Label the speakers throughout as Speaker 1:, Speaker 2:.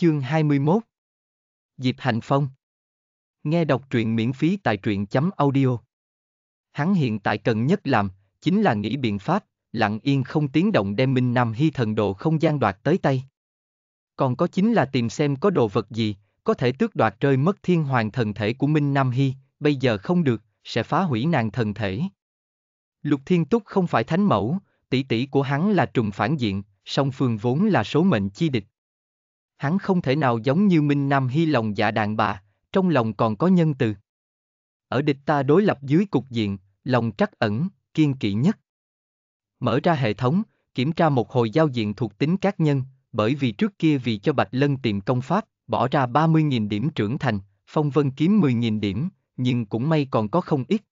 Speaker 1: Chương 21 Diệp Hành Phong Nghe đọc truyện miễn phí tại truyện.audio chấm Hắn hiện tại cần nhất làm, chính là nghĩ biện pháp, lặng yên không tiếng động đem Minh Nam Hy thần độ không gian đoạt tới tay. Còn có chính là tìm xem có đồ vật gì, có thể tước đoạt rơi mất thiên hoàng thần thể của Minh Nam Hy, bây giờ không được, sẽ phá hủy nàng thần thể. Lục Thiên Túc không phải thánh mẫu, tỷ tỷ của hắn là trùng phản diện, song phương vốn là số mệnh chi địch hắn không thể nào giống như Minh Nam Hy lòng dạ đàn bà, trong lòng còn có nhân từ. Ở địch ta đối lập dưới cục diện, lòng trắc ẩn, kiên kỵ nhất. Mở ra hệ thống, kiểm tra một hồi giao diện thuộc tính các nhân, bởi vì trước kia vì cho Bạch Lân tìm công pháp, bỏ ra 30.000 điểm trưởng thành, phong vân kiếm 10.000 điểm, nhưng cũng may còn có không ít.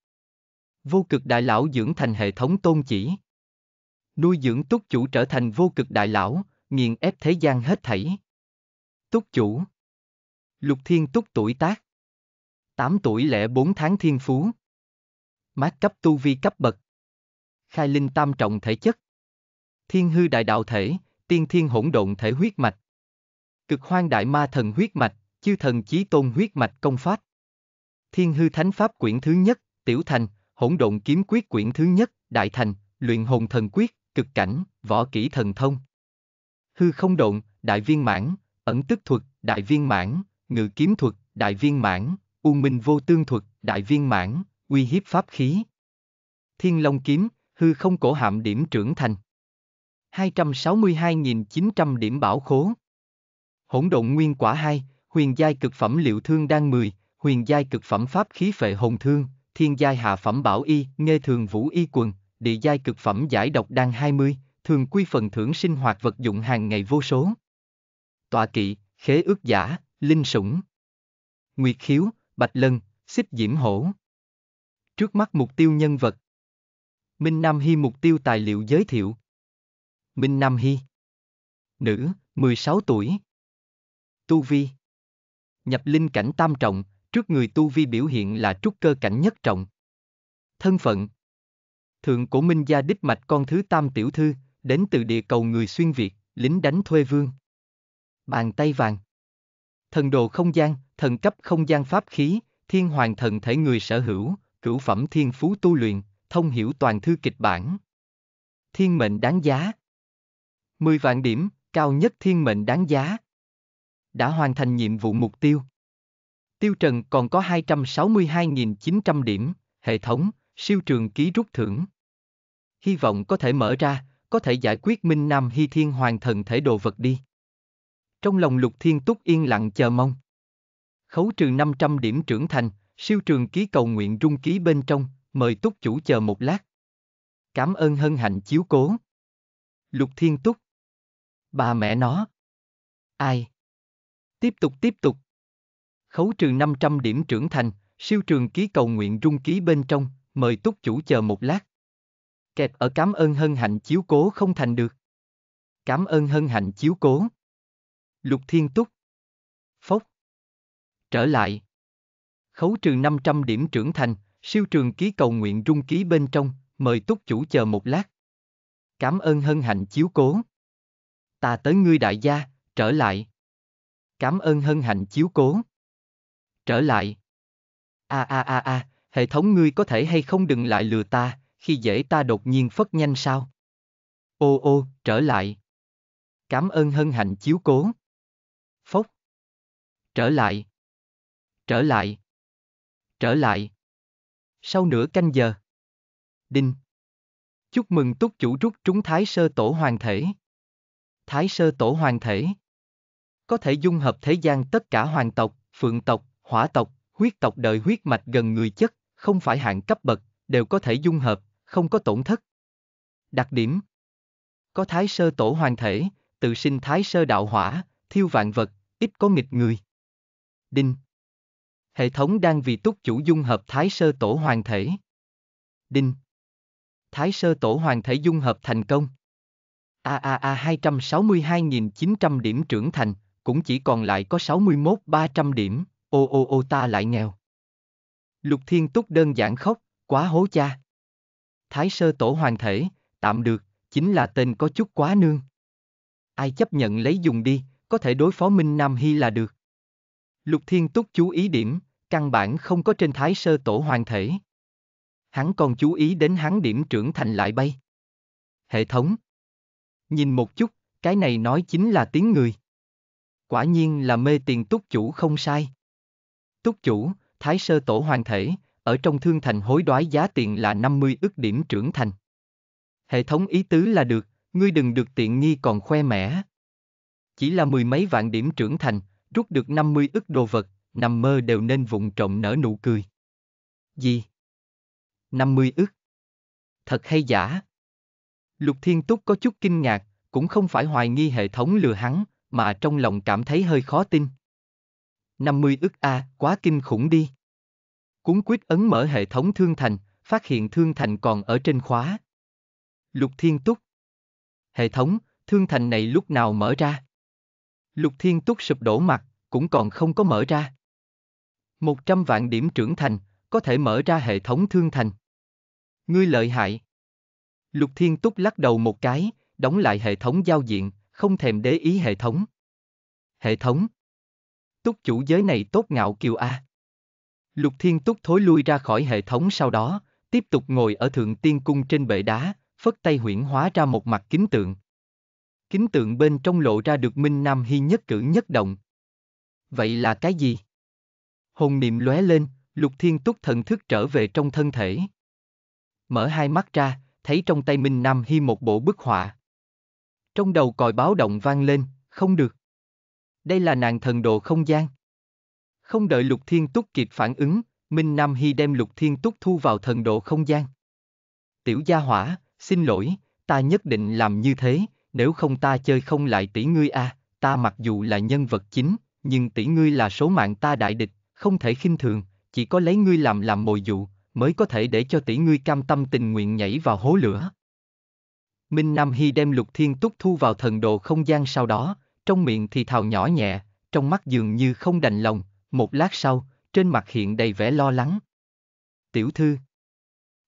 Speaker 1: Vô cực đại lão dưỡng thành hệ thống tôn chỉ. Nuôi dưỡng túc chủ trở thành vô cực đại lão, nghiền ép thế gian hết thảy. Túc chủ. Lục thiên túc tuổi tác. 8 tuổi lẻ 4 tháng thiên phú. Mát cấp tu vi cấp bậc. Khai linh tam trọng thể chất. Thiên hư đại đạo thể, tiên thiên hỗn độn thể huyết mạch. Cực hoang đại ma thần huyết mạch, chư thần chí tôn huyết mạch công pháp. Thiên hư thánh pháp quyển thứ nhất, tiểu thành, hỗn độn kiếm quyết quyển thứ nhất, đại thành, luyện hồn thần quyết, cực cảnh, võ kỹ thần thông. Hư không độn, đại viên mãn, ẩn tức thuật, đại viên mãn, ngự kiếm thuật, đại viên mãn, u minh vô tương thuật, đại viên mãn, uy hiếp pháp khí. Thiên Long kiếm, hư không cổ hạm điểm trưởng thành. 262.900 điểm bảo khố. Hỗn độn nguyên quả 2, huyền giai cực phẩm liệu thương đang 10, huyền giai cực phẩm pháp khí phệ hồn thương, thiên giai hạ phẩm bảo y, nghe thường vũ y quần, địa giai cực phẩm giải độc đang 20, thường quy phần thưởng sinh hoạt vật dụng hàng ngày vô số tọa kỵ, khế ước giả, linh sủng. Nguyệt khiếu, bạch lân, xích diễm hổ. Trước mắt mục tiêu nhân vật. Minh Nam Hy mục tiêu tài liệu giới thiệu. Minh Nam Hy. Nữ, 16 tuổi. Tu Vi. Nhập linh cảnh tam trọng, trước người Tu Vi biểu hiện là trúc cơ cảnh nhất trọng. Thân phận. Thượng cổ Minh gia đích mạch con thứ tam tiểu thư, đến từ địa cầu người xuyên Việt, lính đánh thuê vương. Bàn tay vàng. Thần đồ không gian, thần cấp không gian pháp khí, thiên hoàng thần thể người sở hữu, cửu phẩm thiên phú tu luyện, thông hiểu toàn thư kịch bản. Thiên mệnh đáng giá. 10 vạn điểm, cao nhất thiên mệnh đáng giá. Đã hoàn thành nhiệm vụ mục tiêu. Tiêu Trần còn có 262.900 điểm, hệ thống, siêu trường ký rút thưởng. Hy vọng có thể mở ra, có thể giải quyết Minh Nam Hy Thiên Hoàng Thần thể đồ vật đi. Trong lòng Lục Thiên Túc yên lặng chờ mong. Khấu trừ 500 điểm trưởng thành, siêu trường ký cầu nguyện rung ký bên trong, mời Túc chủ chờ một lát. Cảm ơn hân hạnh chiếu cố. Lục Thiên Túc. Bà mẹ nó. Ai? Tiếp tục tiếp tục. Khấu trừ 500 điểm trưởng thành, siêu trường ký cầu nguyện rung ký bên trong, mời Túc chủ chờ một lát. Kẹt ở cảm ơn hân hạnh chiếu cố không thành được. Cảm ơn hân hạnh chiếu cố. Lục Thiên Túc. Phốc. Trở lại. Khấu trừ 500 điểm trưởng thành, siêu trường ký cầu nguyện rung ký bên trong, mời Túc chủ chờ một lát. Cảm ơn hân hạnh chiếu cố. Ta tới ngươi đại gia, trở lại. Cảm ơn hân hạnh chiếu cố. Trở lại. A a a a, hệ thống ngươi có thể hay không đừng lại lừa ta, khi dễ ta đột nhiên phất nhanh sao? Ô ô, trở lại. Cảm ơn hân hạnh chiếu cố. Trở lại. Trở lại. Trở lại. Sau nửa canh giờ. Đinh. Chúc mừng túc chủ rút trúng thái sơ tổ hoàng thể. Thái sơ tổ hoàng thể. Có thể dung hợp thế gian tất cả hoàng tộc, phượng tộc, hỏa tộc, huyết tộc đời huyết mạch gần người chất, không phải hạng cấp bậc, đều có thể dung hợp, không có tổn thất. Đặc điểm Có thái sơ tổ hoàng thể, tự sinh thái sơ đạo hỏa, thiêu vạn vật, ít có nghịch người. Đinh. Hệ thống đang vì túc chủ dung hợp thái sơ tổ hoàng thể. Đinh. Thái sơ tổ hoàng thể dung hợp thành công. AAA 262.900 điểm trưởng thành, cũng chỉ còn lại có 61.300 điểm, ô ô ô ta lại nghèo. Lục Thiên Túc đơn giản khóc, quá hố cha. Thái sơ tổ hoàng thể, tạm được, chính là tên có chút quá nương. Ai chấp nhận lấy dùng đi, có thể đối phó Minh Nam Hy là được. Lục Thiên Túc chú ý điểm, căn bản không có trên thái sơ tổ hoàng thể. Hắn còn chú ý đến hắn điểm trưởng thành lại bay. Hệ thống. Nhìn một chút, cái này nói chính là tiếng người. Quả nhiên là mê tiền túc chủ không sai. Túc chủ, thái sơ tổ hoàng thể, ở trong thương thành hối đoái giá tiền là 50 ức điểm trưởng thành. Hệ thống ý tứ là được, ngươi đừng được tiện nghi còn khoe mẽ. Chỉ là mười mấy vạn điểm trưởng thành, rút được 50 ức đồ vật, nằm mơ đều nên vụng trộm nở nụ cười. Gì? 50 ức? Thật hay giả? Lục Thiên Túc có chút kinh ngạc, cũng không phải hoài nghi hệ thống lừa hắn, mà trong lòng cảm thấy hơi khó tin. 50 ức A, à, quá kinh khủng đi. Cuốn quyết ấn mở hệ thống Thương Thành, phát hiện Thương Thành còn ở trên khóa. Lục Thiên Túc Hệ thống, Thương Thành này lúc nào mở ra? Lục Thiên Túc sụp đổ mặt, cũng còn không có mở ra. 100 vạn điểm trưởng thành, có thể mở ra hệ thống thương thành. Ngươi lợi hại. Lục Thiên Túc lắc đầu một cái, đóng lại hệ thống giao diện, không thèm để ý hệ thống. Hệ thống. Túc chủ giới này tốt ngạo kiều A. Lục Thiên Túc thối lui ra khỏi hệ thống sau đó, tiếp tục ngồi ở thượng tiên cung trên bệ đá, phất tay huyển hóa ra một mặt kính tượng kính tượng bên trong lộ ra được Minh Nam Hy nhất cử nhất động. Vậy là cái gì? Hồn niệm lóe lên, Lục Thiên Túc thần thức trở về trong thân thể. Mở hai mắt ra, thấy trong tay Minh Nam Hy một bộ bức họa. Trong đầu còi báo động vang lên, không được. Đây là nàng thần độ không gian. Không đợi Lục Thiên Túc kịp phản ứng, Minh Nam Hy đem Lục Thiên Túc thu vào thần độ không gian. Tiểu gia hỏa, xin lỗi, ta nhất định làm như thế, nếu không ta chơi không lại tỷ ngươi a, à, ta mặc dù là nhân vật chính, nhưng tỷ ngươi là số mạng ta đại địch, không thể khinh thường, chỉ có lấy ngươi làm làm mồi dụ, mới có thể để cho tỷ ngươi cam tâm tình nguyện nhảy vào hố lửa. Minh Nam Hy đem lục thiên túc thu vào thần đồ không gian sau đó, trong miệng thì thào nhỏ nhẹ, trong mắt dường như không đành lòng, một lát sau, trên mặt hiện đầy vẻ lo lắng. Tiểu thư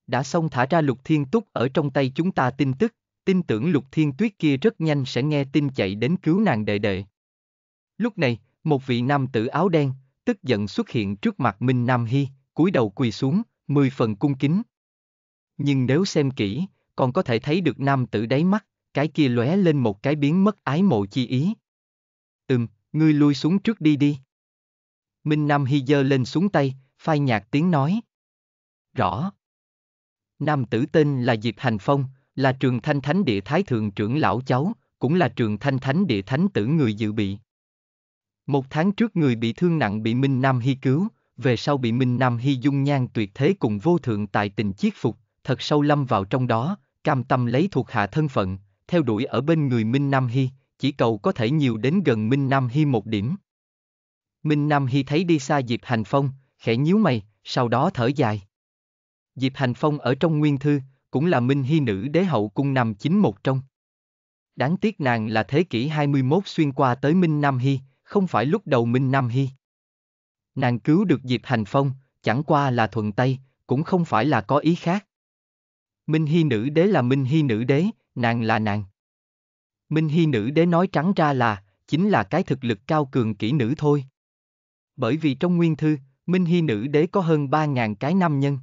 Speaker 1: đã xong thả ra lục thiên túc ở trong tay chúng ta tin tức, tin tưởng lục thiên tuyết kia rất nhanh sẽ nghe tin chạy đến cứu nàng đệ đệ. Lúc này, một vị nam tử áo đen, tức giận xuất hiện trước mặt Minh Nam Hy, cúi đầu quỳ xuống, mười phần cung kính. Nhưng nếu xem kỹ, còn có thể thấy được nam tử đáy mắt, cái kia lóe lên một cái biến mất ái mộ chi ý. Ừm, ngươi lui xuống trước đi đi. Minh Nam Hy giơ lên xuống tay, phai nhạt tiếng nói. Rõ. Nam tử tên là Diệp Hành Phong, là trường thanh thánh địa thái thượng trưởng lão cháu, cũng là trường thanh thánh địa thánh tử người dự bị. Một tháng trước người bị thương nặng bị Minh Nam Hy cứu, về sau bị Minh Nam Hy dung nhan tuyệt thế cùng vô thượng tài tình chiết phục, thật sâu lâm vào trong đó, cam tâm lấy thuộc hạ thân phận, theo đuổi ở bên người Minh Nam Hy, chỉ cầu có thể nhiều đến gần Minh Nam Hy một điểm. Minh Nam Hy thấy đi xa Diệp Hành Phong, khẽ nhíu mày, sau đó thở dài. Diệp Hành Phong ở trong nguyên thư, cũng là Minh Hy nữ đế hậu cung nằm chính một trong. Đáng tiếc nàng là thế kỷ 21 xuyên qua tới Minh Nam Hy, không phải lúc đầu Minh Nam Hy. Nàng cứu được Diệp Hành Phong, chẳng qua là thuận tay, cũng không phải là có ý khác. Minh Hy nữ đế là Minh Hy nữ đế, nàng là nàng. Minh Hy nữ đế nói trắng ra là, chính là cái thực lực cao cường kỹ nữ thôi. Bởi vì trong nguyên thư, Minh Hy nữ đế có hơn 3.000 cái nam nhân.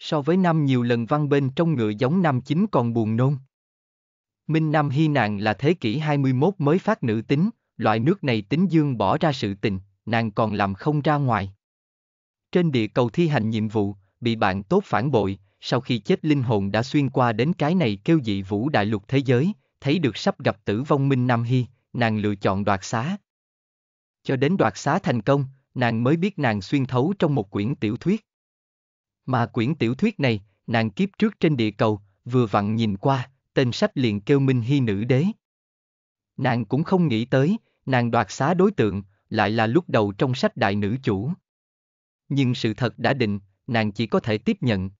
Speaker 1: So với nam nhiều lần văn bên trong ngựa giống nam chính còn buồn nôn. Minh Nam Hy nàng là thế kỷ 21 mới phát nữ tính, loại nước này tính dương bỏ ra sự tình, nàng còn làm không ra ngoài. Trên địa cầu thi hành nhiệm vụ, bị bạn tốt phản bội, sau khi chết linh hồn đã xuyên qua đến cái này kêu dị vũ đại lục thế giới, thấy được sắp gặp tử vong Minh Nam Hy, nàng lựa chọn đoạt xá. Cho đến đoạt xá thành công, nàng mới biết nàng xuyên thấu trong một quyển tiểu thuyết. Mà quyển tiểu thuyết này, nàng kiếp trước trên địa cầu, vừa vặn nhìn qua, tên sách liền kêu Minh Hy Nữ Đế. Nàng cũng không nghĩ tới, nàng đoạt xá đối tượng, lại là lúc đầu trong sách đại nữ chủ. Nhưng sự thật đã định, nàng chỉ có thể tiếp nhận.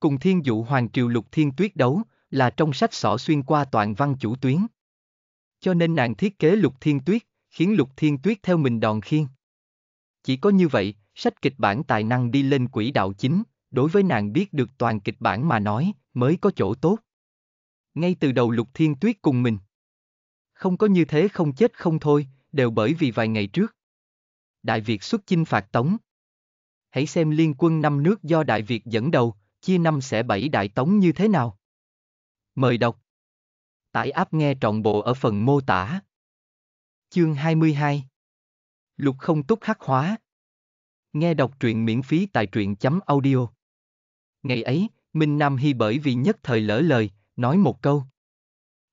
Speaker 1: Cùng thiên dụ hoàng triều lục thiên tuyết đấu, là trong sách sỏ xuyên qua toàn văn chủ tuyến. Cho nên nàng thiết kế lục thiên tuyết, khiến lục thiên tuyết theo mình đòn khiên. Chỉ có như vậy, sách kịch bản tài năng đi lên quỹ đạo chính, đối với nàng biết được toàn kịch bản mà nói, mới có chỗ tốt. Ngay từ đầu Lục Thiên Tuyết cùng mình. Không có như thế không chết không thôi, đều bởi vì vài ngày trước. Đại Việt xuất chinh phạt Tống. Hãy xem liên quân năm nước do Đại Việt dẫn đầu, chia năm sẽ bảy Đại Tống như thế nào. Mời đọc. Tải áp nghe trọn bộ ở phần mô tả. Chương 22 Lục không túc khắc hóa Nghe đọc truyện miễn phí tại truyện chấm audio. Ngày ấy, Minh Nam Hy bởi vì nhất thời lỡ lời, nói một câu.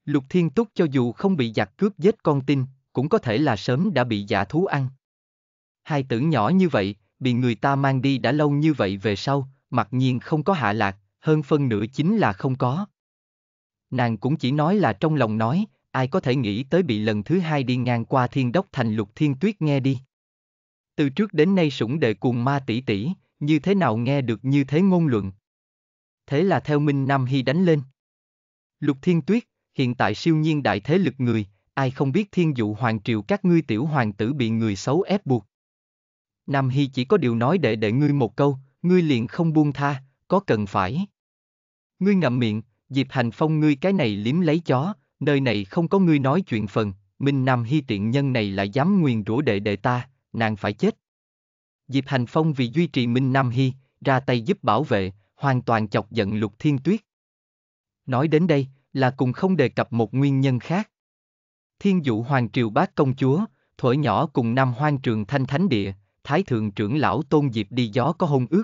Speaker 1: Lục Thiên Túc cho dù không bị giặc cướp giết con tin, cũng có thể là sớm đã bị giả thú ăn. Hai tử nhỏ như vậy, bị người ta mang đi đã lâu như vậy về sau, mặc nhiên không có hạ lạc, hơn phân nửa chính là không có. Nàng cũng chỉ nói là trong lòng nói, ai có thể nghĩ tới bị lần thứ hai đi ngang qua thiên đốc thành lục thiên tuyết nghe đi từ trước đến nay sủng đệ cuồng ma tỷ tỷ, như thế nào nghe được như thế ngôn luận. Thế là theo Minh Nam Hy đánh lên. Lục Thiên Tuyết, hiện tại siêu nhiên đại thế lực người, ai không biết thiên dụ hoàng triều các ngươi tiểu hoàng tử bị người xấu ép buộc. Nam Hy chỉ có điều nói để để ngươi một câu, ngươi liền không buông tha, có cần phải. Ngươi ngậm miệng, Diệp Hành Phong ngươi cái này liếm lấy chó, nơi này không có ngươi nói chuyện phần, Minh Nam Hy tiện nhân này lại dám nguyền rủa đệ đệ ta, nàng phải chết. Diệp Hành Phong vì duy trì Minh Nam Hy, ra tay giúp bảo vệ, hoàn toàn chọc giận Lục Thiên Tuyết. Nói đến đây, là cùng không đề cập một nguyên nhân khác. Thiên dụ Hoàng Triều Bác Công Chúa, thuở nhỏ cùng Nam Hoang Trường Thanh Thánh Địa, Thái Thượng trưởng lão Tôn Diệp đi gió có hôn ước.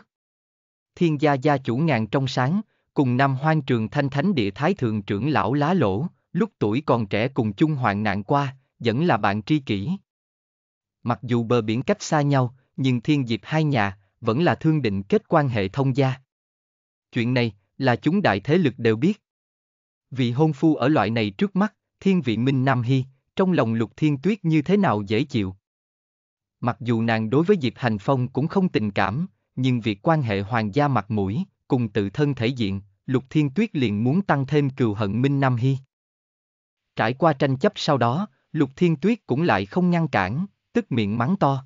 Speaker 1: Thiên gia gia chủ ngàn trong sáng, cùng Nam Hoang Trường Thanh Thánh Địa Thái Thượng trưởng lão Lá Lỗ, lúc tuổi còn trẻ cùng chung hoạn nạn qua, vẫn là bạn tri kỷ mặc dù bờ biển cách xa nhau, nhưng thiên diệp hai nhà, vẫn là thương định kết quan hệ thông gia. Chuyện này, là chúng đại thế lực đều biết. Vị hôn phu ở loại này trước mắt, thiên vị minh Nam Hy, trong lòng lục thiên tuyết như thế nào dễ chịu. Mặc dù nàng đối với Diệp Hành Phong cũng không tình cảm, nhưng việc quan hệ hoàng gia mặt mũi, cùng tự thân thể diện, lục thiên tuyết liền muốn tăng thêm cừu hận Minh Nam Hy. Trải qua tranh chấp sau đó, lục thiên tuyết cũng lại không ngăn cản, tức miệng mắng to.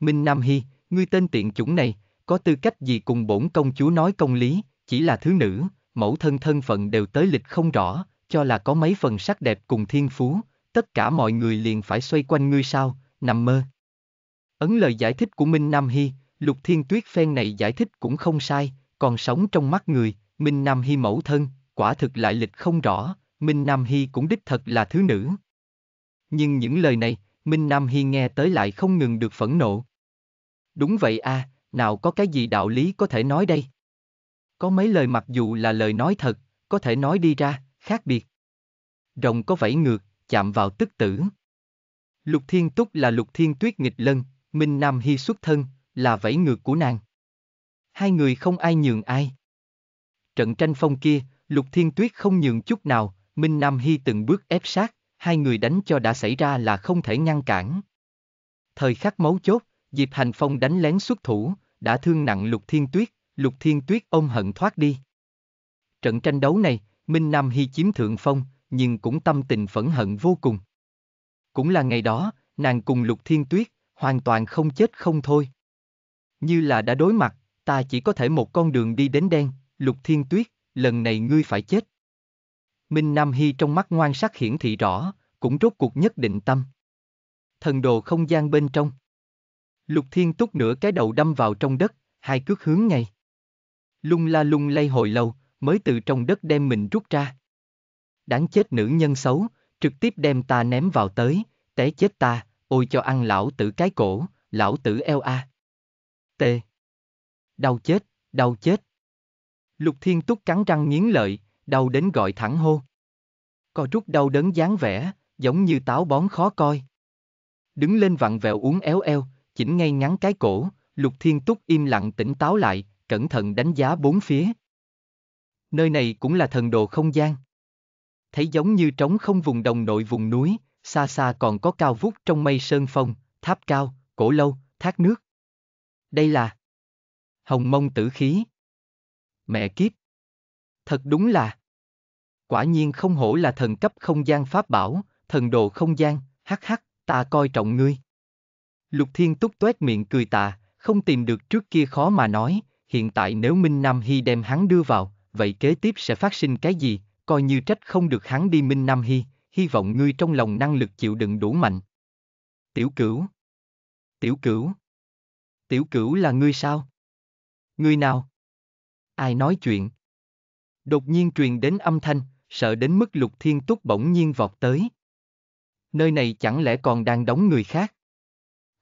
Speaker 1: Minh Nam Hy, ngươi tên tiện chủng này, có tư cách gì cùng bổn công chúa nói công lý, chỉ là thứ nữ, mẫu thân thân phận đều tới lịch không rõ, cho là có mấy phần sắc đẹp cùng thiên phú, tất cả mọi người liền phải xoay quanh ngươi sao, nằm mơ. Ấn lời giải thích của Minh Nam Hy, Lục Thiên Tuyết phen này giải thích cũng không sai, còn sống trong mắt người, Minh Nam Hy mẫu thân, quả thực lại lịch không rõ, Minh Nam Hy cũng đích thật là thứ nữ. Nhưng những lời này, Minh Nam Hi nghe tới lại không ngừng được phẫn nộ. Đúng vậy a, à, nào có cái gì đạo lý có thể nói đây? Có mấy lời mặc dù là lời nói thật, có thể nói đi ra, khác biệt. Rồng có vẫy ngược, chạm vào tức tử. Lục Thiên Túc là Lục Thiên Tuyết nghịch lân, Minh Nam Hi xuất thân, là vẫy ngược của nàng. Hai người không ai nhường ai. Trận tranh phong kia, Lục Thiên Tuyết không nhường chút nào, Minh Nam Hy từng bước ép sát, hai người đánh cho đã xảy ra là không thể ngăn cản. Thời khắc mấu chốt, dịp Hành Phong đánh lén xuất thủ, đã thương nặng Lục Thiên Tuyết, Lục Thiên Tuyết ôm hận thoát đi. Trận tranh đấu này, Minh Nam Hy chiếm thượng phong, nhưng cũng tâm tình phẫn hận vô cùng. Cũng là ngày đó, nàng cùng Lục Thiên Tuyết, hoàn toàn không chết không thôi. Như là đã đối mặt, ta chỉ có thể một con đường đi đến đen, Lục Thiên Tuyết, lần này ngươi phải chết. Minh Nam Hy trong mắt ngoan sắc hiển thị rõ, cũng rốt cuộc nhất định tâm. Thần đồ không gian bên trong. Lục Thiên Túc nửa cái đầu đâm vào trong đất, hai cước hướng ngay. Lung la lung lay hồi lâu, mới từ trong đất đem mình rút ra. Đáng chết nữ nhân xấu, trực tiếp đem ta ném vào tới, té chết ta, ôi cho ăn lão tử cái cổ, lão tử eo a. T. Đau chết, đau chết. Lục Thiên Túc cắn răng nghiến lợi, đau đến gọi thẳng hô. co rút đau đớn dáng vẻ, giống như táo bón khó coi. Đứng lên vặn vẹo uống éo eo, chỉnh ngay ngắn cái cổ, lục thiên túc im lặng tỉnh táo lại, cẩn thận đánh giá bốn phía. Nơi này cũng là thần đồ không gian. Thấy giống như trống không vùng đồng nội vùng núi, xa xa còn có cao vút trong mây sơn phong, tháp cao, cổ lâu, thác nước. Đây là hồng mông tử khí. Mẹ kiếp. Thật đúng là Quả nhiên không hổ là thần cấp không gian pháp bảo, thần đồ không gian, hắc hắc, ta coi trọng ngươi. Lục Thiên túc Toét miệng cười tà, không tìm được trước kia khó mà nói, hiện tại nếu Minh Nam Hy đem hắn đưa vào, vậy kế tiếp sẽ phát sinh cái gì, coi như trách không được hắn đi Minh Nam Hy, hy vọng ngươi trong lòng năng lực chịu đựng đủ mạnh. Tiểu cửu Tiểu cửu Tiểu cửu là ngươi sao? Ngươi nào? Ai nói chuyện? Đột nhiên truyền đến âm thanh, sợ đến mức lục thiên túc bỗng nhiên vọt tới. Nơi này chẳng lẽ còn đang đóng người khác?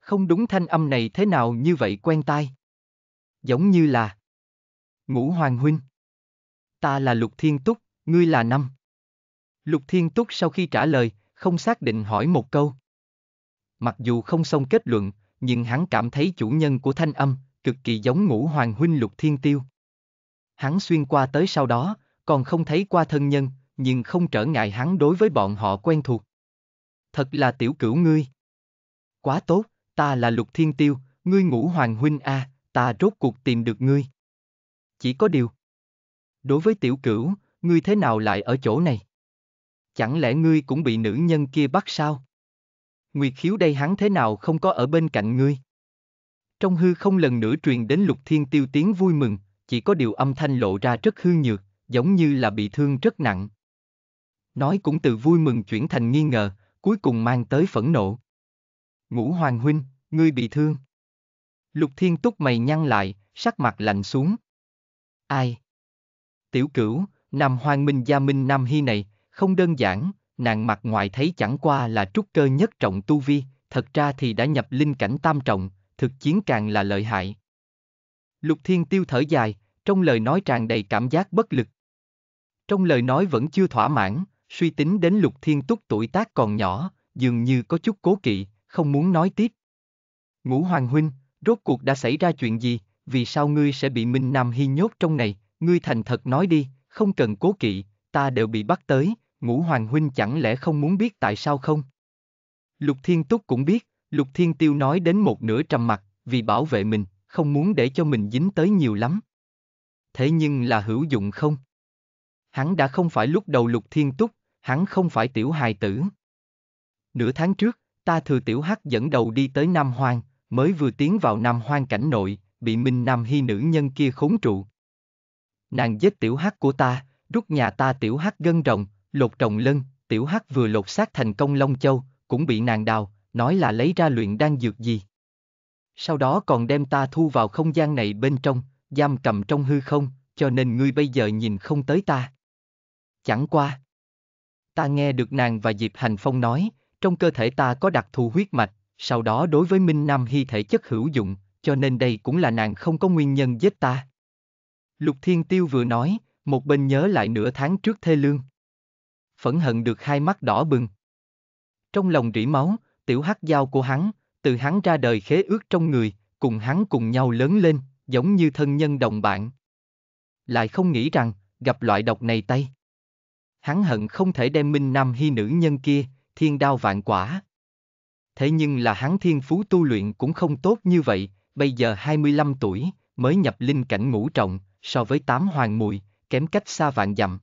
Speaker 1: Không đúng thanh âm này thế nào như vậy quen tai? Giống như là Ngũ Hoàng Huynh Ta là Lục Thiên Túc, ngươi là Năm Lục Thiên Túc sau khi trả lời, không xác định hỏi một câu. Mặc dù không xong kết luận, nhưng hắn cảm thấy chủ nhân của thanh âm, cực kỳ giống ngũ hoàng huynh Lục Thiên Tiêu. Hắn xuyên qua tới sau đó, còn không thấy qua thân nhân, nhưng không trở ngại hắn đối với bọn họ quen thuộc. Thật là tiểu cửu ngươi. Quá tốt, ta là Lục Thiên Tiêu, ngươi ngũ hoàng huynh a, à, ta rốt cuộc tìm được ngươi. Chỉ có điều. Đối với tiểu cửu, ngươi thế nào lại ở chỗ này? Chẳng lẽ ngươi cũng bị nữ nhân kia bắt sao? Nguyệt khiếu đây hắn thế nào không có ở bên cạnh ngươi? Trong hư không lần nữa truyền đến Lục Thiên Tiêu tiếng vui mừng, chỉ có điều âm thanh lộ ra rất hư nhược, giống như là bị thương rất nặng, nói cũng từ vui mừng chuyển thành nghi ngờ, cuối cùng mang tới phẫn nộ. Ngũ Hoàng Huynh, ngươi bị thương. Lục Thiên Túc mày nhăn lại, sắc mặt lạnh xuống. Ai? Tiểu cửu, Nam Hoàng Minh Gia Minh Nam Hy này, không đơn giản, nàng mặt ngoài thấy chẳng qua là trúc cơ nhất trọng tu vi, thật ra thì đã nhập linh cảnh tam trọng, thực chiến càng là lợi hại. Lục Thiên Tiêu thở dài, trong lời nói tràn đầy cảm giác bất lực. Trong lời nói vẫn chưa thỏa mãn, suy tính đến lục thiên túc tuổi tác còn nhỏ, dường như có chút cố kỵ, không muốn nói tiếp. Ngũ Hoàng Huynh, rốt cuộc đã xảy ra chuyện gì, vì sao ngươi sẽ bị Minh Nam Hy nhốt trong này, ngươi thành thật nói đi, không cần cố kỵ, ta đều bị bắt tới, Ngũ Hoàng Huynh chẳng lẽ không muốn biết tại sao không? Lục Thiên Túc cũng biết, Lục Thiên Tiêu nói đến một nửa trầm mặt, vì bảo vệ mình, không muốn để cho mình dính tới nhiều lắm. Thế nhưng là hữu dụng không? Hắn đã không phải lúc đầu Lục Thiên Túc, hắn không phải tiểu hài tử. Nửa tháng trước, ta thừa tiểu hắc dẫn đầu đi tới Nam Hoang, mới vừa tiến vào Nam Hoang cảnh nội, bị Minh Nam Hy nữ nhân kia khốn trụ. Nàng giết tiểu hắc của ta, rút nhà ta tiểu hắc gân rồng, lột trồng lân, tiểu hắc vừa lột xác thành công Long Châu, cũng bị nàng đào, nói là lấy ra luyện đang dược gì. Sau đó còn đem ta thu vào không gian này bên trong, giam cầm trong hư không, cho nên ngươi bây giờ nhìn không tới ta. Chẳng qua. Ta nghe được nàng và Diệp Hành Phong nói, trong cơ thể ta có đặc thù huyết mạch, sau đó đối với Minh Nam Hy thể chất hữu dụng, cho nên đây cũng là nàng không có nguyên nhân giết ta. Lục Thiên Tiêu vừa nói, một bên nhớ lại nửa tháng trước thê lương. Phẫn hận được hai mắt đỏ bừng. Trong lòng rỉ máu, tiểu hắc dao của hắn, từ hắn ra đời khế ước trong người, cùng hắn cùng nhau lớn lên, giống như thân nhân đồng bạn. Lại không nghĩ rằng, gặp loại độc này tay hắn hận không thể đem minh nam hy nữ nhân kia, thiên đao vạn quả. Thế nhưng là hắn thiên phú tu luyện cũng không tốt như vậy, bây giờ 25 tuổi, mới nhập linh cảnh ngũ trọng, so với tám hoàng mùi, kém cách xa vạn dặm.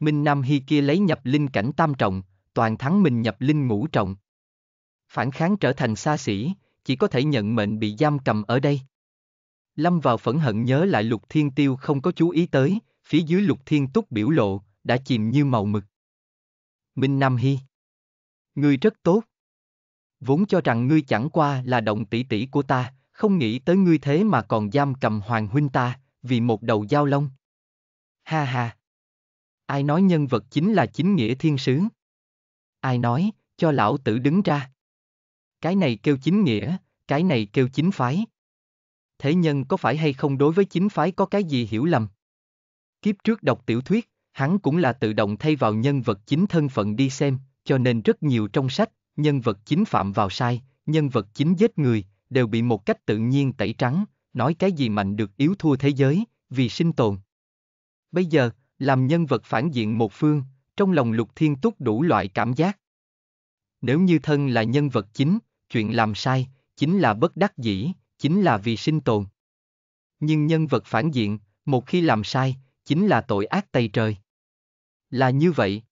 Speaker 1: Minh Nam Hy kia lấy nhập linh cảnh tam trọng, toàn thắng mình nhập linh ngũ trọng. Phản kháng trở thành xa xỉ, chỉ có thể nhận mệnh bị giam cầm ở đây. Lâm vào phẫn hận nhớ lại lục thiên tiêu không có chú ý tới, phía dưới lục thiên túc biểu lộ, đã chìm như màu mực. Minh Nam Hy Ngươi rất tốt. Vốn cho rằng ngươi chẳng qua là động tỷ tỷ của ta, không nghĩ tới ngươi thế mà còn giam cầm hoàng huynh ta, vì một đầu dao lông. Ha ha. Ai nói nhân vật chính là chính nghĩa thiên sứ? Ai nói, cho lão tử đứng ra. Cái này kêu chính nghĩa, cái này kêu chính phái. Thế nhân có phải hay không đối với chính phái có cái gì hiểu lầm? Kiếp trước đọc tiểu thuyết, hắn cũng là tự động thay vào nhân vật chính thân phận đi xem, cho nên rất nhiều trong sách, nhân vật chính phạm vào sai, nhân vật chính giết người, đều bị một cách tự nhiên tẩy trắng, nói cái gì mạnh được yếu thua thế giới, vì sinh tồn. Bây giờ, làm nhân vật phản diện một phương, trong lòng lục thiên túc đủ loại cảm giác. Nếu như thân là nhân vật chính, chuyện làm sai, chính là bất đắc dĩ, chính là vì sinh tồn. Nhưng nhân vật phản diện, một khi làm sai, chính là tội ác tày trời. Là như vậy.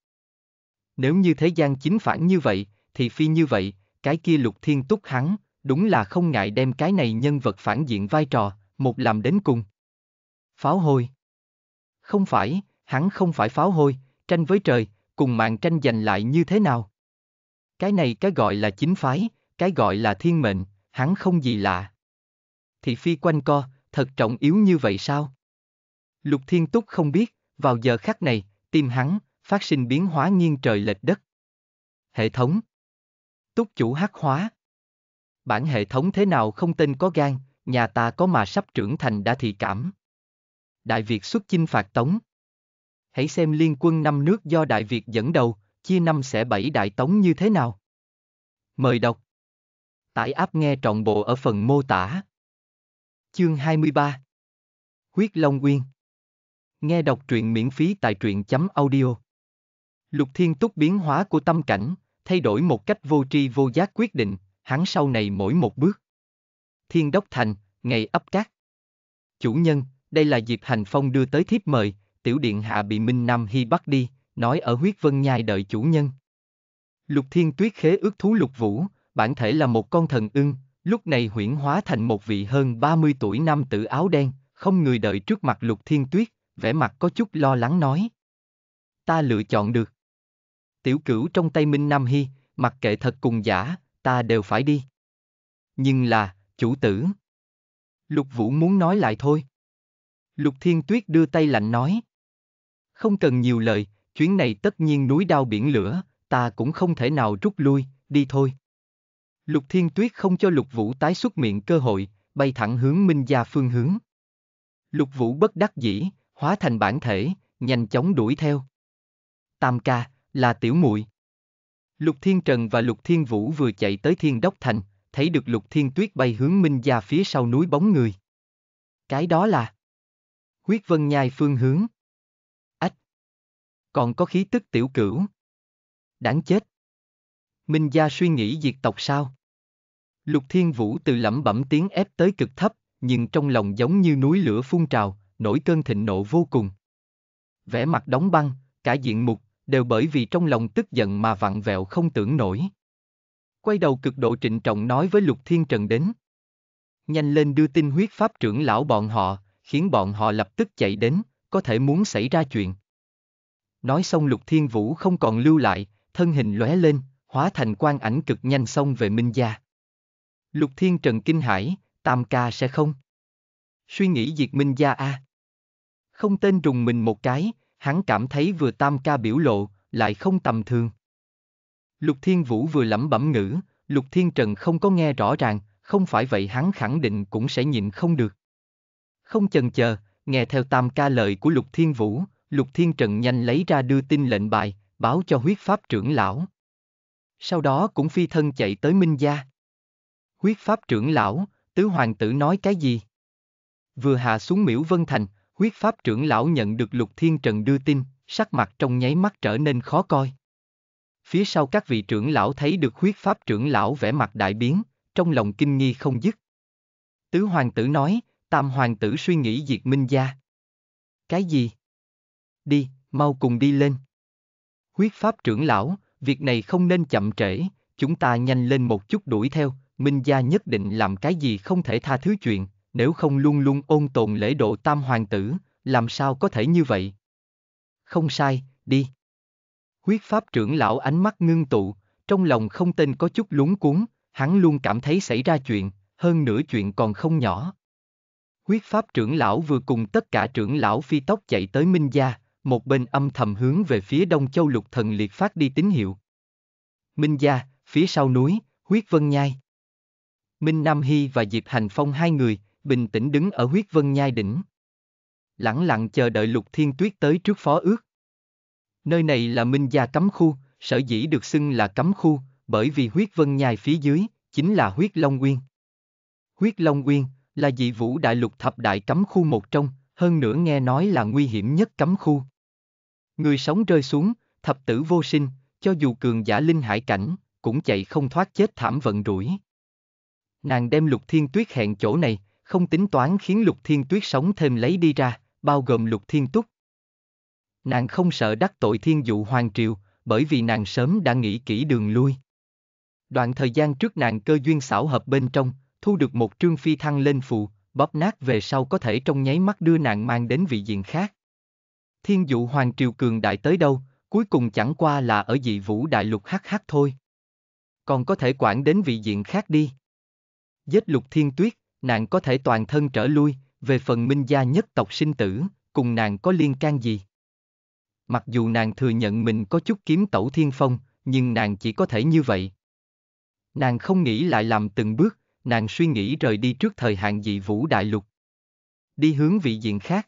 Speaker 1: Nếu như thế gian chính phản như vậy, thì phi như vậy, cái kia lục thiên túc hắn, đúng là không ngại đem cái này nhân vật phản diện vai trò, một làm đến cùng. Pháo hôi. Không phải, hắn không phải pháo hôi, tranh với trời, cùng mạng tranh giành lại như thế nào? Cái này cái gọi là chính phái, cái gọi là thiên mệnh, hắn không gì lạ. Thì phi quanh co, thật trọng yếu như vậy sao? Lục Thiên Túc không biết, vào giờ khắc này, tim hắn, phát sinh biến hóa nghiêng trời lệch đất. Hệ thống Túc chủ hắc hóa Bản hệ thống thế nào không tên có gan, nhà ta có mà sắp trưởng thành đã thị cảm. Đại Việt xuất chinh phạt Tống Hãy xem liên quân năm nước do Đại Việt dẫn đầu, chia năm sẽ bảy Đại Tống như thế nào. Mời đọc Tải áp nghe trọn bộ ở phần mô tả. Chương 23 Huyết Long Nguyên Nghe đọc truyện miễn phí tại truyện chấm audio. Lục Thiên Túc biến hóa của tâm cảnh, thay đổi một cách vô tri vô giác quyết định, hắn sau này mỗi một bước. Thiên Đốc Thành, ngày ấp cát. Chủ nhân, đây là Diệp Hành Phong đưa tới thiếp mời, tiểu điện hạ bị Minh Nam Hy bắt đi, nói ở huyết vân nhai đợi chủ nhân. Lục Thiên Tuyết khế ước thú lục vũ, bản thể là một con thần ưng, lúc này huyển hóa thành một vị hơn 30 tuổi nam tử áo đen, không người đợi trước mặt Lục Thiên Tuyết, vẻ mặt có chút lo lắng nói. Ta lựa chọn được. Tiểu cửu trong tay Minh Nam Hy, mặc kệ thật cùng giả, ta đều phải đi. Nhưng là, chủ tử. Lục Vũ muốn nói lại thôi. Lục Thiên Tuyết đưa tay lạnh nói. Không cần nhiều lời, chuyến này tất nhiên núi đao biển lửa, ta cũng không thể nào rút lui, đi thôi. Lục Thiên Tuyết không cho Lục Vũ tái xuất miệng cơ hội, bay thẳng hướng Minh Gia phương hướng. Lục Vũ bất đắc dĩ, hóa thành bản thể, nhanh chóng đuổi theo. Tam ca, là tiểu muội. Lục Thiên Trần và Lục Thiên Vũ vừa chạy tới Thiên Đốc Thành, thấy được Lục Thiên Tuyết bay hướng Minh Gia phía sau núi bóng người. Cái đó là huyết vân nhai phương hướng. Ách! Còn có khí tức tiểu cửu. Đáng chết! Minh Gia suy nghĩ diệt tộc sao? Lục Thiên Vũ từ lẩm bẩm tiếng ép tới cực thấp, nhưng trong lòng giống như núi lửa phun trào, nổi cơn thịnh nộ vô cùng. Vẻ mặt đóng băng, cả diện mục, đều bởi vì trong lòng tức giận mà vặn vẹo không tưởng nổi. Quay đầu cực độ trịnh trọng nói với Lục Thiên Trần đến. Nhanh lên đưa tin huyết pháp trưởng lão bọn họ, khiến bọn họ lập tức chạy đến, có thể muốn xảy ra chuyện. Nói xong Lục Thiên Vũ không còn lưu lại, thân hình lóe lên, hóa thành quan ảnh cực nhanh xông về Minh Gia. Lục Thiên Trần kinh hãi, Tam ca sẽ không? Suy nghĩ diệt Minh Gia a. À? không tên rùng mình một cái, hắn cảm thấy vừa tam ca biểu lộ, lại không tầm thường. Lục Thiên Vũ vừa lẩm bẩm ngữ, Lục Thiên Trần không có nghe rõ ràng, không phải vậy hắn khẳng định cũng sẽ nhịn không được. Không chần chờ, nghe theo tam ca lời của Lục Thiên Vũ, Lục Thiên Trần nhanh lấy ra đưa tin lệnh bài, báo cho huyết pháp trưởng lão. Sau đó cũng phi thân chạy tới Minh Gia. Huyết pháp trưởng lão, tứ hoàng tử nói cái gì? Vừa hạ xuống miễu Vân Thành, huyết pháp trưởng lão nhận được Lục Thiên Trần đưa tin, sắc mặt trong nháy mắt trở nên khó coi. Phía sau các vị trưởng lão thấy được huyết pháp trưởng lão vẻ mặt đại biến, trong lòng kinh nghi không dứt. Tứ hoàng tử nói, tam hoàng tử suy nghĩ diệt minh gia. Cái gì? Đi, mau cùng đi lên. Huyết pháp trưởng lão, việc này không nên chậm trễ, chúng ta nhanh lên một chút đuổi theo, minh gia nhất định làm cái gì không thể tha thứ chuyện, nếu không luôn luôn ôn tồn lễ độ tam hoàng tử, làm sao có thể như vậy? Không sai, đi. Huyết pháp trưởng lão ánh mắt ngưng tụ, trong lòng không tên có chút lúng cuốn, hắn luôn cảm thấy xảy ra chuyện, hơn nữa chuyện còn không nhỏ. Huyết pháp trưởng lão vừa cùng tất cả trưởng lão phi tốc chạy tới Minh Gia, một bên âm thầm hướng về phía đông châu lục thần liệt phát đi tín hiệu. Minh Gia, phía sau núi, huyết vân nhai. Minh Nam Hy và Diệp Hành Phong hai người, bình tĩnh đứng ở huyết vân nhai đỉnh. Lặng lặng chờ đợi lục thiên tuyết tới trước phó ước. Nơi này là minh gia cấm khu, sở dĩ được xưng là cấm khu, bởi vì huyết vân nhai phía dưới, chính là huyết long nguyên. Huyết long nguyên là dị vũ đại lục thập đại cấm khu một trong, hơn nữa nghe nói là nguy hiểm nhất cấm khu. Người sống rơi xuống, thập tử vô sinh, cho dù cường giả linh hải cảnh, cũng chạy không thoát chết thảm vận rủi. Nàng đem lục thiên tuyết hẹn chỗ này, không tính toán khiến lục thiên tuyết sống thêm lấy đi ra, bao gồm lục thiên túc. Nàng không sợ đắc tội thiên dụ hoàng triều, bởi vì nàng sớm đã nghĩ kỹ đường lui. Đoạn thời gian trước nàng cơ duyên xảo hợp bên trong, thu được một trương phi thăng lên phụ, bóp nát về sau có thể trong nháy mắt đưa nàng mang đến vị diện khác. Thiên dụ hoàng triều cường đại tới đâu, cuối cùng chẳng qua là ở dị vũ đại lục hắc hắc thôi. Còn có thể quản đến vị diện khác đi. Giết lục thiên tuyết, nàng có thể toàn thân trở lui, về phần minh gia nhất tộc sinh tử, cùng nàng có liên can gì? Mặc dù nàng thừa nhận mình có chút kiếm tẩu thiên phong, nhưng nàng chỉ có thể như vậy. Nàng không nghĩ lại làm từng bước, nàng suy nghĩ rời đi trước thời hạn dị vũ đại lục. Đi hướng vị diện khác.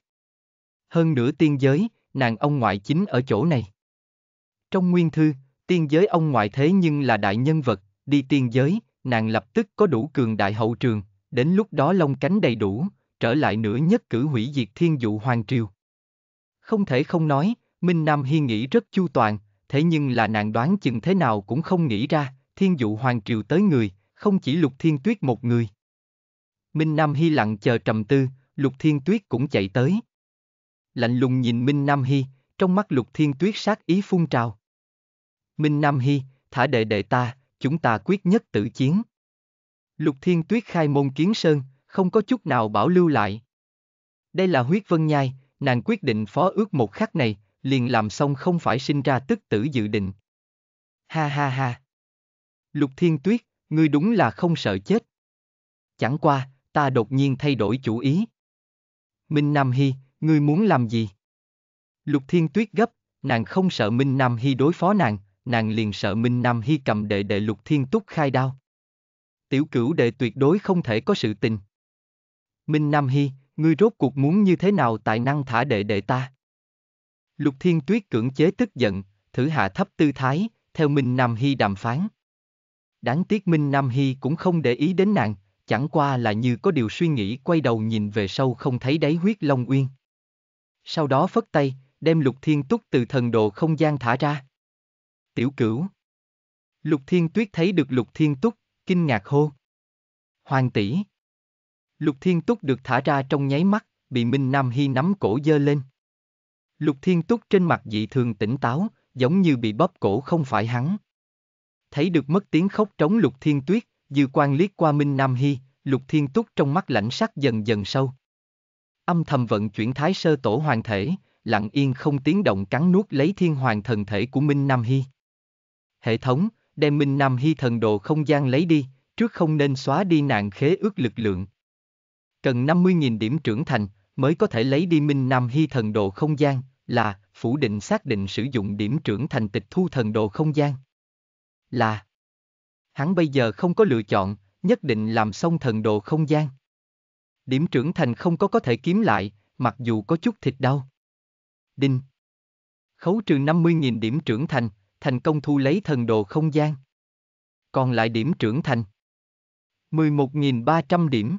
Speaker 1: Hơn nữa tiên giới, nàng ông ngoại chính ở chỗ này. Trong nguyên thư, tiên giới ông ngoại thế nhưng là đại nhân vật, đi tiên giới, nàng lập tức có đủ cường đại hậu trường, đến lúc đó lông cánh đầy đủ, trở lại nữa nhất cử hủy diệt thiên dụ hoàng triều. Không thể không nói, Minh Nam Hiên nghĩ rất chu toàn, thế nhưng là nàng đoán chừng thế nào cũng không nghĩ ra, thiên dụ hoàng triều tới người, không chỉ lục thiên tuyết một người. Minh Nam Hy lặng chờ trầm tư, lục thiên tuyết cũng chạy tới. Lạnh lùng nhìn Minh Nam Hy, trong mắt lục thiên tuyết sát ý phun trào. Minh Nam Hy, thả đệ đệ ta, chúng ta quyết nhất tử chiến. Lục Thiên Tuyết khai môn kiến sơn, không có chút nào bảo lưu lại. Đây là huyết vân nhai, nàng quyết định phó ước một khắc này, liền làm xong không phải sinh ra tức tử dự định. Ha ha ha. Lục Thiên Tuyết, ngươi đúng là không sợ chết. Chẳng qua, ta đột nhiên thay đổi chủ ý. Minh Nam Hy, ngươi muốn làm gì? Lục Thiên Tuyết gấp, nàng không sợ Minh Nam Hy đối phó nàng, nàng liền sợ Minh Nam Hy cầm đệ đệ Lục Thiên Túc khai đao tiểu cửu đệ tuyệt đối không thể có sự tình. Minh Nam Hy, ngươi rốt cuộc muốn như thế nào tài năng thả đệ đệ ta? Lục Thiên Tuyết cưỡng chế tức giận, thử hạ thấp tư thái, theo Minh Nam Hy đàm phán. Đáng tiếc Minh Nam Hy cũng không để ý đến nàng, chẳng qua là như có điều suy nghĩ quay đầu nhìn về sâu không thấy đáy huyết Long Uyên. Sau đó phất tay, đem Lục Thiên Túc từ thần độ không gian thả ra. Tiểu cửu Lục Thiên Tuyết thấy được Lục Thiên Túc, kinh ngạc hô. Hoàng tỷ. Lục Thiên Túc được thả ra trong nháy mắt, bị Minh Nam Hy nắm cổ dơ lên. Lục Thiên Túc trên mặt dị thường tỉnh táo, giống như bị bóp cổ không phải hắn. Thấy được mất tiếng khóc trống Lục Thiên Tuyết, dư quan liếc qua Minh Nam Hy, Lục Thiên Túc trong mắt lãnh sắc dần dần sâu. Âm thầm vận chuyển thái sơ tổ hoàng thể, lặng yên không tiếng động cắn nuốt lấy thiên hoàng thần thể của Minh Nam Hy. Hệ thống, đem Minh Nam Hy thần đồ không gian lấy đi, trước không nên xóa đi nạn khế ước lực lượng. Cần 50.000 điểm trưởng thành, mới có thể lấy đi Minh Nam Hy thần đồ không gian, là phủ định xác định sử dụng điểm trưởng thành tịch thu thần đồ không gian. Là Hắn bây giờ không có lựa chọn, nhất định làm xong thần đồ không gian. Điểm trưởng thành không có có thể kiếm lại, mặc dù có chút thịt đau. Đinh Khấu trừ 50.000 điểm trưởng thành, thành công thu lấy thần đồ không gian. Còn lại điểm trưởng thành. 11.300 điểm.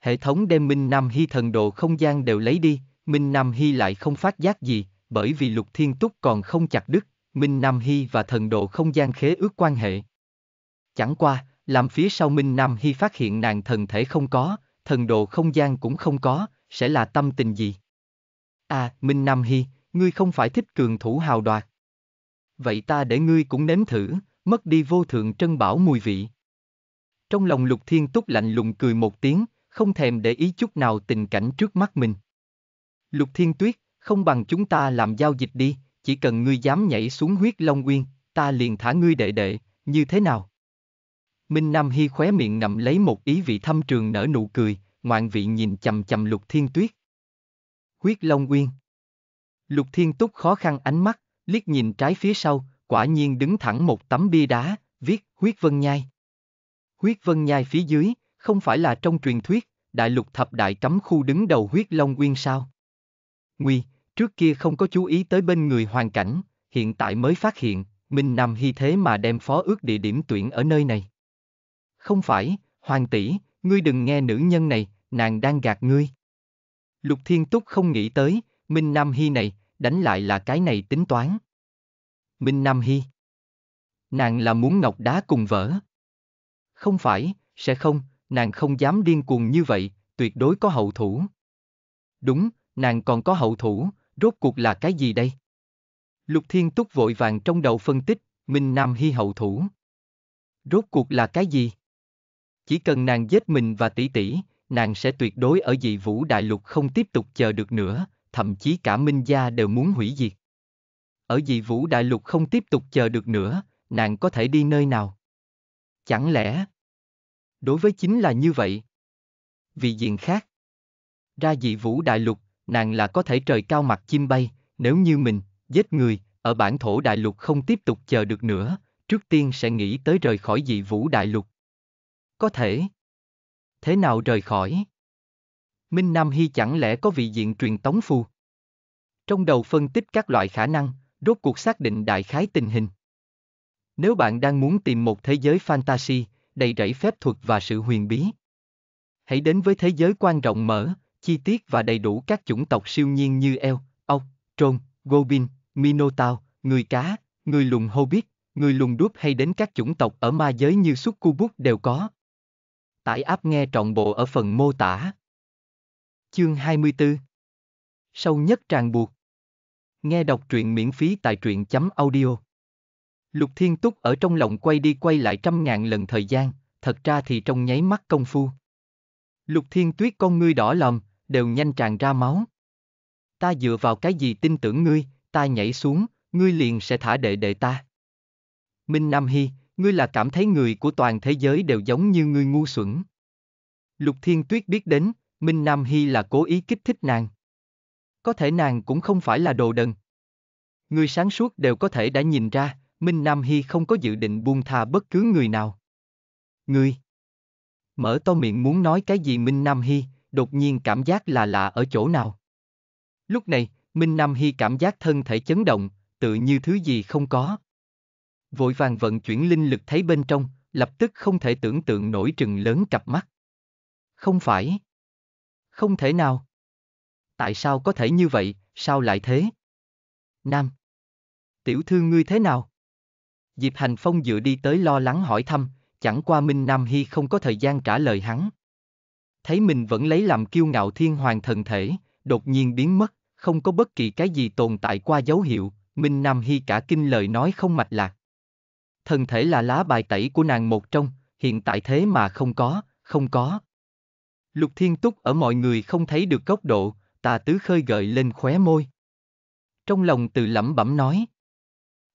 Speaker 1: Hệ thống đem Minh Nam Hy thần đồ không gian đều lấy đi, Minh Nam Hy lại không phát giác gì, bởi vì lục thiên túc còn không chặt đứt, Minh Nam Hy và thần đồ không gian khế ước quan hệ. Chẳng qua, làm phía sau Minh Nam Hy phát hiện nàng thần thể không có, thần đồ không gian cũng không có, sẽ là tâm tình gì? À, Minh Nam Hy, ngươi không phải thích cường thủ hào đoạt vậy ta để ngươi cũng nếm thử, mất đi vô thượng trân bảo mùi vị. Trong lòng lục thiên túc lạnh lùng cười một tiếng, không thèm để ý chút nào tình cảnh trước mắt mình. Lục thiên tuyết, không bằng chúng ta làm giao dịch đi, chỉ cần ngươi dám nhảy xuống huyết long uyên, ta liền thả ngươi đệ đệ, như thế nào? Minh Nam Hy khóe miệng ngậm lấy một ý vị thâm trường nở nụ cười, ngoạn vị nhìn chầm chầm lục thiên tuyết. Huyết long uyên. Lục thiên túc khó khăn ánh mắt, liếc nhìn trái phía sau, quả nhiên đứng thẳng một tấm bia đá, viết huyết vân nhai. Huyết vân nhai phía dưới, không phải là trong truyền thuyết, đại lục thập đại cấm khu đứng đầu huyết long uyên sao. Nguy, trước kia không có chú ý tới bên người hoàn cảnh, hiện tại mới phát hiện, Minh Nam Hy thế mà đem phó ước địa điểm tuyển ở nơi này. Không phải, Hoàng tỷ, ngươi đừng nghe nữ nhân này, nàng đang gạt ngươi. Lục Thiên Túc không nghĩ tới, Minh Nam Hy này, đánh lại là cái này tính toán. Minh Nam Hy Nàng là muốn ngọc đá cùng vỡ. Không phải, sẽ không, nàng không dám điên cuồng như vậy, tuyệt đối có hậu thủ. Đúng, nàng còn có hậu thủ, rốt cuộc là cái gì đây? Lục Thiên Túc vội vàng trong đầu phân tích, Minh Nam Hy hậu thủ. Rốt cuộc là cái gì? Chỉ cần nàng giết mình và tỷ tỷ, nàng sẽ tuyệt đối ở dị vũ đại lục không tiếp tục chờ được nữa, thậm chí cả Minh Gia đều muốn hủy diệt. Ở dị vũ đại lục không tiếp tục chờ được nữa, nàng có thể đi nơi nào? Chẳng lẽ... Đối với chính là như vậy. Vì diện khác. Ra dị vũ đại lục, nàng là có thể trời cao mặt chim bay, nếu như mình, giết người, ở bản thổ đại lục không tiếp tục chờ được nữa, trước tiên sẽ nghĩ tới rời khỏi dị vũ đại lục. Có thể. Thế nào rời khỏi? Minh Nam Hy chẳng lẽ có vị diện truyền tống phù? Trong đầu phân tích các loại khả năng, rốt cuộc xác định đại khái tình hình. Nếu bạn đang muốn tìm một thế giới fantasy, đầy rẫy phép thuật và sự huyền bí, hãy đến với thế giới quan rộng mở, chi tiết và đầy đủ các chủng tộc siêu nhiên như eo, ốc, trôn, gobin, minotaur, người cá, người lùn hobbit, người lùn đúp hay đến các chủng tộc ở ma giới như Succubus đều có. Tải app nghe trọn bộ ở phần mô tả. Chương 24 Sâu nhất tràn buộc Nghe đọc truyện miễn phí tại truyện chấm audio Lục Thiên Túc ở trong lòng quay đi quay lại trăm ngàn lần thời gian, thật ra thì trong nháy mắt công phu. Lục Thiên Tuyết con ngươi đỏ lòm, đều nhanh tràn ra máu. Ta dựa vào cái gì tin tưởng ngươi, ta nhảy xuống, ngươi liền sẽ thả đệ đệ ta. Minh Nam Hy, ngươi là cảm thấy người của toàn thế giới đều giống như ngươi ngu xuẩn. Lục Thiên Tuyết biết đến, Minh Nam Hy là cố ý kích thích nàng. Có thể nàng cũng không phải là đồ đần. Người sáng suốt đều có thể đã nhìn ra, Minh Nam Hy không có dự định buông tha bất cứ người nào. Người Mở to miệng muốn nói cái gì Minh Nam Hy, đột nhiên cảm giác là lạ ở chỗ nào. Lúc này, Minh Nam Hy cảm giác thân thể chấn động, tự như thứ gì không có. Vội vàng vận chuyển linh lực thấy bên trong, lập tức không thể tưởng tượng nổi trừng lớn cặp mắt. Không phải. Không thể nào. Tại sao có thể như vậy, sao lại thế? Nam. Tiểu thư ngươi thế nào? Diệp Hành Phong dựa đi tới lo lắng hỏi thăm, chẳng qua Minh Nam Hy không có thời gian trả lời hắn. Thấy mình vẫn lấy làm kiêu ngạo thiên hoàng thần thể, đột nhiên biến mất, không có bất kỳ cái gì tồn tại qua dấu hiệu, Minh Nam Hy cả kinh lời nói không mạch lạc. Thần thể là lá bài tẩy của nàng một trong, hiện tại thế mà không có, không có. Lục Thiên Túc ở mọi người không thấy được góc độ, tà tứ khơi gợi lên khóe môi. Trong lòng tự lẩm bẩm nói.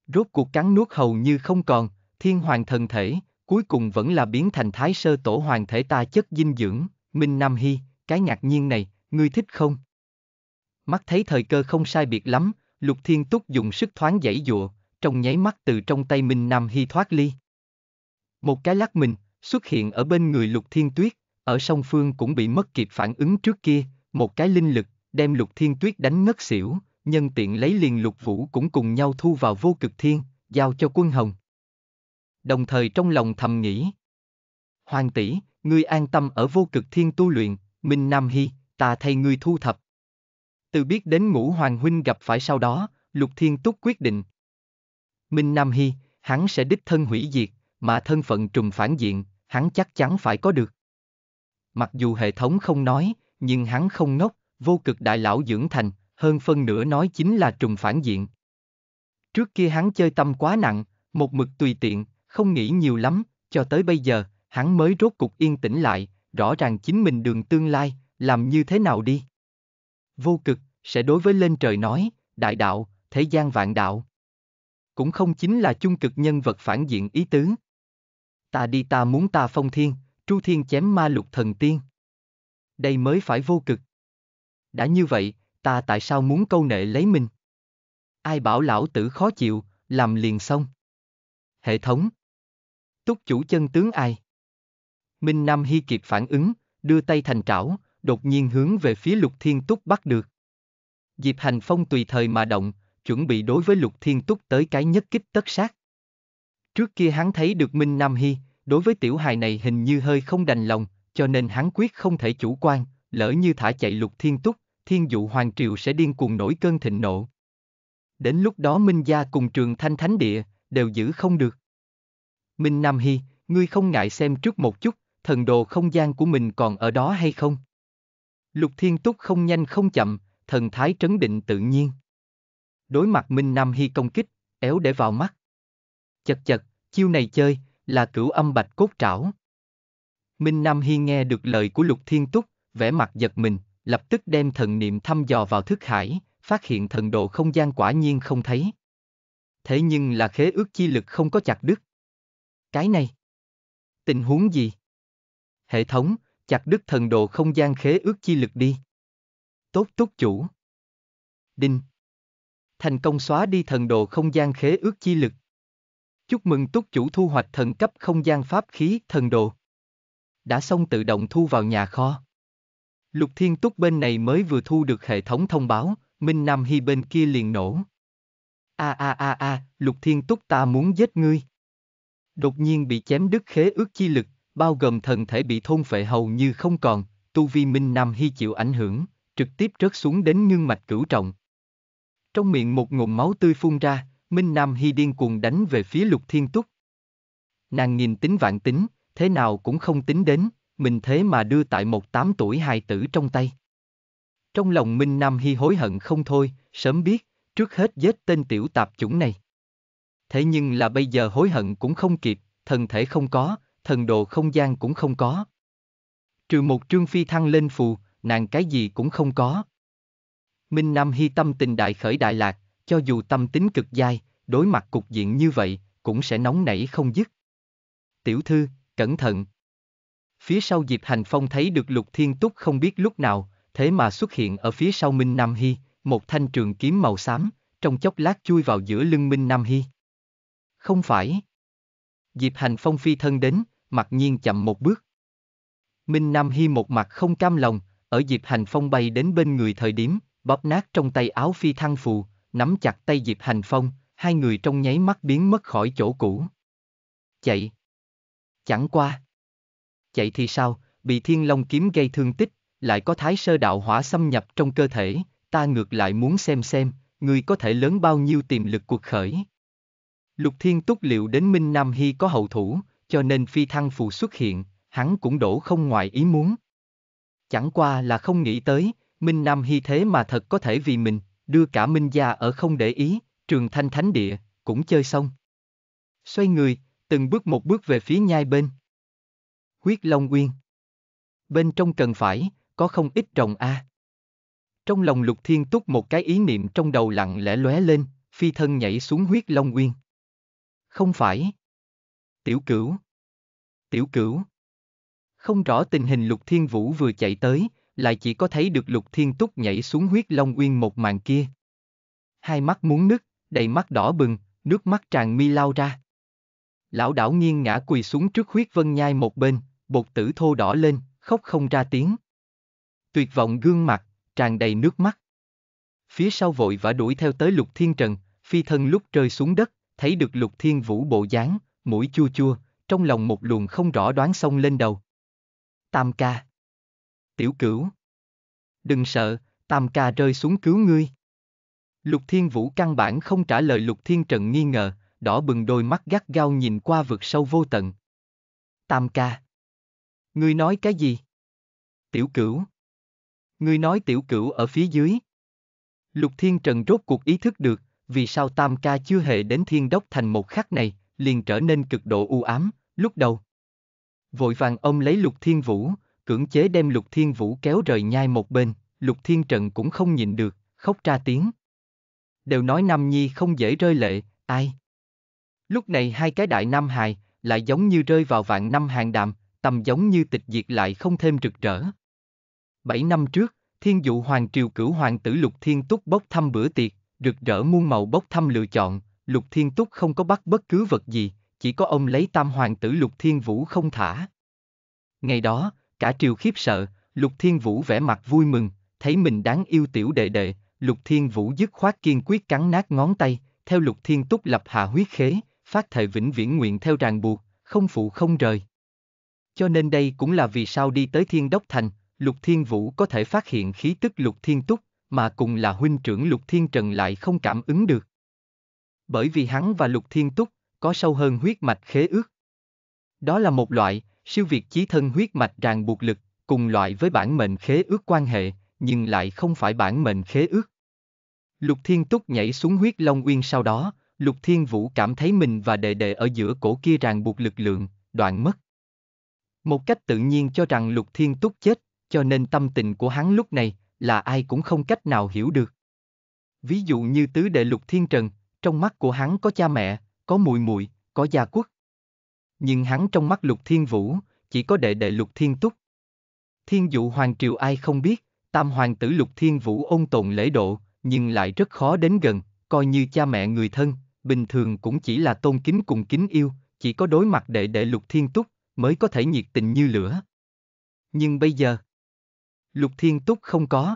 Speaker 1: Rốt cuộc cắn nuốt hầu như không còn, thiên hoàng thần thể, cuối cùng vẫn là biến thành thái sơ tổ hoàng thể ta chất dinh dưỡng, Minh Nam Hy, cái ngạc nhiên này, ngươi thích không? Mắt thấy thời cơ không sai biệt lắm, Lục Thiên Túc dùng sức thoáng dãy dụa, trong nháy mắt từ trong tay Minh Nam Hy thoát ly. Một cái lắc mình, xuất hiện ở bên người Lục Thiên Tuyết, ở song phương cũng bị mất kịp phản ứng trước kia, một cái linh lực, đem lục thiên tuyết đánh ngất xỉu, nhân tiện lấy liền lục vũ cũng cùng nhau thu vào vô cực thiên, giao cho quân hồng. Đồng thời trong lòng thầm nghĩ. Hoàng tỷ, ngươi an tâm ở vô cực thiên tu luyện, Minh Nam Hy, ta thay ngươi thu thập. Từ biết đến ngũ hoàng huynh gặp phải sau đó, lục thiên túc quyết định. Minh Nam Hy, hắn sẽ đích thân hủy diệt, mà thân phận trùng phản diện, hắn chắc chắn phải có được mặc dù hệ thống không nói, nhưng hắn không ngốc, vô cực đại lão dưỡng thành, hơn phân nửa nói chính là trùng phản diện. Trước kia hắn chơi tâm quá nặng, một mực tùy tiện, không nghĩ nhiều lắm, cho tới bây giờ, hắn mới rốt cục yên tĩnh lại, rõ ràng chính mình đường tương lai, làm như thế nào đi. Vô cực, sẽ đối với lên trời nói, đại đạo, thế gian vạn đạo. Cũng không chính là chung cực nhân vật phản diện ý tứ. Ta đi ta muốn ta phong thiên, Tru Thiên chém ma lục thần tiên. Đây mới phải vô cực. Đã như vậy, ta tại sao muốn câu nệ lấy mình? Ai bảo lão tử khó chịu, làm liền xong. Hệ thống. Túc chủ chân tướng ai? Minh Nam Hy kịp phản ứng, đưa tay thành trảo, đột nhiên hướng về phía lục thiên túc bắt được. Diệp hành phong tùy thời mà động, chuẩn bị đối với lục thiên túc tới cái nhất kích tất sát. Trước kia hắn thấy được Minh Nam Hy, đối với tiểu hài này hình như hơi không đành lòng, cho nên hắn quyết không thể chủ quan, lỡ như thả chạy lục thiên túc, thiên dụ hoàng triều sẽ điên cuồng nổi cơn thịnh nộ. Đến lúc đó Minh Gia cùng trường thanh thánh địa, đều giữ không được. Minh Nam Hy, ngươi không ngại xem trước một chút, thần đồ không gian của mình còn ở đó hay không? Lục Thiên Túc không nhanh không chậm, thần thái trấn định tự nhiên. Đối mặt Minh Nam Hy công kích, éo để vào mắt. Chật chật, chiêu này chơi, là cửu âm bạch cốt trảo. Minh Nam Hi nghe được lời của Lục Thiên Túc, vẻ mặt giật mình, lập tức đem thần niệm thăm dò vào thức hải, phát hiện thần độ không gian quả nhiên không thấy. Thế nhưng là khế ước chi lực không có chặt đứt. Cái này. Tình huống gì? Hệ thống, chặt đứt thần độ không gian khế ước chi lực đi. Tốt túc chủ. Đinh. Thành công xóa đi thần độ không gian khế ước chi lực. Chúc mừng túc chủ thu hoạch thần cấp không gian pháp khí thần đồ. Đã xong tự động thu vào nhà kho. Lục Thiên Túc bên này mới vừa thu được hệ thống thông báo, Minh Nam Hy bên kia liền nổ. A a a a, Lục Thiên Túc ta muốn giết ngươi. Đột nhiên bị chém đứt khế ước chi lực, bao gồm thần thể bị thôn phệ hầu như không còn, tu vi Minh Nam Hy chịu ảnh hưởng, trực tiếp rớt xuống đến ngưng mạch cửu trọng. Trong miệng một ngụm máu tươi phun ra, Minh Nam Hy điên cuồng đánh về phía lục thiên túc. Nàng nhìn tính vạn tính, thế nào cũng không tính đến, mình thế mà đưa tại một tám tuổi hài tử trong tay. Trong lòng Minh Nam Hy hối hận không thôi, sớm biết, trước hết giết tên tiểu tạp chủng này. Thế nhưng là bây giờ hối hận cũng không kịp, thần thể không có, thần đồ không gian cũng không có. Trừ một trương phi thăng lên phù, nàng cái gì cũng không có. Minh Nam Hy tâm tình đại khởi đại lạc, cho dù tâm tính cực dai, đối mặt cục diện như vậy, cũng sẽ nóng nảy không dứt. Tiểu thư, cẩn thận. Phía sau Diệp Hành Phong thấy được Lục Thiên Túc không biết lúc nào, thế mà xuất hiện ở phía sau Minh Nam Hy, một thanh trường kiếm màu xám, trong chốc lát chui vào giữa lưng Minh Nam Hy. Không phải. Diệp Hành Phong phi thân đến, mặc nhiên chậm một bước. Minh Nam Hy một mặt không cam lòng, ở Diệp Hành Phong bay đến bên người thời điểm, bóp nát trong tay áo phi thăng phù, nắm chặt tay Diệp Hành Phong, hai người trong nháy mắt biến mất khỏi chỗ cũ. Chạy. Chẳng qua. Chạy thì sao, bị thiên long kiếm gây thương tích, lại có thái sơ đạo hỏa xâm nhập trong cơ thể, ta ngược lại muốn xem xem, người có thể lớn bao nhiêu tiềm lực cuộc khởi. Lục thiên túc liệu đến Minh Nam Hy có hậu thủ, cho nên phi thăng phù xuất hiện, hắn cũng đổ không ngoài ý muốn. Chẳng qua là không nghĩ tới, Minh Nam Hy thế mà thật có thể vì mình, đưa cả Minh gia ở không để ý, trường thanh thánh địa, cũng chơi xong. Xoay người, từng bước một bước về phía nhai bên. Huyết Long Uyên. Bên trong cần phải, có không ít rồng a. Trong lòng Lục Thiên Túc một cái ý niệm trong đầu lặng lẽ lóe lên, phi thân nhảy xuống huyết Long Uyên. Không phải. Tiểu cửu. Tiểu cửu. Không rõ tình hình Lục Thiên Vũ vừa chạy tới, lại chỉ có thấy được Lục Thiên Túc nhảy xuống huyết Long Uyên một màn kia. Hai mắt muốn nứt đầy mắt đỏ bừng, nước mắt tràn mi lao ra. Lão đảo nghiêng ngã quỳ xuống trước huyết vân nhai một bên, bột tử thô đỏ lên, khóc không ra tiếng. Tuyệt vọng gương mặt, tràn đầy nước mắt. Phía sau vội vã đuổi theo tới lục thiên trần, phi thân lúc rơi xuống đất, thấy được lục thiên vũ bộ dáng, mũi chua chua, trong lòng một luồng không rõ đoán xông lên đầu. Tam ca. Tiểu cửu. Đừng sợ, tam ca rơi xuống cứu ngươi. Lục Thiên Vũ căn bản không trả lời Lục Thiên Trần nghi ngờ, đỏ bừng đôi mắt gắt gao nhìn qua vực sâu vô tận. Tam ca. Ngươi nói cái gì? Tiểu cửu. Ngươi nói tiểu cửu ở phía dưới. Lục Thiên Trần rốt cuộc ý thức được, vì sao Tam ca chưa hề đến thiên đốc thành một khắc này, liền trở nên cực độ u ám, lúc đầu. Vội vàng ông lấy Lục Thiên Vũ, cưỡng chế đem Lục Thiên Vũ kéo rời nhai một bên, Lục Thiên Trần cũng không nhìn được, khóc ra tiếng đều nói Nam Nhi không dễ rơi lệ, ai? Lúc này hai cái đại Nam Hài, lại giống như rơi vào vạn năm hàng đàm, tầm giống như tịch diệt lại không thêm rực rỡ. Bảy năm trước, thiên dụ hoàng triều cửu hoàng tử Lục Thiên Túc bốc thăm bữa tiệc, rực rỡ muôn màu bốc thăm lựa chọn, Lục Thiên Túc không có bắt bất cứ vật gì, chỉ có ông lấy tam hoàng tử Lục Thiên Vũ không thả. Ngày đó, cả triều khiếp sợ, Lục Thiên Vũ vẻ mặt vui mừng, thấy mình đáng yêu tiểu đệ đệ, Lục Thiên Vũ dứt khoát kiên quyết cắn nát ngón tay, theo Lục Thiên Túc lập hạ huyết khế, phát thệ vĩnh viễn nguyện theo ràng buộc, không phụ không rời. Cho nên đây cũng là vì sao đi tới Thiên Đốc Thành, Lục Thiên Vũ có thể phát hiện khí tức Lục Thiên Túc, mà cùng là huynh trưởng Lục Thiên Trần lại không cảm ứng được. Bởi vì hắn và Lục Thiên Túc có sâu hơn huyết mạch khế ước. Đó là một loại, siêu việt chí thân huyết mạch ràng buộc lực, cùng loại với bản mệnh khế ước quan hệ, nhưng lại không phải bản mệnh khế ước. Lục Thiên Túc nhảy xuống huyết Long Uyên sau đó, Lục Thiên Vũ cảm thấy mình và đệ đệ ở giữa cổ kia ràng buộc lực lượng, đoạn mất. Một cách tự nhiên cho rằng Lục Thiên Túc chết, cho nên tâm tình của hắn lúc này là ai cũng không cách nào hiểu được. Ví dụ như tứ đệ Lục Thiên Trần, trong mắt của hắn có cha mẹ, có mùi mùi, có gia quốc. Nhưng hắn trong mắt Lục Thiên Vũ, chỉ có đệ đệ Lục Thiên Túc. Thiên dụ hoàng triều ai không biết, tam hoàng tử Lục Thiên Vũ ôn tồn lễ độ, nhưng lại rất khó đến gần, coi như cha mẹ người thân, bình thường cũng chỉ là tôn kính cùng kính yêu, chỉ có đối mặt đệ đệ Lục Thiên Túc mới có thể nhiệt tình như lửa. Nhưng bây giờ, Lục Thiên Túc không có.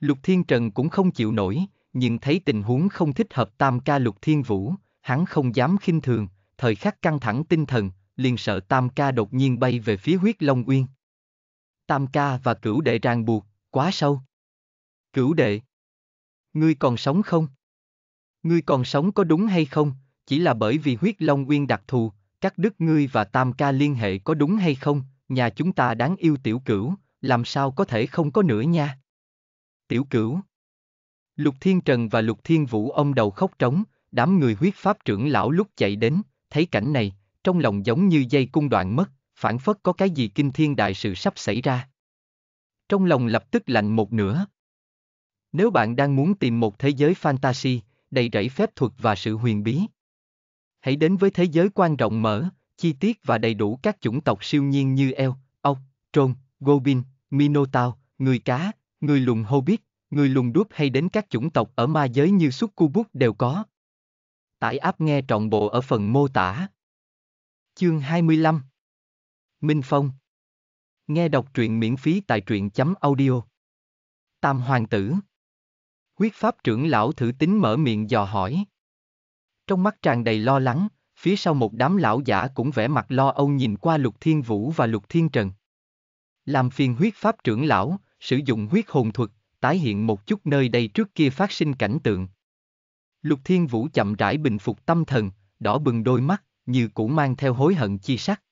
Speaker 1: Lục Thiên Trần cũng không chịu nổi, nhưng thấy tình huống không thích hợp tam ca Lục Thiên Vũ, hắn không dám khinh thường, thời khắc căng thẳng tinh thần, liền sợ tam ca đột nhiên bay về phía huyết Long Uyên. Tam ca và cửu đệ ràng buộc, quá sâu. Cửu đệ Ngươi còn sống không? Ngươi còn sống có đúng hay không? Chỉ là bởi vì huyết long nguyên đặc thù, các đức ngươi và tam ca liên hệ có đúng hay không? Nhà chúng ta đáng yêu tiểu cửu, làm sao có thể không có nữa nha? Tiểu cửu Lục Thiên Trần và Lục Thiên Vũ ông đầu khóc trống, đám người huyết pháp trưởng lão lúc chạy đến, thấy cảnh này, trong lòng giống như dây cung đoạn mất, phản phất có cái gì kinh thiên đại sự sắp xảy ra. Trong lòng lập tức lạnh một nửa, nếu bạn đang muốn tìm một thế giới fantasy, đầy rẫy phép thuật và sự huyền bí, hãy đến với thế giới quan rộng mở, chi tiết và đầy đủ các chủng tộc siêu nhiên như eo, ốc, trôn, gobin, minotaur, người cá, người lùn hobbit, người lùn đúc hay đến các chủng tộc ở ma giới như succubus đều có. Tải app nghe trọn bộ ở phần mô tả. Chương 25 Minh Phong Nghe đọc truyện miễn phí tại truyện.audio chấm Tam Hoàng tử Quyết pháp trưởng lão thử tính mở miệng dò hỏi. Trong mắt tràn đầy lo lắng, phía sau một đám lão giả cũng vẻ mặt lo âu nhìn qua lục thiên vũ và lục thiên trần. Làm phiền huyết pháp trưởng lão, sử dụng huyết hồn thuật, tái hiện một chút nơi đây trước kia phát sinh cảnh tượng. Lục thiên vũ chậm rãi bình phục tâm thần, đỏ bừng đôi mắt, như cũng mang theo hối hận chi sắc.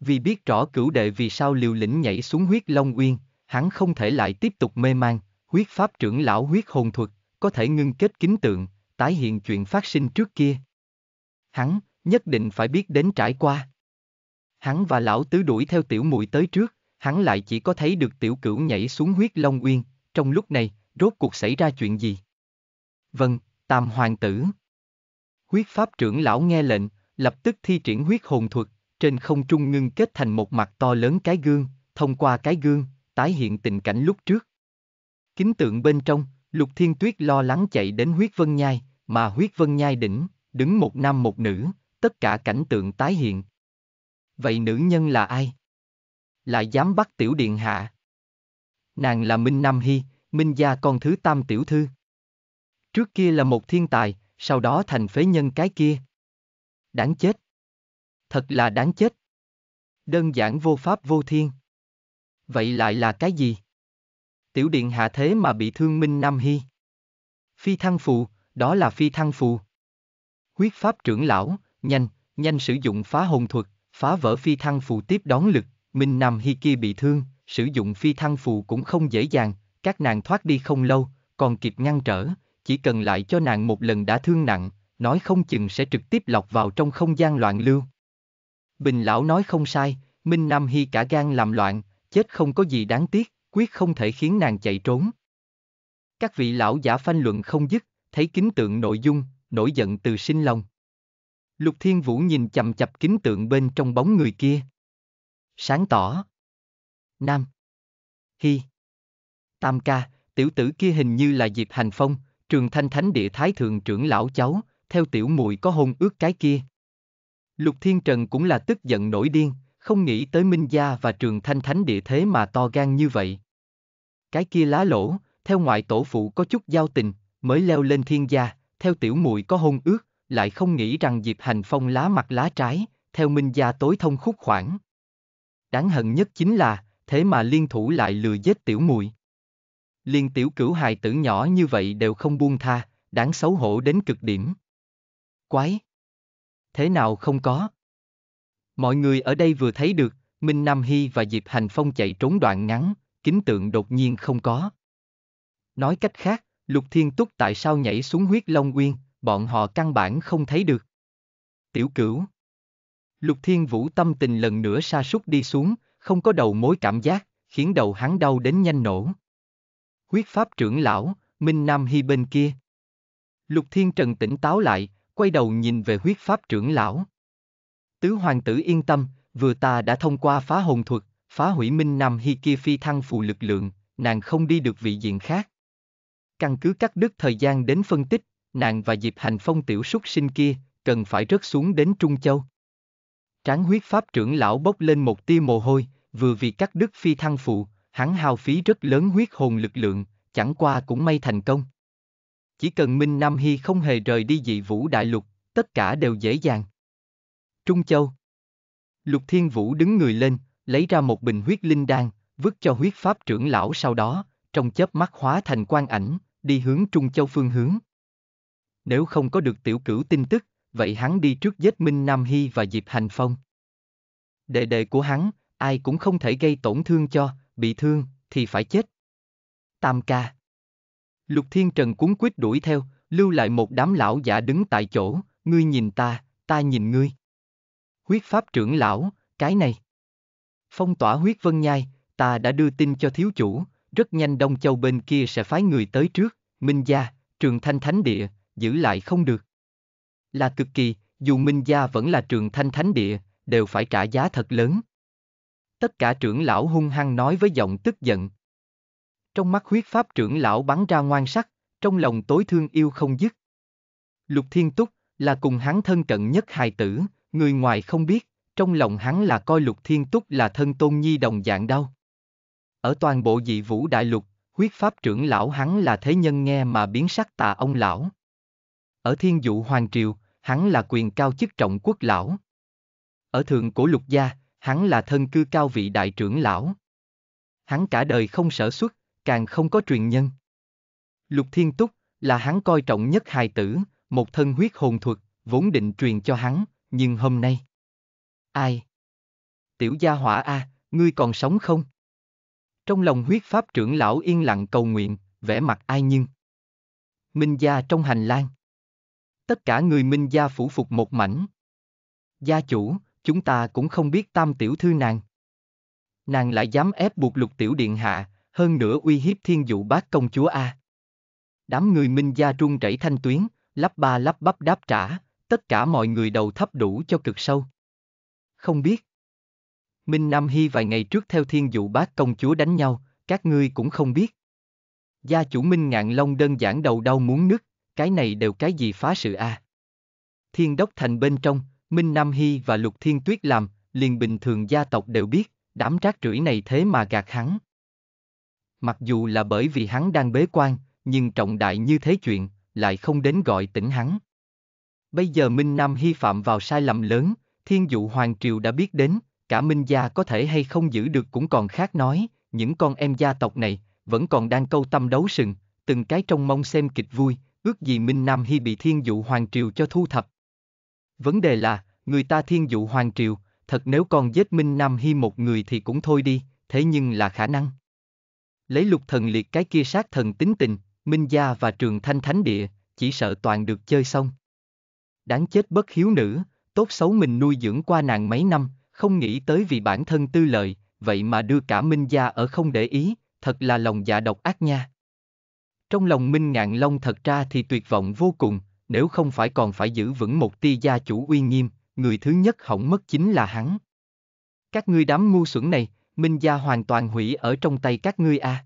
Speaker 1: Vì biết rõ cửu đệ vì sao liều lĩnh nhảy xuống huyết long uyên, hắn không thể lại tiếp tục mê mang. Huyết pháp trưởng lão huyết hồn thuật, có thể ngưng kết kính tượng, tái hiện chuyện phát sinh trước kia. Hắn, nhất định phải biết đến trải qua. Hắn và lão tứ đuổi theo tiểu muội tới trước, hắn lại chỉ có thấy được tiểu cửu nhảy xuống huyết long uyên, trong lúc này, rốt cuộc xảy ra chuyện gì? Vâng, tam hoàng tử. Huyết pháp trưởng lão nghe lệnh, lập tức thi triển huyết hồn thuật, trên không trung ngưng kết thành một mặt to lớn cái gương, thông qua cái gương, tái hiện tình cảnh lúc trước. Kính tượng bên trong, Lục Thiên Tuyết lo lắng chạy đến huyết vân nhai, mà huyết vân nhai đỉnh, đứng một nam một nữ, tất cả cảnh tượng tái hiện. Vậy nữ nhân là ai? là dám bắt tiểu điện hạ. Nàng là Minh Nam Hy, Minh gia con thứ tam tiểu thư. Trước kia là một thiên tài, sau đó thành phế nhân cái kia. Đáng chết. Thật là đáng chết. Đơn giản vô pháp vô thiên. Vậy lại là cái gì? tiểu điện hạ thế mà bị thương Minh Nam Hy. Phi thăng phù, đó là phi thăng phù. Huyết pháp trưởng lão, nhanh, nhanh sử dụng phá hồn thuật, phá vỡ phi thăng phù tiếp đón lực, Minh Nam Hy kia bị thương, sử dụng phi thăng phù cũng không dễ dàng, các nàng thoát đi không lâu, còn kịp ngăn trở, chỉ cần lại cho nàng một lần đã thương nặng, nói không chừng sẽ trực tiếp lọc vào trong không gian loạn lưu. Bình lão nói không sai, Minh Nam Hy cả gan làm loạn, chết không có gì đáng tiếc, quyết không thể khiến nàng chạy trốn. Các vị lão giả phanh luận không dứt, thấy kính tượng nội dung, nổi giận từ sinh lòng. Lục Thiên Vũ nhìn chầm chập kính tượng bên trong bóng người kia. Sáng tỏ. Nam. Hi. Tam ca, tiểu tử kia hình như là Diệp Hành Phong, trường thanh thánh địa thái thượng trưởng lão cháu, theo tiểu mùi có hôn ước cái kia. Lục Thiên Trần cũng là tức giận nổi điên, không nghĩ tới Minh Gia và trường thanh thánh địa thế mà to gan như vậy cái kia lá lỗ, theo ngoại tổ phụ có chút giao tình, mới leo lên thiên gia, theo tiểu muội có hôn ước, lại không nghĩ rằng Diệp Hành Phong lá mặt lá trái, theo Minh gia tối thông khúc khoảng. Đáng hận nhất chính là, thế mà liên thủ lại lừa giết tiểu muội. Liên tiểu cửu hài tử nhỏ như vậy đều không buông tha, đáng xấu hổ đến cực điểm. Quái! Thế nào không có? Mọi người ở đây vừa thấy được, Minh Nam Hy và Diệp Hành Phong chạy trốn đoạn ngắn, kính tượng đột nhiên không có. Nói cách khác, Lục Thiên Túc tại sao nhảy xuống huyết Long Nguyên, bọn họ căn bản không thấy được. Tiểu cửu Lục Thiên Vũ tâm tình lần nữa sa sút đi xuống, không có đầu mối cảm giác, khiến đầu hắn đau đến nhanh nổ. Huyết Pháp trưởng lão, Minh Nam Hy bên kia. Lục Thiên Trần tỉnh táo lại, quay đầu nhìn về huyết Pháp trưởng lão. Tứ hoàng tử yên tâm, vừa ta đã thông qua phá hồn thuật, phá hủy Minh Nam Hi kia phi thăng phù lực lượng, nàng không đi được vị diện khác. Căn cứ cắt đứt thời gian đến phân tích, nàng và Diệp Hành Phong tiểu súc sinh kia, cần phải rớt xuống đến Trung Châu. Tráng huyết pháp trưởng lão bốc lên một tia mồ hôi, vừa vì cắt đứt phi thăng phụ, hắn hao phí rất lớn huyết hồn lực lượng, chẳng qua cũng may thành công. Chỉ cần Minh Nam Hy không hề rời đi dị vũ đại lục, tất cả đều dễ dàng. Trung Châu Lục Thiên Vũ đứng người lên, lấy ra một bình huyết linh đan, vứt cho huyết pháp trưởng lão sau đó, trong chớp mắt hóa thành quan ảnh, đi hướng Trung Châu phương hướng. Nếu không có được tiểu cửu tin tức, vậy hắn đi trước giết Minh Nam Hy và Diệp Hành Phong. Đệ đệ của hắn, ai cũng không thể gây tổn thương cho, bị thương, thì phải chết. Tam ca. Lục Thiên Trần cuốn quyết đuổi theo, lưu lại một đám lão giả đứng tại chỗ, ngươi nhìn ta, ta nhìn ngươi. Huyết pháp trưởng lão, cái này. Phong tỏa huyết vân nhai, ta đã đưa tin cho thiếu chủ, rất nhanh Đông Châu bên kia sẽ phái người tới trước, Minh Gia, Trường Thanh Thánh Địa, giữ lại không được. Là cực kỳ, dù Minh Gia vẫn là Trường Thanh Thánh Địa, đều phải trả giá thật lớn. Tất cả trưởng lão hung hăng nói với giọng tức giận. Trong mắt huyết pháp trưởng lão bắn ra ngoan sắc, trong lòng tối thương yêu không dứt. Lục Thiên Túc là cùng hắn thân cận nhất hài tử, người ngoài không biết trong lòng hắn là coi lục thiên túc là thân tôn nhi đồng dạng đau. Ở toàn bộ dị vũ đại lục, huyết pháp trưởng lão hắn là thế nhân nghe mà biến sắc tà ông lão. Ở thiên dụ hoàng triều, hắn là quyền cao chức trọng quốc lão. Ở thượng cổ lục gia, hắn là thân cư cao vị đại trưởng lão. Hắn cả đời không sở xuất, càng không có truyền nhân. Lục thiên túc là hắn coi trọng nhất hài tử, một thân huyết hồn thuật, vốn định truyền cho hắn, nhưng hôm nay Ai? Tiểu gia hỏa a, à, ngươi còn sống không? Trong lòng huyết pháp trưởng lão yên lặng cầu nguyện, vẻ mặt ai nhưng. Minh gia trong hành lang. Tất cả người Minh gia phủ phục một mảnh. Gia chủ, chúng ta cũng không biết tam tiểu thư nàng. Nàng lại dám ép buộc lục tiểu điện hạ, hơn nữa uy hiếp thiên dụ bác công chúa A. Đám người Minh gia run rẩy thanh tuyến, lắp ba lắp bắp đáp trả, tất cả mọi người đầu thấp đủ cho cực sâu không biết. Minh Nam Hy vài ngày trước theo thiên dụ bác công chúa đánh nhau, các ngươi cũng không biết. Gia chủ Minh Ngạn Long đơn giản đầu đau muốn nứt, cái này đều cái gì phá sự a? À. Thiên đốc thành bên trong, Minh Nam Hy và Lục Thiên Tuyết làm, liền bình thường gia tộc đều biết, đám rác rưởi này thế mà gạt hắn. Mặc dù là bởi vì hắn đang bế quan, nhưng trọng đại như thế chuyện, lại không đến gọi tỉnh hắn. Bây giờ Minh Nam Hy phạm vào sai lầm lớn, Thiên dụ Hoàng Triều đã biết đến, cả Minh Gia có thể hay không giữ được cũng còn khác nói, những con em gia tộc này, vẫn còn đang câu tâm đấu sừng, từng cái trong mong xem kịch vui, ước gì Minh Nam Hy bị Thiên dụ Hoàng Triều cho thu thập. Vấn đề là, người ta Thiên dụ Hoàng Triều, thật nếu còn giết Minh Nam Hy một người thì cũng thôi đi, thế nhưng là khả năng. Lấy lục thần liệt cái kia sát thần tính tình, Minh Gia và Trường Thanh Thánh Địa, chỉ sợ toàn được chơi xong. Đáng chết bất hiếu nữ, tốt xấu mình nuôi dưỡng qua nàng mấy năm, không nghĩ tới vì bản thân tư lợi, vậy mà đưa cả Minh gia ở không để ý, thật là lòng dạ độc ác nha. Trong lòng Minh Ngạn Long thật ra thì tuyệt vọng vô cùng, nếu không phải còn phải giữ vững một tia gia chủ uy nghiêm, người thứ nhất hỏng mất chính là hắn. Các ngươi đám ngu xuẩn này, Minh gia hoàn toàn hủy ở trong tay các ngươi a. À.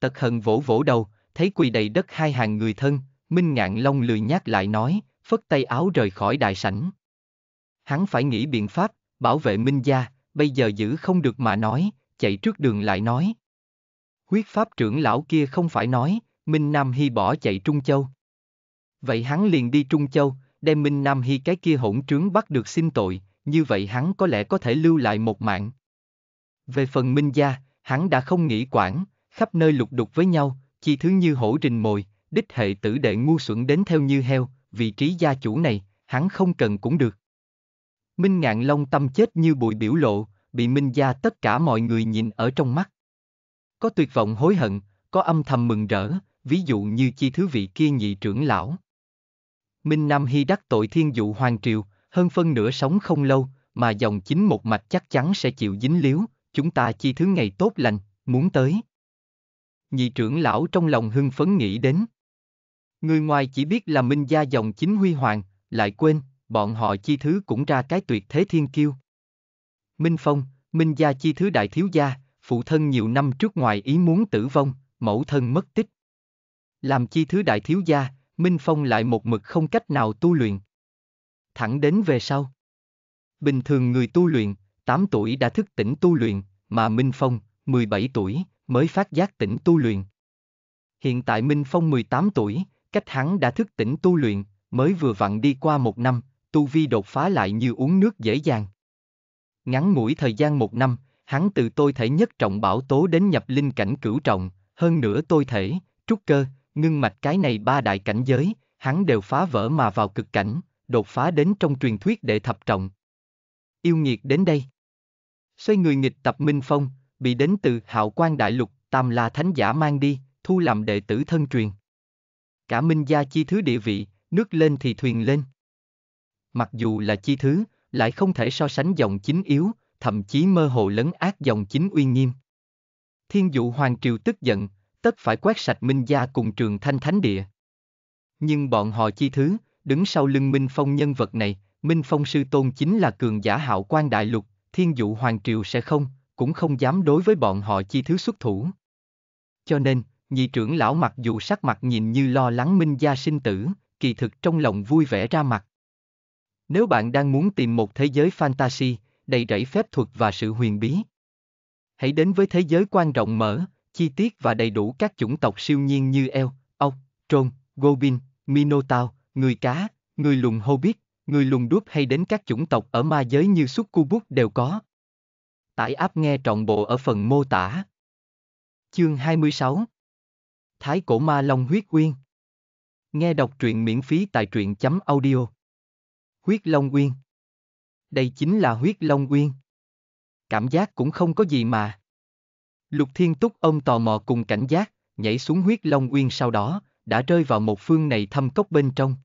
Speaker 1: Tật hận vỗ vỗ đầu, thấy quỳ đầy đất hai hàng người thân, Minh Ngạn Long lười nhác lại nói, phất tay áo rời khỏi đại sảnh hắn phải nghĩ biện pháp, bảo vệ Minh Gia, bây giờ giữ không được mà nói, chạy trước đường lại nói. Huyết pháp trưởng lão kia không phải nói, Minh Nam Hy bỏ chạy Trung Châu. Vậy hắn liền đi Trung Châu, đem Minh Nam Hy cái kia hỗn trướng bắt được xin tội, như vậy hắn có lẽ có thể lưu lại một mạng. Về phần Minh Gia, hắn đã không nghĩ quản, khắp nơi lục đục với nhau, chi thứ như hổ rình mồi, đích hệ tử đệ ngu xuẩn đến theo như heo, vị trí gia chủ này, hắn không cần cũng được. Minh Ngạn Long tâm chết như bụi biểu lộ, bị Minh Gia tất cả mọi người nhìn ở trong mắt. Có tuyệt vọng hối hận, có âm thầm mừng rỡ, ví dụ như chi thứ vị kia nhị trưởng lão. Minh Nam Hy đắc tội thiên dụ Hoàng Triều, hơn phân nửa sống không lâu, mà dòng chính một mạch chắc chắn sẽ chịu dính líu, chúng ta chi thứ ngày tốt lành, muốn tới. Nhị trưởng lão trong lòng hưng phấn nghĩ đến. Người ngoài chỉ biết là Minh Gia dòng chính huy hoàng, lại quên, bọn họ chi thứ cũng ra cái tuyệt thế thiên kiêu. Minh Phong, Minh gia chi thứ đại thiếu gia, phụ thân nhiều năm trước ngoài ý muốn tử vong, mẫu thân mất tích. Làm chi thứ đại thiếu gia, Minh Phong lại một mực không cách nào tu luyện. Thẳng đến về sau. Bình thường người tu luyện, 8 tuổi đã thức tỉnh tu luyện, mà Minh Phong, 17 tuổi, mới phát giác tỉnh tu luyện. Hiện tại Minh Phong 18 tuổi, cách hắn đã thức tỉnh tu luyện, mới vừa vặn đi qua một năm, tu vi đột phá lại như uống nước dễ dàng. Ngắn ngủi thời gian một năm, hắn từ tôi thể nhất trọng bảo tố đến nhập linh cảnh cửu trọng, hơn nữa tôi thể, trúc cơ, ngưng mạch cái này ba đại cảnh giới, hắn đều phá vỡ mà vào cực cảnh, đột phá đến trong truyền thuyết đệ thập trọng. Yêu nghiệt đến đây. Xoay người nghịch tập Minh Phong, bị đến từ hạo quan đại lục, tam la thánh giả mang đi, thu làm đệ tử thân truyền. Cả Minh gia chi thứ địa vị, nước lên thì thuyền lên mặc dù là chi thứ, lại không thể so sánh dòng chính yếu, thậm chí mơ hồ lấn ác dòng chính uy nghiêm. Thiên dụ Hoàng Triều tức giận, tất phải quét sạch Minh Gia cùng trường thanh thánh địa. Nhưng bọn họ chi thứ, đứng sau lưng Minh Phong nhân vật này, Minh Phong sư tôn chính là cường giả hạo quan đại lục, thiên dụ Hoàng Triều sẽ không, cũng không dám đối với bọn họ chi thứ xuất thủ. Cho nên, nhị trưởng lão mặc dù sắc mặt nhìn như lo lắng Minh Gia sinh tử, kỳ thực trong lòng vui vẻ ra mặt. Nếu bạn đang muốn tìm một thế giới fantasy, đầy rẫy phép thuật và sự huyền bí, hãy đến với thế giới quan rộng mở, chi tiết và đầy đủ các chủng tộc siêu nhiên như eo, ốc, trôn, Goblin, minotaur, người cá, người lùn hobbit, người lùn đúp hay đến các chủng tộc ở ma giới như succubus đều có. Tải app nghe trọn bộ ở phần mô tả. Chương 26 Thái cổ ma long huyết uyên Nghe đọc truyện miễn phí tại truyện.audio Chấm Huyết Long Uyên, Đây chính là Huyết Long Uyên. Cảm giác cũng không có gì mà. Lục Thiên Túc ông tò mò cùng cảnh giác, nhảy xuống Huyết Long Uyên sau đó, đã rơi vào một phương này thâm cốc bên trong.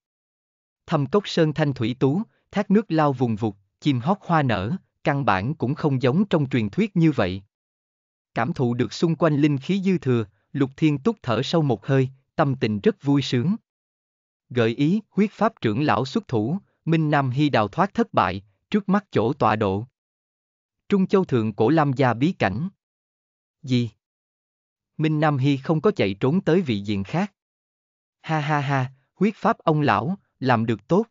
Speaker 1: Thâm cốc sơn thanh thủy tú, thác nước lao vùng vụt, chim hót hoa nở, căn bản cũng không giống trong truyền thuyết như vậy. Cảm thụ được xung quanh linh khí dư thừa, Lục Thiên Túc thở sâu một hơi, tâm tình rất vui sướng. Gợi ý, huyết pháp trưởng lão xuất thủ, Minh Nam Hy đào thoát thất bại, trước mắt chỗ tọa độ. Trung Châu Thượng Cổ Lam Gia bí cảnh. Gì? Minh Nam Hy không có chạy trốn tới vị diện khác. Ha ha ha, huyết pháp ông lão, làm được tốt.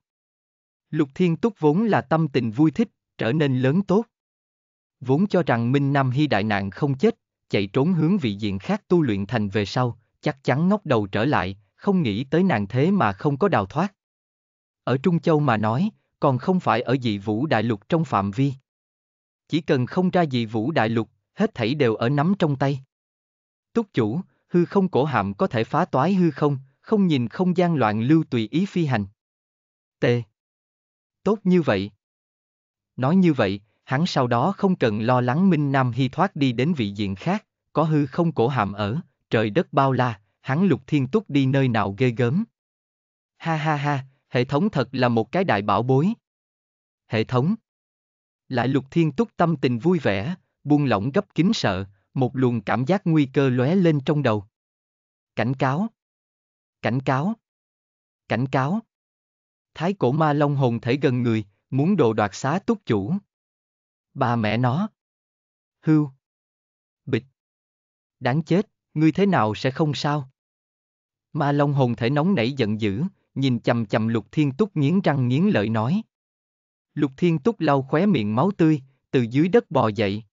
Speaker 1: Lục Thiên Túc vốn là tâm tình vui thích, trở nên lớn tốt. Vốn cho rằng Minh Nam Hy đại nạn không chết, chạy trốn hướng vị diện khác tu luyện thành về sau, chắc chắn ngóc đầu trở lại, không nghĩ tới nàng thế mà không có đào thoát ở Trung Châu mà nói, còn không phải ở dị vũ đại lục trong phạm vi. Chỉ cần không ra dị vũ đại lục, hết thảy đều ở nắm trong tay. Túc chủ, hư không cổ hạm có thể phá toái hư không, không nhìn không gian loạn lưu tùy ý phi hành. T. Tốt như vậy. Nói như vậy, hắn sau đó không cần lo lắng Minh Nam Hy thoát đi đến vị diện khác, có hư không cổ hạm ở, trời đất bao la, hắn lục thiên túc đi nơi nào ghê gớm. Ha ha ha, Hệ thống thật là một cái đại bảo bối. Hệ thống. Lại lục thiên túc tâm tình vui vẻ, buông lỏng gấp kính sợ, một luồng cảm giác nguy cơ lóe lên trong đầu. Cảnh cáo. Cảnh cáo. Cảnh cáo. Thái cổ ma long hồn thể gần người, muốn đồ đoạt xá túc chủ. Ba mẹ nó. Hưu. Bịch. Đáng chết, ngươi thế nào sẽ không sao? Ma long hồn thể nóng nảy giận dữ, nhìn chầm chầm Lục Thiên Túc nghiến răng nghiến lợi nói. Lục Thiên Túc lau khóe miệng máu tươi, từ dưới đất bò dậy.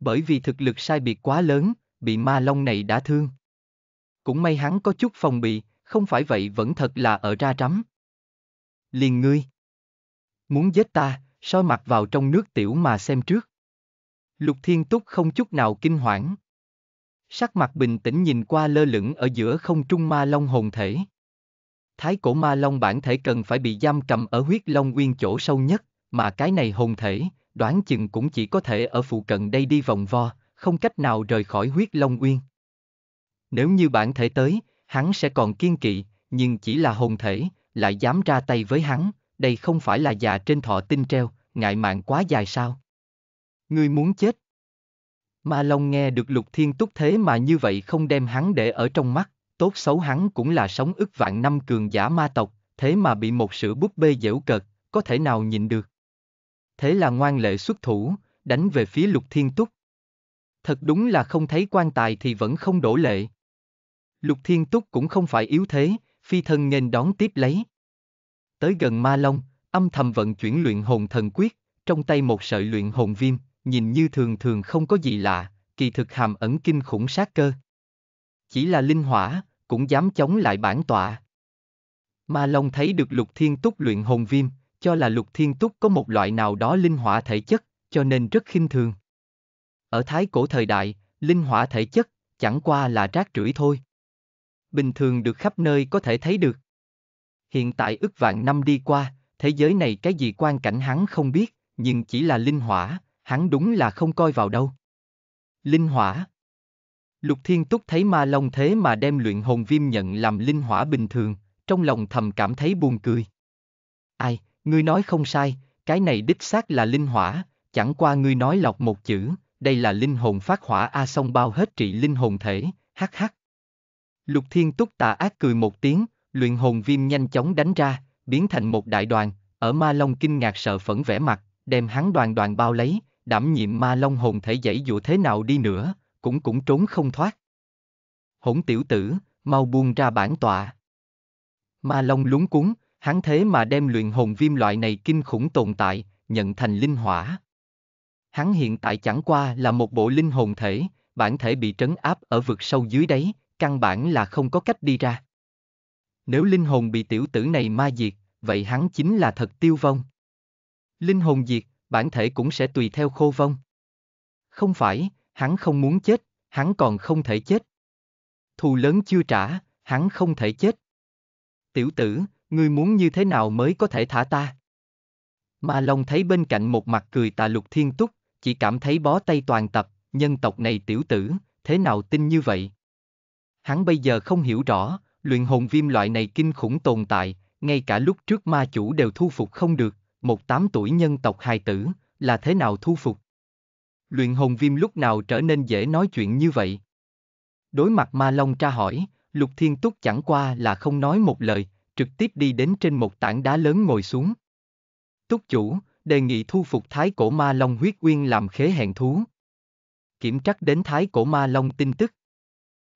Speaker 1: Bởi vì thực lực sai biệt quá lớn, bị ma long này đã thương. Cũng may hắn có chút phòng bị, không phải vậy vẫn thật là ở ra rắm. Liền ngươi. Muốn giết ta, soi mặt vào trong nước tiểu mà xem trước. Lục Thiên Túc không chút nào kinh hoảng. Sắc mặt bình tĩnh nhìn qua lơ lửng ở giữa không trung ma long hồn thể. Thái cổ ma long bản thể cần phải bị giam cầm ở huyết long nguyên chỗ sâu nhất, mà cái này hồn thể, đoán chừng cũng chỉ có thể ở phụ cận đây đi vòng vo, không cách nào rời khỏi huyết long nguyên. Nếu như bản thể tới, hắn sẽ còn kiên kỵ, nhưng chỉ là hồn thể, lại dám ra tay với hắn, đây không phải là già trên thọ tinh treo, ngại mạng quá dài sao? Ngươi muốn chết. Ma Long nghe được lục thiên túc thế mà như vậy không đem hắn để ở trong mắt, tốt xấu hắn cũng là sống ức vạn năm cường giả ma tộc, thế mà bị một sự búp bê dễu cợt, có thể nào nhìn được. Thế là ngoan lệ xuất thủ, đánh về phía lục thiên túc. Thật đúng là không thấy quan tài thì vẫn không đổ lệ. Lục thiên túc cũng không phải yếu thế, phi thân nên đón tiếp lấy. Tới gần ma long, âm thầm vận chuyển luyện hồn thần quyết, trong tay một sợi luyện hồn viêm, nhìn như thường thường không có gì lạ, kỳ thực hàm ẩn kinh khủng sát cơ. Chỉ là linh hỏa, cũng dám chống lại bản tọa. Ma Long thấy được lục thiên túc luyện hồn viêm, cho là lục thiên túc có một loại nào đó linh hỏa thể chất, cho nên rất khinh thường. Ở thái cổ thời đại, linh hỏa thể chất, chẳng qua là rác rưởi thôi. Bình thường được khắp nơi có thể thấy được. Hiện tại ức vạn năm đi qua, thế giới này cái gì quan cảnh hắn không biết, nhưng chỉ là linh hỏa, hắn đúng là không coi vào đâu. Linh hỏa, Lục Thiên Túc thấy ma long thế mà đem luyện hồn viêm nhận làm linh hỏa bình thường, trong lòng thầm cảm thấy buồn cười. Ai, ngươi nói không sai, cái này đích xác là linh hỏa, chẳng qua ngươi nói lọc một chữ, đây là linh hồn phát hỏa A song bao hết trị linh hồn thể, hắc hắc. Lục Thiên Túc tà ác cười một tiếng, luyện hồn viêm nhanh chóng đánh ra, biến thành một đại đoàn, ở ma long kinh ngạc sợ phẫn vẻ mặt, đem hắn đoàn đoàn bao lấy, đảm nhiệm ma long hồn thể dãy dụ thế nào đi nữa, cũng cũng trốn không thoát. Hỗn tiểu tử, mau buông ra bản tọa. Ma Long lúng cuốn, hắn thế mà đem luyện hồn viêm loại này kinh khủng tồn tại, nhận thành linh hỏa. Hắn hiện tại chẳng qua là một bộ linh hồn thể, bản thể bị trấn áp ở vực sâu dưới đấy, căn bản là không có cách đi ra. Nếu linh hồn bị tiểu tử này ma diệt, vậy hắn chính là thật tiêu vong. Linh hồn diệt, bản thể cũng sẽ tùy theo khô vong. Không phải, hắn không muốn chết, hắn còn không thể chết. Thù lớn chưa trả, hắn không thể chết. Tiểu tử, ngươi muốn như thế nào mới có thể thả ta? Ma Long thấy bên cạnh một mặt cười tà lục thiên túc, chỉ cảm thấy bó tay toàn tập, nhân tộc này tiểu tử, thế nào tin như vậy? Hắn bây giờ không hiểu rõ, luyện hồn viêm loại này kinh khủng tồn tại, ngay cả lúc trước ma chủ đều thu phục không được, một tám tuổi nhân tộc hài tử, là thế nào thu phục? luyện hồn viêm lúc nào trở nên dễ nói chuyện như vậy. Đối mặt ma long tra hỏi, lục thiên túc chẳng qua là không nói một lời, trực tiếp đi đến trên một tảng đá lớn ngồi xuống. Túc chủ, đề nghị thu phục thái cổ ma long huyết uyên làm khế hẹn thú. Kiểm trắc đến thái cổ ma long tin tức.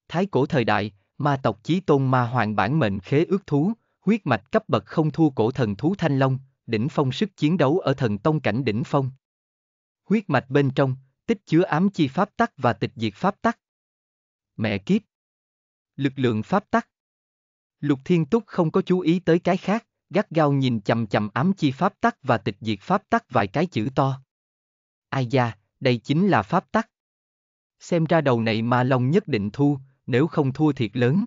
Speaker 1: Thái cổ thời đại, ma tộc chí tôn ma hoàng bản mệnh khế ước thú, huyết mạch cấp bậc không thua cổ thần thú thanh long, đỉnh phong sức chiến đấu ở thần tông cảnh đỉnh phong. Huyết mạch bên trong, tích chứa ám chi pháp tắc và tịch diệt pháp tắc. Mẹ kiếp! Lực lượng pháp tắc. Lục Thiên Túc không có chú ý tới cái khác, gắt gao nhìn chầm chầm ám chi pháp tắc và tịch diệt pháp tắc vài cái chữ to. Ai da, đây chính là pháp tắc. Xem ra đầu này mà lòng nhất định thu, nếu không thua thiệt lớn.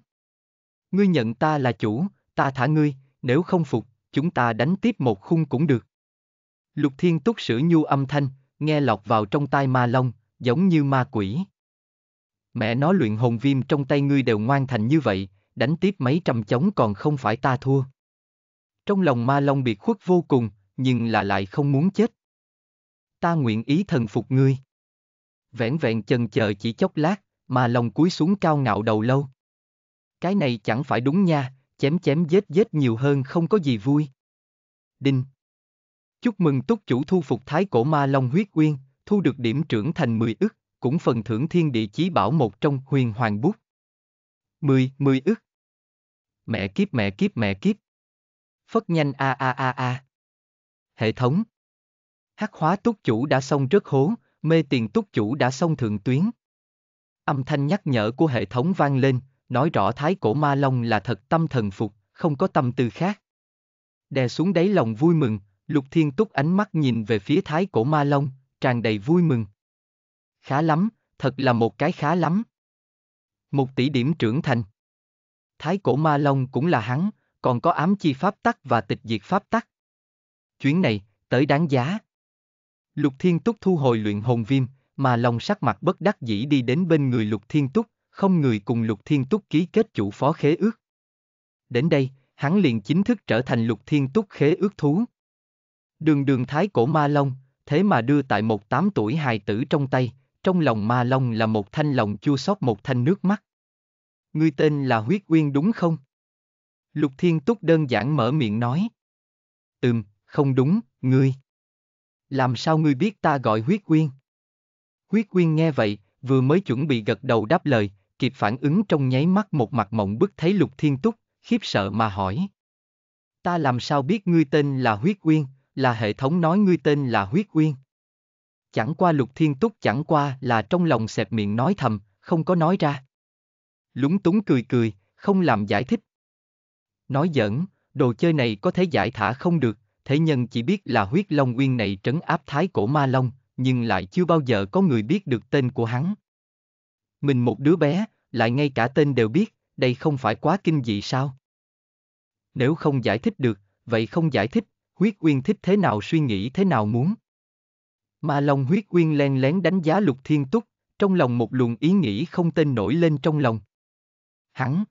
Speaker 1: Ngươi nhận ta là chủ, ta thả ngươi, nếu không phục, chúng ta đánh tiếp một khung cũng được. Lục Thiên Túc sử nhu âm thanh, nghe lọt vào trong tai ma long, giống như ma quỷ. Mẹ nó luyện hồn viêm trong tay ngươi đều ngoan thành như vậy, đánh tiếp mấy trăm chống còn không phải ta thua. Trong lòng ma long bị khuất vô cùng, nhưng là lại không muốn chết. Ta nguyện ý thần phục ngươi. vẹn vẹn chần chờ chỉ chốc lát, ma long cúi xuống cao ngạo đầu lâu. Cái này chẳng phải đúng nha, chém chém giết giết nhiều hơn không có gì vui. Đinh Chúc mừng túc chủ thu phục thái cổ ma long huyết uyên, thu được điểm trưởng thành 10 ức, cũng phần thưởng thiên địa chí bảo một trong huyền hoàng bút. 10, 10 ức. Mẹ kiếp mẹ kiếp mẹ kiếp. Phất nhanh a a a a. Hệ thống. Hắc hóa túc chủ đã xong rất hố, mê tiền túc chủ đã xong thượng tuyến. Âm thanh nhắc nhở của hệ thống vang lên, nói rõ thái cổ ma long là thật tâm thần phục, không có tâm tư khác. Đè xuống đáy lòng vui mừng, Lục Thiên Túc ánh mắt nhìn về phía thái cổ ma long, tràn đầy vui mừng. Khá lắm, thật là một cái khá lắm. Một tỷ điểm trưởng thành. Thái cổ ma long cũng là hắn, còn có ám chi pháp tắc và tịch diệt pháp tắc. Chuyến này, tới đáng giá. Lục Thiên Túc thu hồi luyện hồn viêm, mà lòng sắc mặt bất đắc dĩ đi đến bên người Lục Thiên Túc, không người cùng Lục Thiên Túc ký kết chủ phó khế ước. Đến đây, hắn liền chính thức trở thành Lục Thiên Túc khế ước thú. Đường đường thái cổ ma long, thế mà đưa tại một tám tuổi hài tử trong tay, trong lòng ma long là một thanh lòng chua xót một thanh nước mắt. Ngươi tên là Huyết Uyên đúng không? Lục Thiên Túc đơn giản mở miệng nói. Ừm, không đúng, ngươi. Làm sao ngươi biết ta gọi Huyết Uyên? Huyết Uyên nghe vậy, vừa mới chuẩn bị gật đầu đáp lời, kịp phản ứng trong nháy mắt một mặt mộng bức thấy Lục Thiên Túc, khiếp sợ mà hỏi. Ta làm sao biết ngươi tên là Huyết Uyên, là hệ thống nói ngươi tên là Huyết Uyên. Chẳng qua Lục Thiên Túc chẳng qua là trong lòng xẹp miệng nói thầm, không có nói ra. Lúng túng cười cười, không làm giải thích. Nói giỡn, đồ chơi này có thể giải thả không được, thế nhân chỉ biết là huyết long uyên này trấn áp thái cổ ma long, nhưng lại chưa bao giờ có người biết được tên của hắn. Mình một đứa bé, lại ngay cả tên đều biết, đây không phải quá kinh dị sao? Nếu không giải thích được, vậy không giải thích, huyết uyên thích thế nào suy nghĩ thế nào muốn. Mà lòng huyết uyên len lén đánh giá lục thiên túc, trong lòng một luồng ý nghĩ không tên nổi lên trong lòng. Hắn!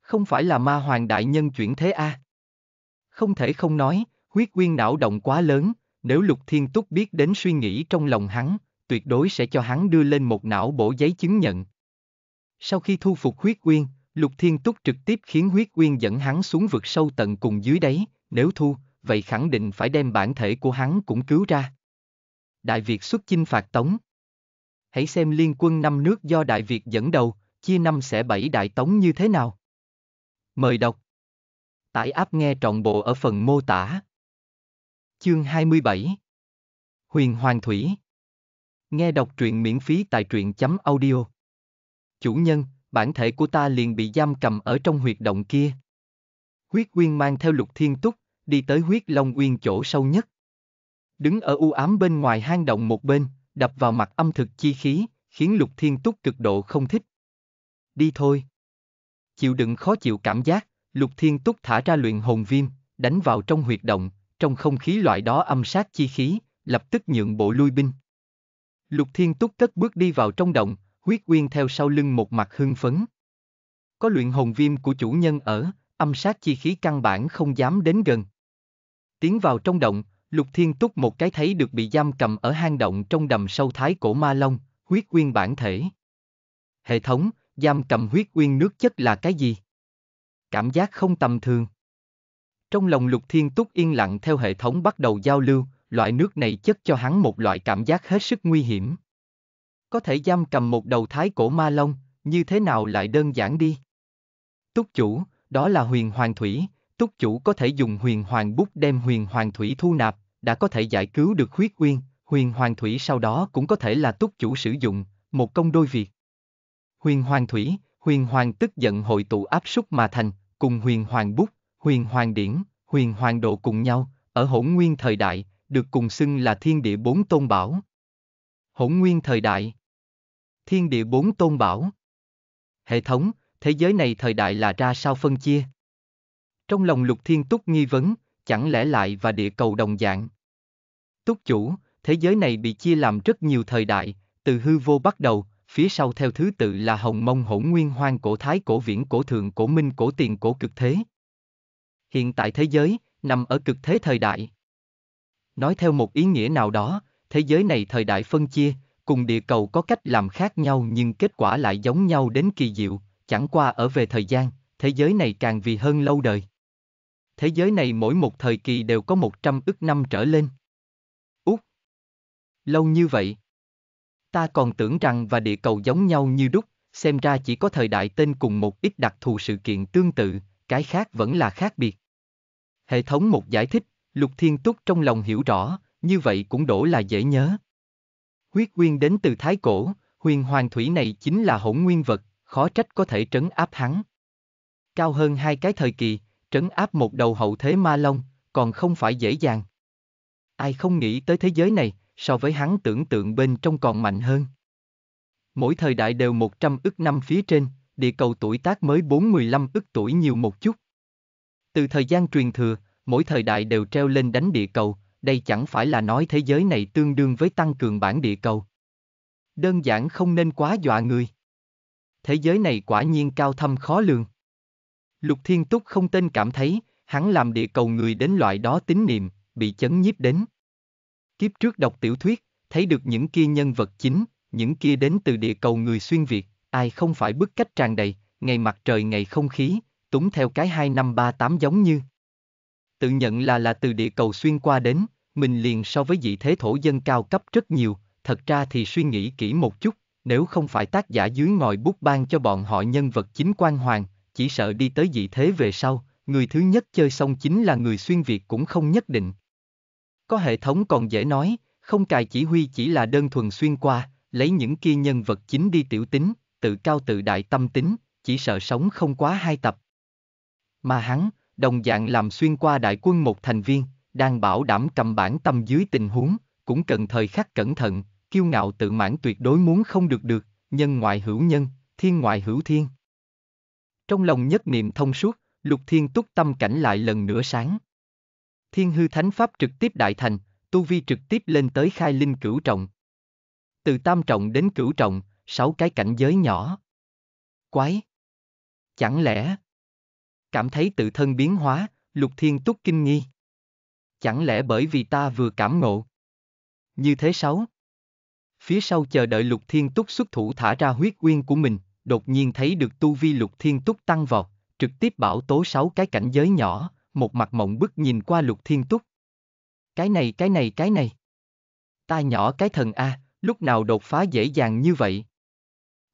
Speaker 1: Không phải là ma hoàng đại nhân chuyển thế a à? Không thể không nói, huyết uyên não động quá lớn, nếu lục thiên túc biết đến suy nghĩ trong lòng hắn, tuyệt đối sẽ cho hắn đưa lên một não bổ giấy chứng nhận. Sau khi thu phục huyết uyên, lục thiên túc trực tiếp khiến huyết uyên dẫn hắn xuống vực sâu tận cùng dưới đáy, nếu thu, vậy khẳng định phải đem bản thể của hắn cũng cứu ra. Đại Việt xuất chinh phạt Tống. Hãy xem liên quân năm nước do Đại Việt dẫn đầu, chia năm sẽ bảy Đại Tống như thế nào. Mời đọc. Tải áp nghe trọn bộ ở phần mô tả. Chương 27 Huyền Hoàng Thủy Nghe đọc truyện miễn phí tại truyện.audio chấm Chủ nhân, bản thể của ta liền bị giam cầm ở trong huyệt động kia. Huyết Quyên mang theo lục thiên túc, đi tới huyết long uyên chỗ sâu nhất. Đứng ở u ám bên ngoài hang động một bên, đập vào mặt âm thực chi khí, khiến lục thiên túc cực độ không thích. Đi thôi. Chịu đựng khó chịu cảm giác, lục thiên túc thả ra luyện hồn viêm, đánh vào trong huyệt động, trong không khí loại đó âm sát chi khí, lập tức nhượng bộ lui binh. Lục thiên túc cất bước đi vào trong động, huyết uyên theo sau lưng một mặt hưng phấn. Có luyện hồn viêm của chủ nhân ở, âm sát chi khí căn bản không dám đến gần, Tiến vào trong động, Lục Thiên Túc một cái thấy được bị giam cầm ở hang động trong đầm sâu thái cổ ma long, huyết uyên bản thể. Hệ thống, giam cầm huyết uyên nước chất là cái gì? Cảm giác không tầm thường. Trong lòng Lục Thiên Túc yên lặng theo hệ thống bắt đầu giao lưu, loại nước này chất cho hắn một loại cảm giác hết sức nguy hiểm. Có thể giam cầm một đầu thái cổ ma long, như thế nào lại đơn giản đi? Túc chủ, đó là huyền hoàng thủy, túc chủ có thể dùng huyền hoàng bút đem huyền hoàng thủy thu nạp, đã có thể giải cứu được huyết Quyên. huyền hoàng thủy sau đó cũng có thể là túc chủ sử dụng, một công đôi việc. Huyền hoàng thủy, huyền hoàng tức giận hội tụ áp súc mà thành, cùng huyền hoàng bút, huyền hoàng điển, huyền hoàng độ cùng nhau, ở hỗn nguyên thời đại, được cùng xưng là thiên địa bốn tôn bảo. Hỗn nguyên thời đại Thiên địa bốn tôn bảo Hệ thống, thế giới này thời đại là ra sao phân chia? Trong lòng Lục Thiên Túc nghi vấn, chẳng lẽ lại và địa cầu đồng dạng. Túc chủ, thế giới này bị chia làm rất nhiều thời đại, từ hư vô bắt đầu, phía sau theo thứ tự là hồng mông hỗn nguyên hoang cổ thái cổ viễn cổ thượng cổ minh cổ tiền cổ cực thế. Hiện tại thế giới, nằm ở cực thế thời đại. Nói theo một ý nghĩa nào đó, thế giới này thời đại phân chia, cùng địa cầu có cách làm khác nhau nhưng kết quả lại giống nhau đến kỳ diệu, chẳng qua ở về thời gian, thế giới này càng vì hơn lâu đời thế giới này mỗi một thời kỳ đều có 100 ức năm trở lên. Úc! Lâu như vậy. Ta còn tưởng rằng và địa cầu giống nhau như đúc, xem ra chỉ có thời đại tên cùng một ít đặc thù sự kiện tương tự, cái khác vẫn là khác biệt. Hệ thống một giải thích, Lục Thiên Túc trong lòng hiểu rõ, như vậy cũng đổ là dễ nhớ. Huyết quyên đến từ Thái Cổ, huyền hoàng thủy này chính là hỗn nguyên vật, khó trách có thể trấn áp hắn. Cao hơn hai cái thời kỳ, trấn áp một đầu hậu thế ma long, còn không phải dễ dàng. Ai không nghĩ tới thế giới này, so với hắn tưởng tượng bên trong còn mạnh hơn. Mỗi thời đại đều 100 ức năm phía trên, địa cầu tuổi tác mới 4-15 ức tuổi nhiều một chút. Từ thời gian truyền thừa, mỗi thời đại đều treo lên đánh địa cầu, đây chẳng phải là nói thế giới này tương đương với tăng cường bản địa cầu. Đơn giản không nên quá dọa người. Thế giới này quả nhiên cao thâm khó lường. Lục Thiên Túc không tên cảm thấy, hắn làm địa cầu người đến loại đó tín niệm, bị chấn nhiếp đến. Kiếp trước đọc tiểu thuyết, thấy được những kia nhân vật chính, những kia đến từ địa cầu người xuyên Việt, ai không phải bức cách tràn đầy, ngày mặt trời ngày không khí, túng theo cái 2538 giống như. Tự nhận là là từ địa cầu xuyên qua đến, mình liền so với vị thế thổ dân cao cấp rất nhiều, thật ra thì suy nghĩ kỹ một chút, nếu không phải tác giả dưới ngòi bút ban cho bọn họ nhân vật chính quan hoàng, chỉ sợ đi tới dị thế về sau, người thứ nhất chơi xong chính là người xuyên Việt cũng không nhất định. Có hệ thống còn dễ nói, không cài chỉ huy chỉ là đơn thuần xuyên qua, lấy những kia nhân vật chính đi tiểu tính, tự cao tự đại tâm tính, chỉ sợ sống không quá hai tập. Mà hắn, đồng dạng làm xuyên qua đại quân một thành viên, đang bảo đảm cầm bản tâm dưới tình huống, cũng cần thời khắc cẩn thận, kiêu ngạo tự mãn tuyệt đối muốn không được được, nhân ngoại hữu nhân, thiên ngoại hữu thiên. Trong lòng nhất niệm thông suốt, lục thiên túc tâm cảnh lại lần nữa sáng. Thiên hư thánh pháp trực tiếp đại thành, tu vi trực tiếp lên tới khai linh cửu trọng. Từ tam trọng đến cửu trọng, sáu cái cảnh giới nhỏ. Quái! Chẳng lẽ? Cảm thấy tự thân biến hóa, lục thiên túc kinh nghi. Chẳng lẽ bởi vì ta vừa cảm ngộ? Như thế sáu. Phía sau chờ đợi lục thiên túc xuất thủ thả ra huyết uyên của mình, đột nhiên thấy được tu vi lục thiên túc tăng vọt, trực tiếp bảo tố sáu cái cảnh giới nhỏ, một mặt mộng bức nhìn qua lục thiên túc. Cái này cái này cái này. Ta nhỏ cái thần A, lúc nào đột phá dễ dàng như vậy.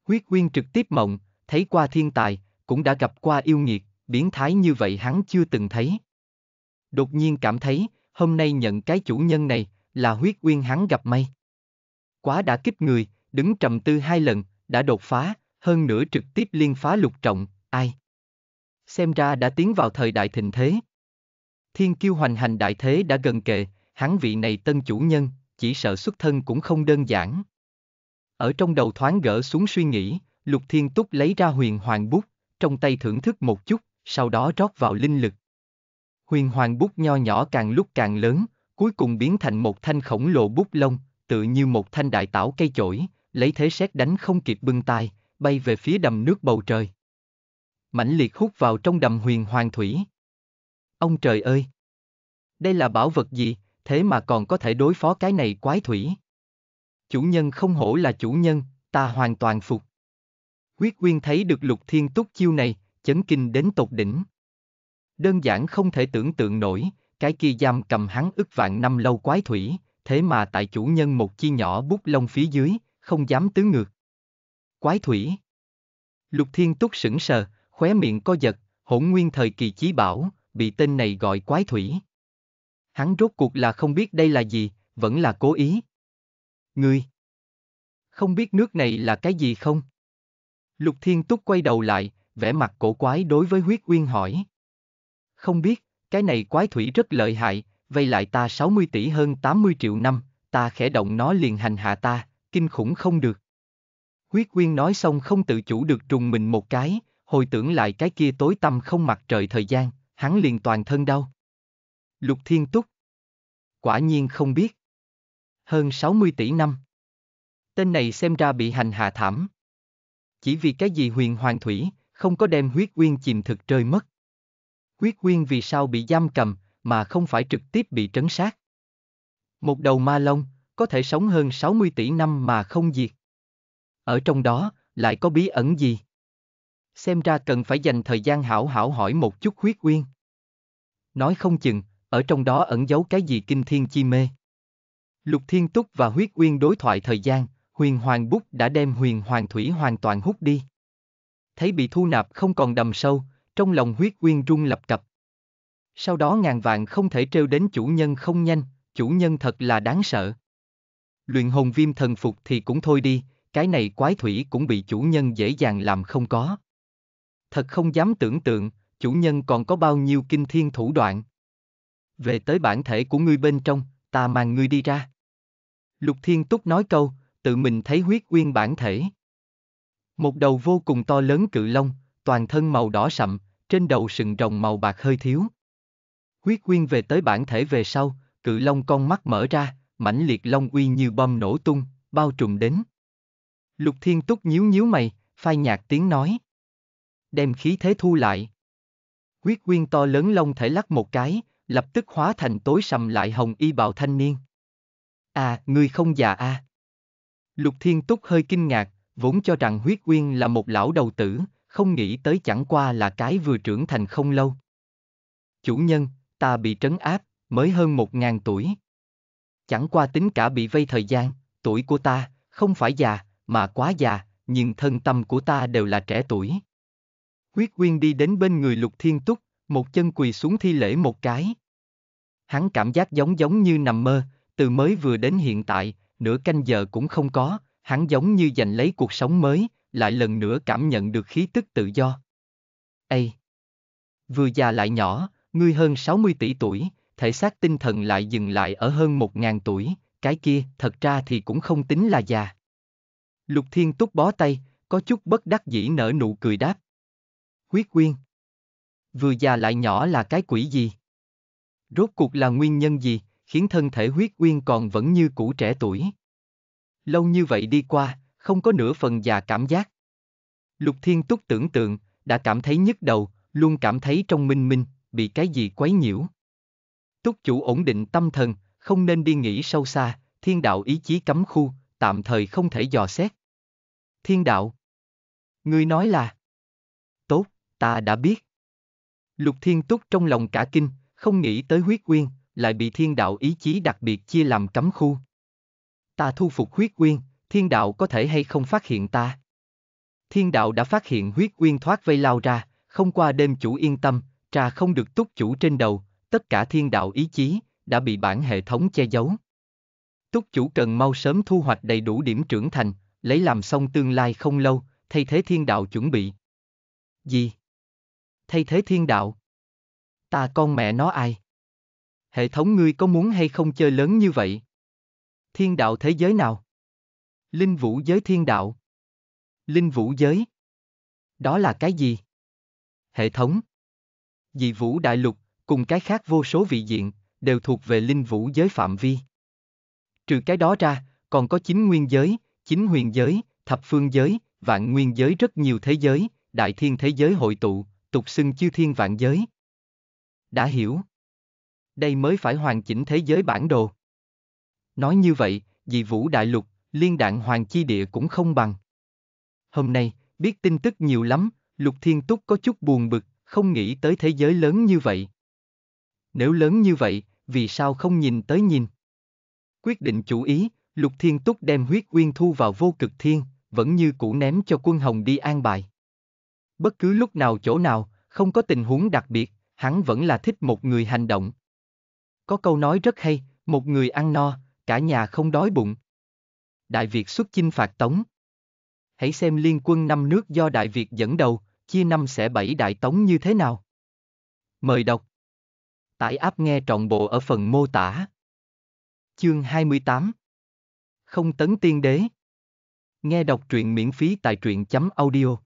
Speaker 1: Huyết quyên trực tiếp mộng, thấy qua thiên tài, cũng đã gặp qua yêu nghiệt, biến thái như vậy hắn chưa từng thấy. Đột nhiên cảm thấy, hôm nay nhận cái chủ nhân này, là huyết uyên hắn gặp may. Quá đã kích người, đứng trầm tư hai lần, đã đột phá, hơn nữa trực tiếp liên phá lục trọng, ai? Xem ra đã tiến vào thời đại thịnh thế. Thiên kiêu hoành hành đại thế đã gần kề, hắn vị này tân chủ nhân, chỉ sợ xuất thân cũng không đơn giản. Ở trong đầu thoáng gỡ xuống suy nghĩ, Lục Thiên Túc lấy ra huyền hoàng bút, trong tay thưởng thức một chút, sau đó rót vào linh lực. Huyền hoàng bút nho nhỏ càng lúc càng lớn, cuối cùng biến thành một thanh khổng lồ bút lông, tự như một thanh đại tảo cây chổi, lấy thế xét đánh không kịp bưng tay, bay về phía đầm nước bầu trời. Mãnh liệt hút vào trong đầm huyền hoàng thủy. Ông trời ơi! Đây là bảo vật gì, thế mà còn có thể đối phó cái này quái thủy. Chủ nhân không hổ là chủ nhân, ta hoàn toàn phục. Quyết Quyên thấy được lục thiên túc chiêu này, chấn kinh đến tột đỉnh. Đơn giản không thể tưởng tượng nổi, cái kia giam cầm hắn ức vạn năm lâu quái thủy, thế mà tại chủ nhân một chi nhỏ bút lông phía dưới, không dám tứ ngược quái thủy. Lục Thiên Túc sững sờ, khóe miệng co giật, hỗn nguyên thời kỳ chí bảo, bị tên này gọi quái thủy. Hắn rốt cuộc là không biết đây là gì, vẫn là cố ý. Ngươi! Không biết nước này là cái gì không? Lục Thiên Túc quay đầu lại, vẻ mặt cổ quái đối với huyết uyên hỏi. Không biết, cái này quái thủy rất lợi hại, vây lại ta 60 tỷ hơn 80 triệu năm, ta khẽ động nó liền hành hạ ta, kinh khủng không được. Huyết Quyên nói xong không tự chủ được trùng mình một cái, hồi tưởng lại cái kia tối tăm không mặt trời thời gian, hắn liền toàn thân đau. Lục Thiên Túc Quả nhiên không biết. Hơn 60 tỷ năm. Tên này xem ra bị hành hạ thảm. Chỉ vì cái gì huyền hoàng thủy, không có đem huyết quyên chìm thực trời mất. Huyết quyên vì sao bị giam cầm, mà không phải trực tiếp bị trấn sát. Một đầu ma lông, có thể sống hơn 60 tỷ năm mà không diệt. Ở trong đó, lại có bí ẩn gì? Xem ra cần phải dành thời gian hảo hảo hỏi một chút huyết uyên. Nói không chừng, ở trong đó ẩn giấu cái gì kinh thiên chi mê. Lục Thiên Túc và huyết uyên đối thoại thời gian, huyền hoàng bút đã đem huyền hoàng thủy hoàn toàn hút đi. Thấy bị thu nạp không còn đầm sâu, trong lòng huyết uyên rung lập cập. Sau đó ngàn vạn không thể trêu đến chủ nhân không nhanh, chủ nhân thật là đáng sợ. Luyện hồn viêm thần phục thì cũng thôi đi, cái này quái thủy cũng bị chủ nhân dễ dàng làm không có. Thật không dám tưởng tượng, chủ nhân còn có bao nhiêu kinh thiên thủ đoạn. Về tới bản thể của ngươi bên trong, ta mang ngươi đi ra. Lục Thiên Túc nói câu, tự mình thấy huyết uyên bản thể. Một đầu vô cùng to lớn cự long, toàn thân màu đỏ sậm, trên đầu sừng rồng màu bạc hơi thiếu. Huyết uyên về tới bản thể về sau, cự long con mắt mở ra, mãnh liệt long uy như bom nổ tung, bao trùm đến. Lục Thiên Túc nhíu nhíu mày, phai nhạt tiếng nói. Đem khí thế thu lại. Huyết quyên to lớn lông thể lắc một cái, lập tức hóa thành tối sầm lại hồng y bào thanh niên. À, người không già à. Lục Thiên Túc hơi kinh ngạc, vốn cho rằng huyết quyên là một lão đầu tử, không nghĩ tới chẳng qua là cái vừa trưởng thành không lâu. Chủ nhân, ta bị trấn áp, mới hơn một ngàn tuổi. Chẳng qua tính cả bị vây thời gian, tuổi của ta, không phải già, mà quá già, nhưng thân tâm của ta đều là trẻ tuổi. Quyết Quyên đi đến bên người Lục Thiên Túc, một chân quỳ xuống thi lễ một cái. Hắn cảm giác giống giống như nằm mơ, từ mới vừa đến hiện tại, nửa canh giờ cũng không có, hắn giống như giành lấy cuộc sống mới, lại lần nữa cảm nhận được khí tức tự do. Ê! Vừa già lại nhỏ, ngươi hơn 60 tỷ tuổi, thể xác tinh thần lại dừng lại ở hơn 1.000 tuổi, cái kia thật ra thì cũng không tính là già. Lục Thiên Túc bó tay, có chút bất đắc dĩ nở nụ cười đáp. Huyết Quyên. Vừa già lại nhỏ là cái quỷ gì? Rốt cuộc là nguyên nhân gì, khiến thân thể Huyết Quyên còn vẫn như cũ trẻ tuổi? Lâu như vậy đi qua, không có nửa phần già cảm giác. Lục Thiên Túc tưởng tượng, đã cảm thấy nhức đầu, luôn cảm thấy trong minh minh, bị cái gì quấy nhiễu. Túc chủ ổn định tâm thần, không nên đi nghĩ sâu xa, thiên đạo ý chí cấm khu, tạm thời không thể dò xét thiên đạo. Ngươi nói là... Tốt, ta đã biết. Lục thiên túc trong lòng cả kinh, không nghĩ tới huyết quyên, lại bị thiên đạo ý chí đặc biệt chia làm cấm khu. Ta thu phục huyết quyên, thiên đạo có thể hay không phát hiện ta. Thiên đạo đã phát hiện huyết quyên thoát vây lao ra, không qua đêm chủ yên tâm, trà không được túc chủ trên đầu, tất cả thiên đạo ý chí, đã bị bản hệ thống che giấu. Túc chủ cần mau sớm thu hoạch đầy đủ điểm trưởng thành, lấy làm xong tương lai không lâu, thay thế thiên đạo chuẩn bị. Gì? Thay thế thiên đạo? Ta con mẹ nó ai? Hệ thống ngươi có muốn hay không chơi lớn như vậy? Thiên đạo thế giới nào? Linh vũ giới thiên đạo. Linh vũ giới? Đó là cái gì? Hệ thống. Dị vũ đại lục, cùng cái khác vô số vị diện, đều thuộc về linh vũ giới phạm vi. Trừ cái đó ra, còn có chính nguyên giới, chính huyền giới, thập phương giới, vạn nguyên giới rất nhiều thế giới, đại thiên thế giới hội tụ, tục xưng chư thiên vạn giới. Đã hiểu. Đây mới phải hoàn chỉnh thế giới bản đồ. Nói như vậy, dị vũ đại lục, liên đạn hoàng chi địa cũng không bằng. Hôm nay, biết tin tức nhiều lắm, lục thiên túc có chút buồn bực, không nghĩ tới thế giới lớn như vậy. Nếu lớn như vậy, vì sao không nhìn tới nhìn? Quyết định chủ ý, Lục Thiên Túc đem huyết uyên thu vào vô cực thiên, vẫn như cũ ném cho quân hồng đi an bài. Bất cứ lúc nào chỗ nào, không có tình huống đặc biệt, hắn vẫn là thích một người hành động. Có câu nói rất hay, một người ăn no, cả nhà không đói bụng. Đại Việt xuất chinh phạt Tống. Hãy xem liên quân năm nước do Đại Việt dẫn đầu, chia năm sẽ bảy Đại Tống như thế nào. Mời đọc. Tải áp nghe trọn bộ ở phần mô tả. Chương 28 không tấn tiên đế. Nghe đọc truyện miễn phí tại truyện chấm audio.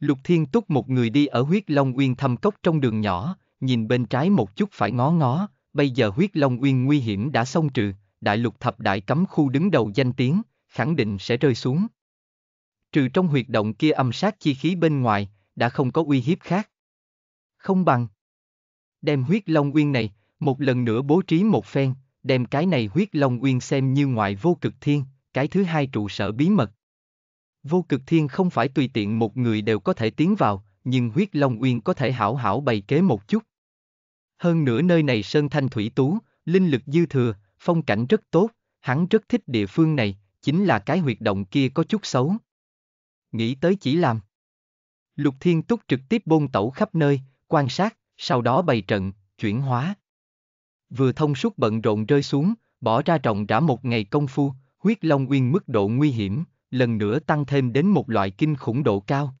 Speaker 1: Lục Thiên Túc một người đi ở huyết long uyên thâm cốc trong đường nhỏ, nhìn bên trái một chút phải ngó ngó, bây giờ huyết long uyên nguy hiểm đã xong trừ, đại lục thập đại cấm khu đứng đầu danh tiếng, khẳng định sẽ rơi xuống. Trừ trong huyệt động kia âm sát chi khí bên ngoài, đã không có uy hiếp khác. Không bằng. Đem huyết long uyên này, một lần nữa bố trí một phen, đem cái này huyết long uyên xem như ngoại vô cực thiên, cái thứ hai trụ sở bí mật. Vô cực thiên không phải tùy tiện một người đều có thể tiến vào, nhưng huyết long uyên có thể hảo hảo bày kế một chút. Hơn nữa nơi này sơn thanh thủy tú, linh lực dư thừa, phong cảnh rất tốt, hắn rất thích địa phương này, chính là cái huyệt động kia có chút xấu. Nghĩ tới chỉ làm. Lục Thiên Túc trực tiếp bôn tẩu khắp nơi, quan sát, sau đó bày trận, chuyển hóa vừa thông suốt bận rộn rơi xuống, bỏ ra rộng rã một ngày công phu, huyết long uyên mức độ nguy hiểm, lần nữa tăng thêm đến một loại kinh khủng độ cao.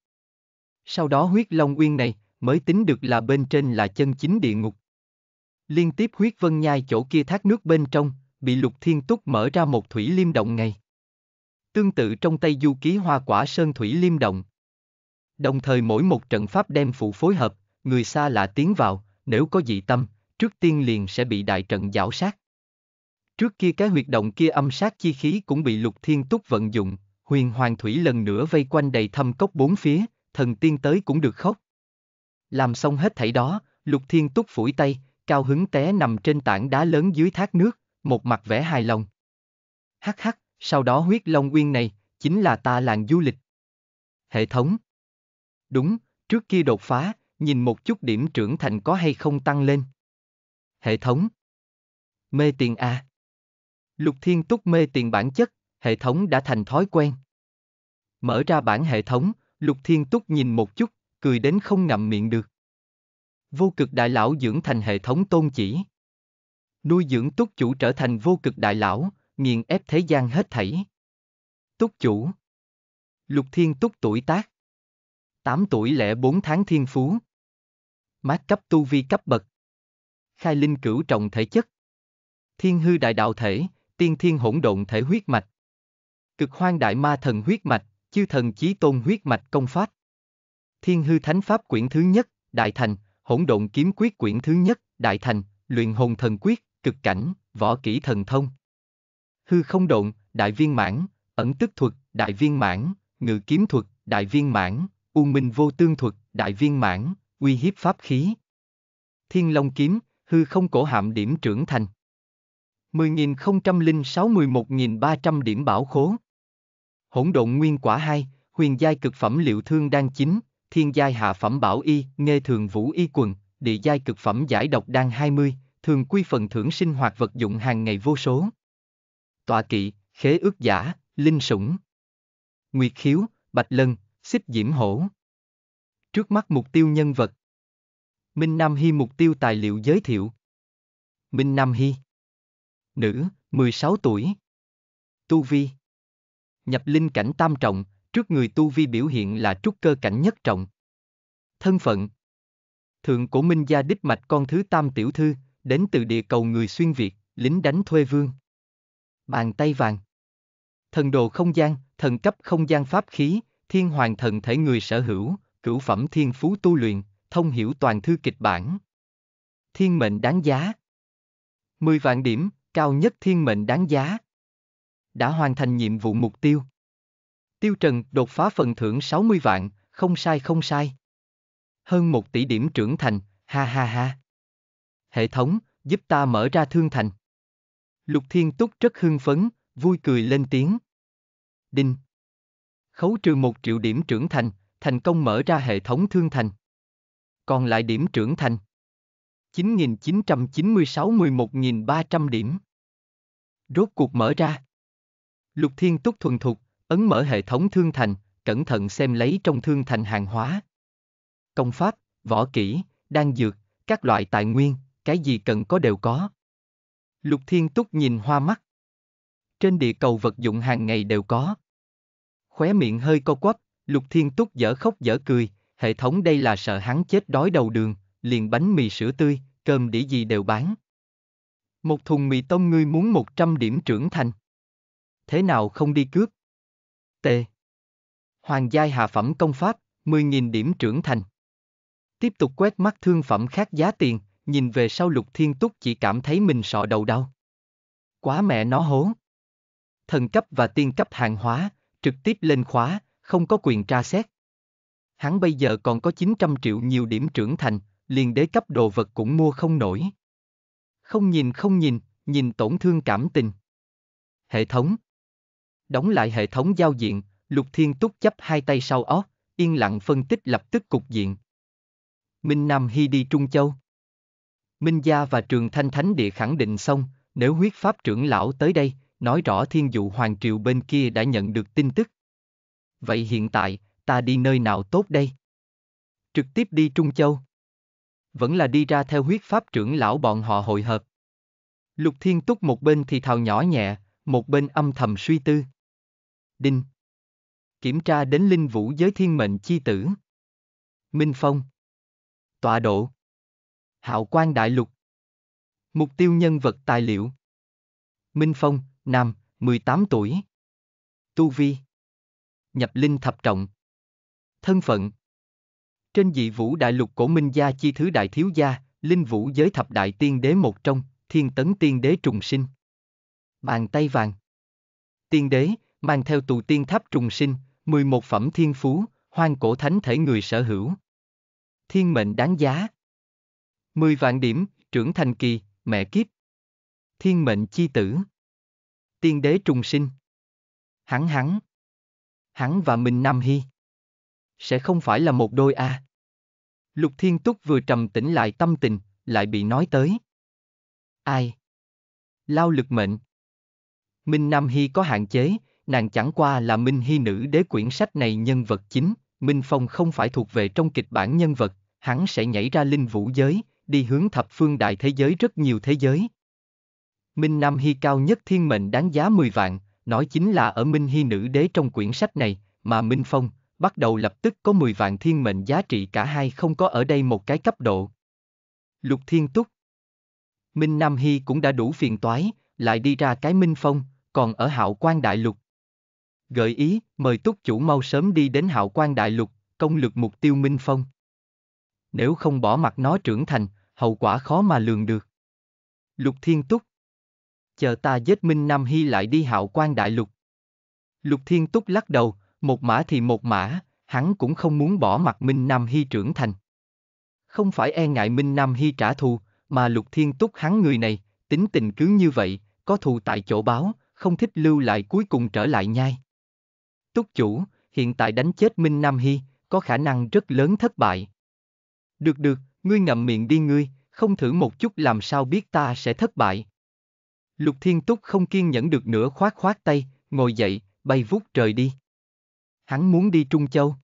Speaker 1: Sau đó huyết long uyên này mới tính được là bên trên là chân chính địa ngục. Liên tiếp huyết vân nhai chỗ kia thác nước bên trong, bị lục thiên túc mở ra một thủy liêm động ngày. Tương tự trong tay du ký hoa quả sơn thủy liêm động. Đồng thời mỗi một trận pháp đem phụ phối hợp, người xa lạ tiến vào, nếu có dị tâm, trước tiên liền sẽ bị đại trận giảo sát. Trước kia cái huyệt động kia âm sát chi khí cũng bị lục thiên túc vận dụng, huyền hoàng thủy lần nữa vây quanh đầy thâm cốc bốn phía, thần tiên tới cũng được khóc. Làm xong hết thảy đó, lục thiên túc phủi tay, cao hứng té nằm trên tảng đá lớn dưới thác nước, một mặt vẻ hài lòng. Hắc hắc, sau đó huyết long uyên này, chính là ta làng du lịch. Hệ thống Đúng, trước kia đột phá, nhìn một chút điểm trưởng thành có hay không tăng lên hệ thống. Mê tiền A. À. Lục Thiên Túc mê tiền bản chất, hệ thống đã thành thói quen. Mở ra bản hệ thống, Lục Thiên Túc nhìn một chút, cười đến không ngậm miệng được. Vô cực đại lão dưỡng thành hệ thống tôn chỉ. Nuôi dưỡng túc chủ trở thành vô cực đại lão, nghiền ép thế gian hết thảy. Túc chủ. Lục Thiên Túc tuổi tác. 8 tuổi lẻ 4 tháng thiên phú. Mát cấp tu vi cấp bậc, khai linh cửu trọng thể chất. Thiên hư đại đạo thể, tiên thiên hỗn độn thể huyết mạch. Cực hoang đại ma thần huyết mạch, chư thần chí tôn huyết mạch công pháp. Thiên hư thánh pháp quyển thứ nhất, đại thành, hỗn độn kiếm quyết quyển thứ nhất, đại thành, luyện hồn thần quyết, cực cảnh, võ kỹ thần thông. Hư không độn, đại viên mãn, ẩn tức thuật, đại viên mãn, ngự kiếm thuật, đại viên mãn, u minh vô tương thuật, đại viên mãn, uy hiếp pháp khí. Thiên Long kiếm, hư không cổ hạm điểm trưởng thành. 10.006-11.300 điểm bảo khố. Hỗn độn nguyên quả 2, huyền giai cực phẩm liệu thương đang chính thiên giai hạ phẩm bảo y, nghê thường vũ y quần, địa giai cực phẩm giải độc đang 20, thường quy phần thưởng sinh hoạt vật dụng hàng ngày vô số. Tọa kỵ, khế ước giả, linh sủng. Nguyệt khiếu, bạch lân, xích diễm hổ. Trước mắt mục tiêu nhân vật, Minh Nam Hy mục tiêu tài liệu giới thiệu. Minh Nam Hy Nữ, 16 tuổi Tu Vi Nhập linh cảnh tam trọng, trước người Tu Vi biểu hiện là trúc cơ cảnh nhất trọng. Thân phận Thượng cổ Minh gia đích mạch con thứ tam tiểu thư, đến từ địa cầu người xuyên Việt, lính đánh thuê vương. Bàn tay vàng Thần đồ không gian, thần cấp không gian pháp khí, thiên hoàng thần thể người sở hữu, cửu phẩm thiên phú tu luyện, thông hiểu toàn thư kịch bản. Thiên mệnh đáng giá. 10 vạn điểm, cao nhất thiên mệnh đáng giá. Đã hoàn thành nhiệm vụ mục tiêu. Tiêu Trần đột phá phần thưởng 60 vạn, không sai không sai. Hơn 1 tỷ điểm trưởng thành, ha ha ha. Hệ thống, giúp ta mở ra thương thành. Lục Thiên Túc rất hưng phấn, vui cười lên tiếng. Đinh. Khấu trừ một triệu điểm trưởng thành, thành công mở ra hệ thống thương thành còn lại điểm trưởng thành. 9.996-11.300 điểm. Rốt cuộc mở ra. Lục Thiên Túc thuần thục, ấn mở hệ thống thương thành, cẩn thận xem lấy trong thương thành hàng hóa. Công pháp, võ kỹ, đan dược, các loại tài nguyên, cái gì cần có đều có. Lục Thiên Túc nhìn hoa mắt. Trên địa cầu vật dụng hàng ngày đều có. Khóe miệng hơi co quắp, Lục Thiên Túc dở khóc dở cười, hệ thống đây là sợ hắn chết đói đầu đường, liền bánh mì sữa tươi, cơm đĩa gì đều bán. Một thùng mì tôm ngươi muốn 100 điểm trưởng thành. Thế nào không đi cướp? T. Hoàng giai hạ phẩm công pháp, 10.000 điểm trưởng thành. Tiếp tục quét mắt thương phẩm khác giá tiền, nhìn về sau lục thiên túc chỉ cảm thấy mình sọ đầu đau. Quá mẹ nó hố. Thần cấp và tiên cấp hàng hóa, trực tiếp lên khóa, không có quyền tra xét hắn bây giờ còn có 900 triệu nhiều điểm trưởng thành, liền đế cấp đồ vật cũng mua không nổi. Không nhìn không nhìn, nhìn tổn thương cảm tình. Hệ thống Đóng lại hệ thống giao diện, Lục Thiên Túc chấp hai tay sau ót, yên lặng phân tích lập tức cục diện. Minh Nam Hy đi Trung Châu. Minh Gia và Trường Thanh Thánh Địa khẳng định xong, nếu huyết pháp trưởng lão tới đây, nói rõ thiên dụ Hoàng Triều bên kia đã nhận được tin tức. Vậy hiện tại, ta đi nơi nào tốt đây? Trực tiếp đi Trung Châu. Vẫn là đi ra theo huyết pháp trưởng lão bọn họ hội hợp. Lục Thiên Túc một bên thì thào nhỏ nhẹ, một bên âm thầm suy tư. Đinh. Kiểm tra đến linh vũ giới thiên mệnh chi tử. Minh Phong. Tọa độ. Hạo quan đại lục. Mục tiêu nhân vật tài liệu. Minh Phong, nam, 18 tuổi. Tu Vi. Nhập linh thập trọng, Thân phận Trên dị vũ đại lục cổ minh gia chi thứ đại thiếu gia, linh vũ giới thập đại tiên đế một trong, thiên tấn tiên đế trùng sinh. Bàn tay vàng Tiên đế, mang theo tù tiên tháp trùng sinh, 11 phẩm thiên phú, hoang cổ thánh thể người sở hữu. Thiên mệnh đáng giá 10 vạn điểm, trưởng thành kỳ, mẹ kiếp. Thiên mệnh chi tử tiên đế trùng sinh. Hắn hắn. Hắn và mình Nam Hy. Sẽ không phải là một đôi a à. Lục Thiên Túc vừa trầm tĩnh lại tâm tình, lại bị nói tới. Ai? Lao lực mệnh. Minh Nam Hy có hạn chế, nàng chẳng qua là Minh Hy nữ đế quyển sách này nhân vật chính, Minh Phong không phải thuộc về trong kịch bản nhân vật, hắn sẽ nhảy ra linh vũ giới, đi hướng thập phương đại thế giới rất nhiều thế giới. Minh Nam Hy cao nhất thiên mệnh đáng giá 10 vạn, nói chính là ở Minh Hy nữ đế trong quyển sách này, mà Minh Phong, bắt đầu lập tức có 10 vạn thiên mệnh giá trị cả hai không có ở đây một cái cấp độ. Lục Thiên Túc Minh Nam Hy cũng đã đủ phiền toái, lại đi ra cái Minh Phong, còn ở Hạo Quan Đại Lục. Gợi ý, mời Túc chủ mau sớm đi đến Hạo Quan Đại Lục, công lực mục tiêu Minh Phong. Nếu không bỏ mặt nó trưởng thành, hậu quả khó mà lường được. Lục Thiên Túc Chờ ta giết Minh Nam Hy lại đi Hạo Quan Đại Lục. Lục Thiên Túc lắc đầu, một mã thì một mã, hắn cũng không muốn bỏ mặt Minh Nam Hy trưởng thành. Không phải e ngại Minh Nam Hy trả thù, mà Lục Thiên Túc hắn người này, tính tình cứ như vậy, có thù tại chỗ báo, không thích lưu lại cuối cùng trở lại nhai. Túc chủ, hiện tại đánh chết Minh Nam Hy, có khả năng rất lớn thất bại. Được được, ngươi ngậm miệng đi ngươi, không thử một chút làm sao biết ta sẽ thất bại. Lục Thiên Túc không kiên nhẫn được nữa khoát khoát tay, ngồi dậy, bay vút trời đi. Hắn muốn đi Trung Châu.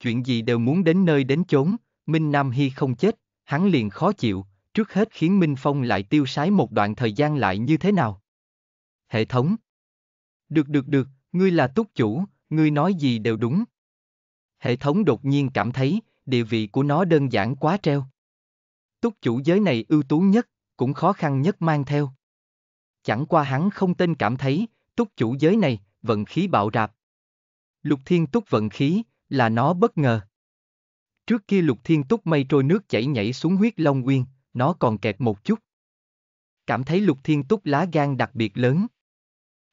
Speaker 1: Chuyện gì đều muốn đến nơi đến chốn, Minh Nam Hy không chết, hắn liền khó chịu, trước hết khiến Minh Phong lại tiêu sái một đoạn thời gian lại như thế nào. Hệ thống. Được được được, ngươi là túc chủ, ngươi nói gì đều đúng. Hệ thống đột nhiên cảm thấy, địa vị của nó đơn giản quá treo. Túc chủ giới này ưu tú nhất, cũng khó khăn nhất mang theo. Chẳng qua hắn không tin cảm thấy, túc chủ giới này, vận khí bạo rạp, Lục Thiên Túc vận khí, là nó bất ngờ. Trước kia Lục Thiên Túc mây trôi nước chảy nhảy xuống huyết long nguyên, nó còn kẹt một chút. Cảm thấy Lục Thiên Túc lá gan đặc biệt lớn.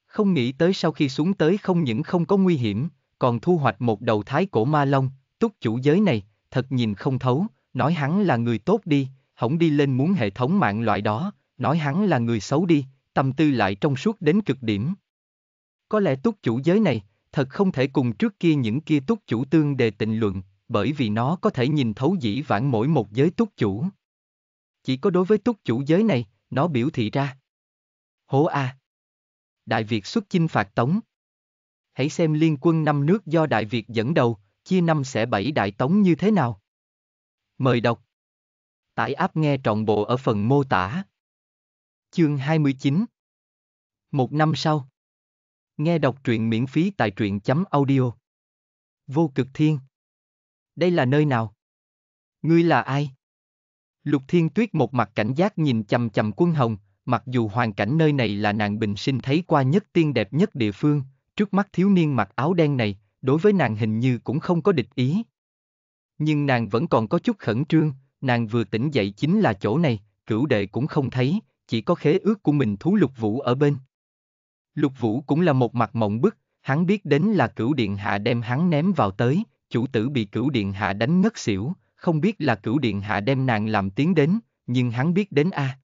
Speaker 1: Không nghĩ tới sau khi xuống tới không những không có nguy hiểm, còn thu hoạch một đầu thái cổ ma long, Túc chủ giới này, thật nhìn không thấu, nói hắn là người tốt đi, hỏng đi lên muốn hệ thống mạng loại đó, nói hắn là người xấu đi, tâm tư lại trong suốt đến cực điểm. Có lẽ túc chủ giới này, thật không thể cùng trước kia những kia túc chủ tương đề tịnh luận, bởi vì nó có thể nhìn thấu dĩ vãng mỗi một giới túc chủ. Chỉ có đối với túc chủ giới này, nó biểu thị ra. Hố A. Đại Việt xuất chinh phạt Tống. Hãy xem liên quân năm nước do Đại Việt dẫn đầu, chia năm sẽ bảy Đại Tống như thế nào. Mời đọc. Tải áp nghe trọn bộ ở phần mô tả. Chương 29 Một năm sau Nghe đọc truyện miễn phí tại truyện chấm audio. Vô cực thiên. Đây là nơi nào? Ngươi là ai? Lục Thiên Tuyết một mặt cảnh giác nhìn chầm chầm quân hồng, mặc dù hoàn cảnh nơi này là nàng bình sinh thấy qua nhất tiên đẹp nhất địa phương, trước mắt thiếu niên mặc áo đen này, đối với nàng hình như cũng không có địch ý. Nhưng nàng vẫn còn có chút khẩn trương, nàng vừa tỉnh dậy chính là chỗ này, cửu đệ cũng không thấy, chỉ có khế ước của mình thú lục vũ ở bên. Lục Vũ cũng là một mặt mộng bức, hắn biết đến là cửu điện hạ đem hắn ném vào tới, chủ tử bị cửu điện hạ đánh ngất xỉu, không biết là cửu điện hạ đem nàng làm tiến đến, nhưng hắn biết đến a. À.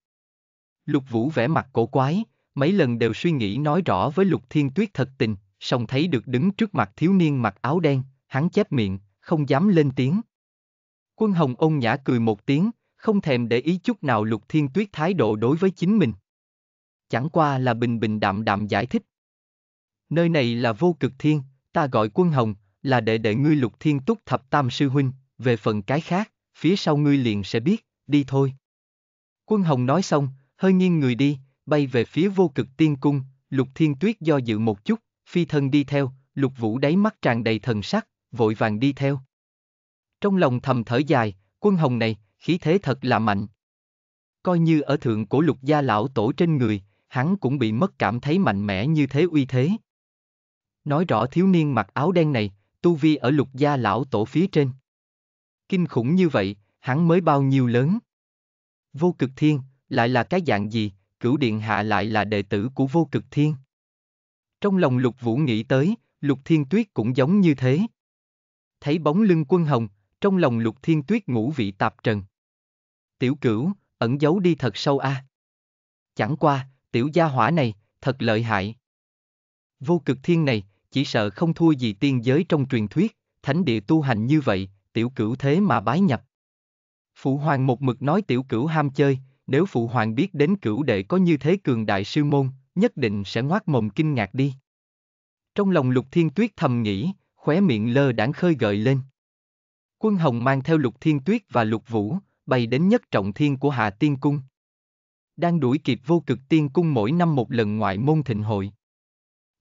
Speaker 1: Lục Vũ vẻ mặt cổ quái, mấy lần đều suy nghĩ nói rõ với Lục Thiên Tuyết thật tình, song thấy được đứng trước mặt thiếu niên mặc áo đen, hắn chép miệng, không dám lên tiếng. Quân Hồng ôn nhã cười một tiếng, không thèm để ý chút nào Lục Thiên Tuyết thái độ đối với chính mình chẳng qua là bình bình đạm đạm giải thích. Nơi này là vô cực thiên, ta gọi quân hồng, là để để ngươi lục thiên túc thập tam sư huynh, về phần cái khác, phía sau ngươi liền sẽ biết, đi thôi. Quân hồng nói xong, hơi nghiêng người đi, bay về phía vô cực tiên cung, lục thiên tuyết do dự một chút, phi thân đi theo, lục vũ đáy mắt tràn đầy thần sắc, vội vàng đi theo. Trong lòng thầm thở dài, quân hồng này, khí thế thật là mạnh. Coi như ở thượng của lục gia lão tổ trên người, hắn cũng bị mất cảm thấy mạnh mẽ như thế uy thế. Nói rõ thiếu niên mặc áo đen này, tu vi ở lục gia lão tổ phía trên. Kinh khủng như vậy, hắn mới bao nhiêu lớn. Vô cực thiên, lại là cái dạng gì, cửu điện hạ lại là đệ tử của vô cực thiên. Trong lòng lục vũ nghĩ tới, lục thiên tuyết cũng giống như thế. Thấy bóng lưng quân hồng, trong lòng lục thiên tuyết ngũ vị tạp trần. Tiểu cửu, ẩn giấu đi thật sâu a. À. Chẳng qua, tiểu gia hỏa này, thật lợi hại. Vô cực thiên này, chỉ sợ không thua gì tiên giới trong truyền thuyết, thánh địa tu hành như vậy, tiểu cửu thế mà bái nhập. Phụ hoàng một mực nói tiểu cửu ham chơi, nếu phụ hoàng biết đến cửu đệ có như thế cường đại sư môn, nhất định sẽ ngoác mồm kinh ngạc đi. Trong lòng lục thiên tuyết thầm nghĩ, khóe miệng lơ đãng khơi gợi lên. Quân hồng mang theo lục thiên tuyết và lục vũ, bay đến nhất trọng thiên của hạ tiên cung đang đuổi kịp vô cực tiên cung mỗi năm một lần ngoại môn thịnh hội.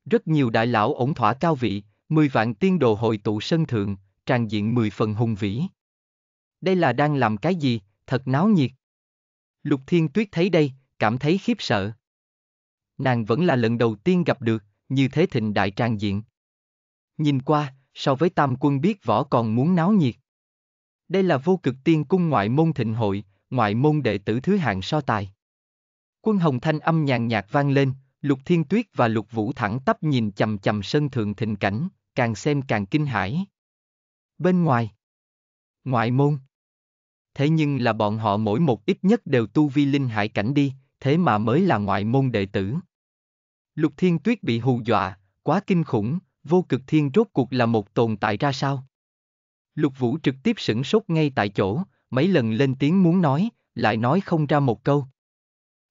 Speaker 1: Rất nhiều đại lão ổn thỏa cao vị, mười vạn tiên đồ hội tụ sân thượng, tràn diện mười phần hùng vĩ. Đây là đang làm cái gì, thật náo nhiệt. Lục Thiên Tuyết thấy đây, cảm thấy khiếp sợ. Nàng vẫn là lần đầu tiên gặp được, như thế thịnh đại tràn diện. Nhìn qua, so với tam quân biết võ còn muốn náo nhiệt. Đây là vô cực tiên cung ngoại môn thịnh hội, ngoại môn đệ tử thứ hạng so tài. Quân hồng thanh âm nhàn nhạt vang lên, Lục Thiên Tuyết và Lục Vũ thẳng tắp nhìn chầm chầm sân thượng thịnh cảnh, càng xem càng kinh hãi. Bên ngoài, ngoại môn. Thế nhưng là bọn họ mỗi một ít nhất đều tu vi linh hải cảnh đi, thế mà mới là ngoại môn đệ tử. Lục Thiên Tuyết bị hù dọa, quá kinh khủng, vô cực thiên rốt cuộc là một tồn tại ra sao? Lục Vũ trực tiếp sửng sốt ngay tại chỗ, mấy lần lên tiếng muốn nói, lại nói không ra một câu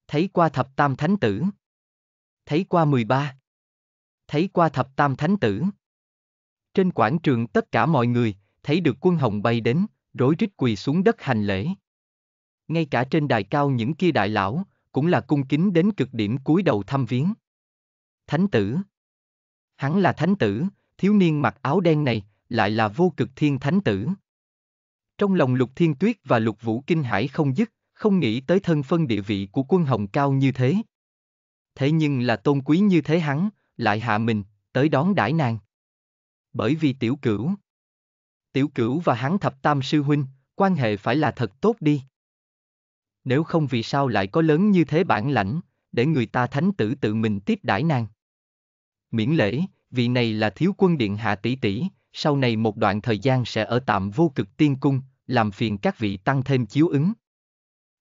Speaker 1: thấy qua thập tam thánh tử, thấy qua 13, thấy qua thập tam thánh tử. Trên quảng trường tất cả mọi người, thấy được quân hồng bay đến, rối rít quỳ xuống đất hành lễ. Ngay cả trên đài cao những kia đại lão, cũng là cung kính đến cực điểm cúi đầu thăm viếng. Thánh tử Hắn là thánh tử, thiếu niên mặc áo đen này, lại là vô cực thiên thánh tử. Trong lòng lục thiên tuyết và lục vũ kinh hải không dứt, không nghĩ tới thân phân địa vị của quân hồng cao như thế. Thế nhưng là tôn quý như thế hắn, lại hạ mình, tới đón đãi nàng. Bởi vì tiểu cửu. Tiểu cửu và hắn thập tam sư huynh, quan hệ phải là thật tốt đi. Nếu không vì sao lại có lớn như thế bản lãnh, để người ta thánh tử tự mình tiếp đãi nàng. Miễn lễ, vị này là thiếu quân điện hạ tỷ tỷ, sau này một đoạn thời gian sẽ ở tạm vô cực tiên cung, làm phiền các vị tăng thêm chiếu ứng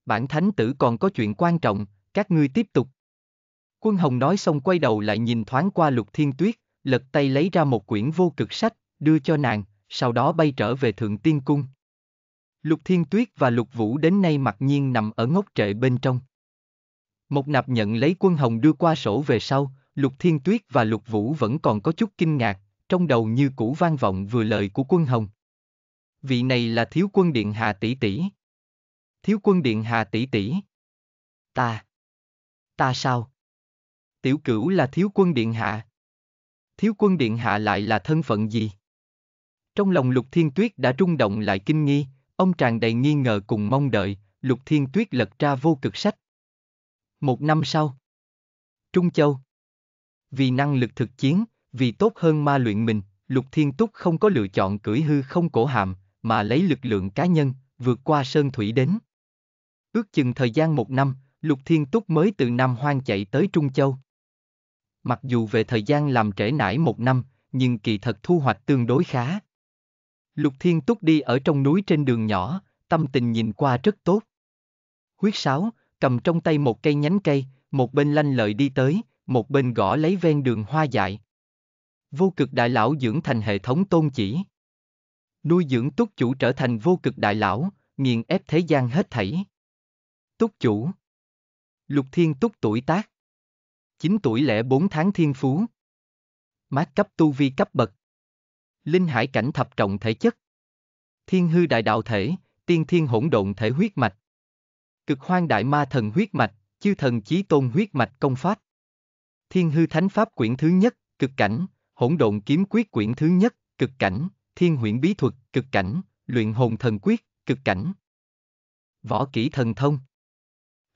Speaker 1: bản thánh tử còn có chuyện quan trọng, các ngươi tiếp tục. Quân Hồng nói xong quay đầu lại nhìn thoáng qua lục thiên tuyết, lật tay lấy ra một quyển vô cực sách, đưa cho nàng, sau đó bay trở về Thượng Tiên Cung. Lục Thiên Tuyết và Lục Vũ đến nay mặc nhiên nằm ở ngốc trệ bên trong. Một nạp nhận lấy quân hồng đưa qua sổ về sau, Lục Thiên Tuyết và Lục Vũ vẫn còn có chút kinh ngạc, trong đầu như cũ vang vọng vừa lời của quân hồng. Vị này là thiếu quân điện hạ tỷ tỷ thiếu quân điện hạ tỷ tỷ. Ta. Ta sao? Tiểu cửu là thiếu quân điện hạ. Thiếu quân điện hạ lại là thân phận gì? Trong lòng lục thiên tuyết đã rung động lại kinh nghi, ông tràn đầy nghi ngờ cùng mong đợi, lục thiên tuyết lật ra vô cực sách. Một năm sau. Trung Châu. Vì năng lực thực chiến, vì tốt hơn ma luyện mình, Lục Thiên Túc không có lựa chọn cưỡi hư không cổ hàm, mà lấy lực lượng cá nhân, vượt qua sơn thủy đến. Ước chừng thời gian một năm, Lục Thiên Túc mới từ Nam Hoang chạy tới Trung Châu. Mặc dù về thời gian làm trễ nải một năm, nhưng kỳ thật thu hoạch tương đối khá. Lục Thiên Túc đi ở trong núi trên đường nhỏ, tâm tình nhìn qua rất tốt. Huyết sáo, cầm trong tay một cây nhánh cây, một bên lanh lợi đi tới, một bên gõ lấy ven đường hoa dại. Vô cực đại lão dưỡng thành hệ thống tôn chỉ. Nuôi dưỡng túc chủ trở thành vô cực đại lão, nghiền ép thế gian hết thảy. Túc chủ. Lục thiên túc tuổi tác. 9 tuổi lẻ 4 tháng thiên phú. Mát cấp tu vi cấp bậc. Linh hải cảnh thập trọng thể chất. Thiên hư đại đạo thể, tiên thiên hỗn độn thể huyết mạch. Cực hoang đại ma thần huyết mạch, chư thần chí tôn huyết mạch công pháp. Thiên hư thánh pháp quyển thứ nhất, cực cảnh, hỗn độn kiếm quyết quyển thứ nhất, cực cảnh, thiên huyễn bí thuật, cực cảnh, luyện hồn thần quyết, cực cảnh. Võ kỹ thần thông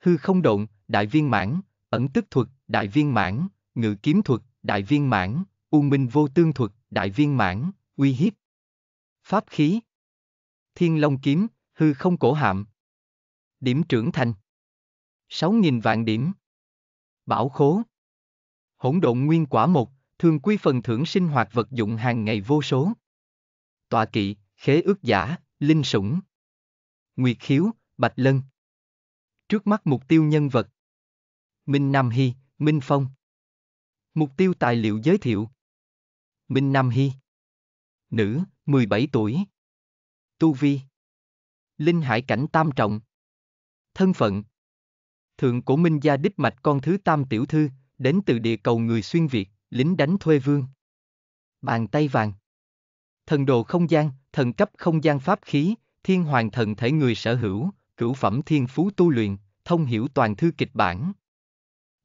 Speaker 1: hư không độn, đại viên mãn, ẩn tức thuật, đại viên mãn, ngự kiếm thuật, đại viên mãn, u minh vô tương thuật, đại viên mãn, uy hiếp. Pháp khí Thiên Long Kiếm, hư không cổ hạm. Điểm trưởng thành 6.000 vạn điểm. Bảo khố Hỗn độn nguyên quả một, thường quy phần thưởng sinh hoạt vật dụng hàng ngày vô số. Tọa kỵ, khế ước giả, linh sủng. Nguyệt khiếu, bạch lân. Trước mắt mục tiêu nhân vật. Minh Nam Hy, Minh Phong. Mục tiêu tài liệu giới thiệu. Minh Nam Hy. Nữ, 17 tuổi. Tu Vi. Linh hải cảnh tam trọng. Thân phận. Thượng cổ Minh gia đích mạch con thứ tam tiểu thư, đến từ địa cầu người xuyên Việt, lính đánh thuê vương. Bàn tay vàng. Thần đồ không gian, thần cấp không gian pháp khí, thiên hoàng thần thể người sở hữu, cửu phẩm thiên phú tu luyện, thông hiểu toàn thư kịch bản.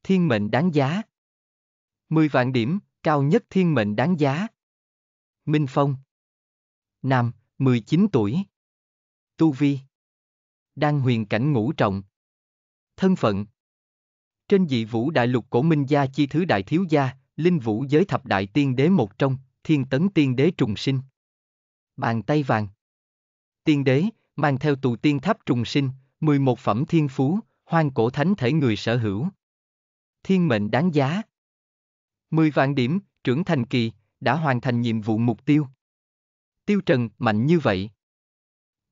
Speaker 1: Thiên mệnh đáng giá. 10 vạn điểm, cao nhất thiên mệnh đáng giá. Minh Phong. Nam, 19 tuổi. Tu Vi. Đang huyền cảnh ngũ trọng. Thân phận. Trên dị vũ đại lục cổ minh gia chi thứ đại thiếu gia, linh vũ giới thập đại tiên đế một trong, thiên tấn tiên đế trùng sinh. Bàn tay vàng. Tiên đế, mang theo tù tiên tháp trùng sinh, 11 phẩm thiên phú, hoang cổ thánh thể người sở hữu. Thiên mệnh đáng giá. 10 vạn điểm, trưởng thành kỳ, đã hoàn thành nhiệm vụ mục tiêu. Tiêu Trần, mạnh như vậy.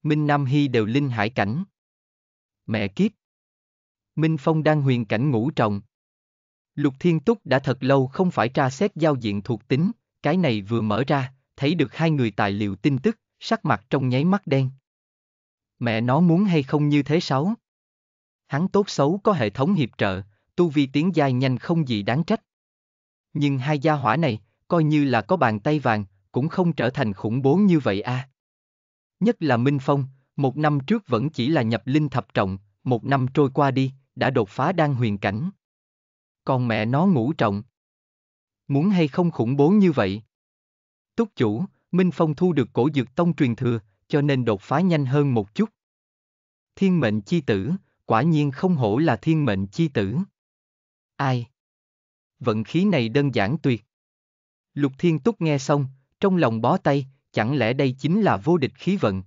Speaker 1: Minh Nam Hy đều linh hải cảnh. Mẹ kiếp. Minh Phong đang huyền cảnh ngủ trọng. Lục Thiên Túc đã thật lâu không phải tra xét giao diện thuộc tính, cái này vừa mở ra, thấy được hai người tài liệu tin tức, sắc mặt trong nháy mắt đen mẹ nó muốn hay không như thế sáu. Hắn tốt xấu có hệ thống hiệp trợ, tu vi tiến dài nhanh không gì đáng trách. Nhưng hai gia hỏa này, coi như là có bàn tay vàng, cũng không trở thành khủng bố như vậy a. À. Nhất là Minh Phong, một năm trước vẫn chỉ là nhập linh thập trọng, một năm trôi qua đi, đã đột phá đang huyền cảnh. Còn mẹ nó ngủ trọng. Muốn hay không khủng bố như vậy? Túc chủ, Minh Phong thu được cổ dược tông truyền thừa, cho nên đột phá nhanh hơn một chút. Thiên mệnh chi tử, quả nhiên không hổ là thiên mệnh chi tử. Ai? Vận khí này đơn giản tuyệt. Lục Thiên Túc nghe xong, trong lòng bó tay, chẳng lẽ đây chính là vô địch khí vận?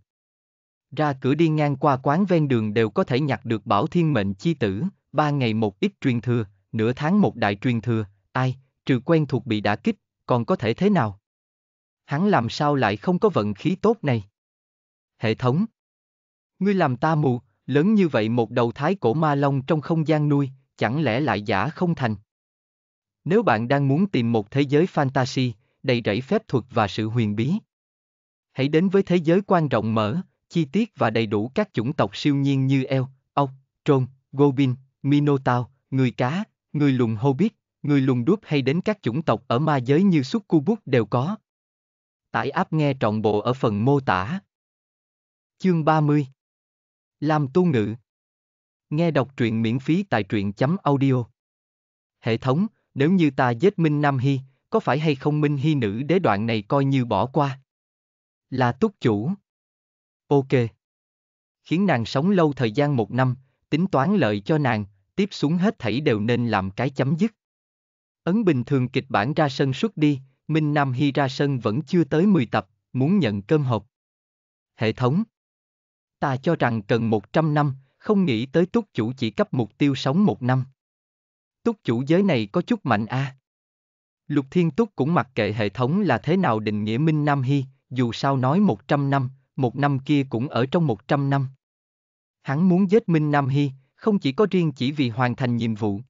Speaker 1: Ra cửa đi ngang qua quán ven đường đều có thể nhặt được bảo thiên mệnh chi tử, ba ngày một ít truyền thừa, nửa tháng một đại truyền thừa, ai, trừ quen thuộc bị đả kích, còn có thể thế nào? Hắn làm sao lại không có vận khí tốt này? hệ thống. Ngươi làm ta mù, lớn như vậy một đầu thái cổ ma long trong không gian nuôi, chẳng lẽ lại giả không thành? Nếu bạn đang muốn tìm một thế giới fantasy, đầy rẫy phép thuật và sự huyền bí, hãy đến với thế giới quan rộng mở, chi tiết và đầy đủ các chủng tộc siêu nhiên như eo, ốc, trôn, gobin, minotaur, người cá, người lùn hobbit, người lùn đúp hay đến các chủng tộc ở ma giới như succubus đều có. Tải app nghe trọn bộ ở phần mô tả. Chương 30 Làm tu ngữ. Nghe đọc truyện miễn phí tại truyện chấm audio Hệ thống, nếu như ta giết Minh Nam Hy, có phải hay không Minh Hy nữ đế đoạn này coi như bỏ qua? Là túc chủ Ok Khiến nàng sống lâu thời gian một năm, tính toán lợi cho nàng, tiếp xuống hết thảy đều nên làm cái chấm dứt Ấn bình thường kịch bản ra sân xuất đi, Minh Nam Hy ra sân vẫn chưa tới 10 tập, muốn nhận cơm hộp Hệ thống Ta cho rằng cần 100 năm, không nghĩ tới túc chủ chỉ cấp mục tiêu sống một năm. Túc chủ giới này có chút mạnh a. À. Lục Thiên Túc cũng mặc kệ hệ thống là thế nào định nghĩa Minh Nam Hy, dù sao nói 100 năm, một năm kia cũng ở trong 100 năm. Hắn muốn giết Minh Nam Hy, không chỉ có riêng chỉ vì hoàn thành nhiệm vụ.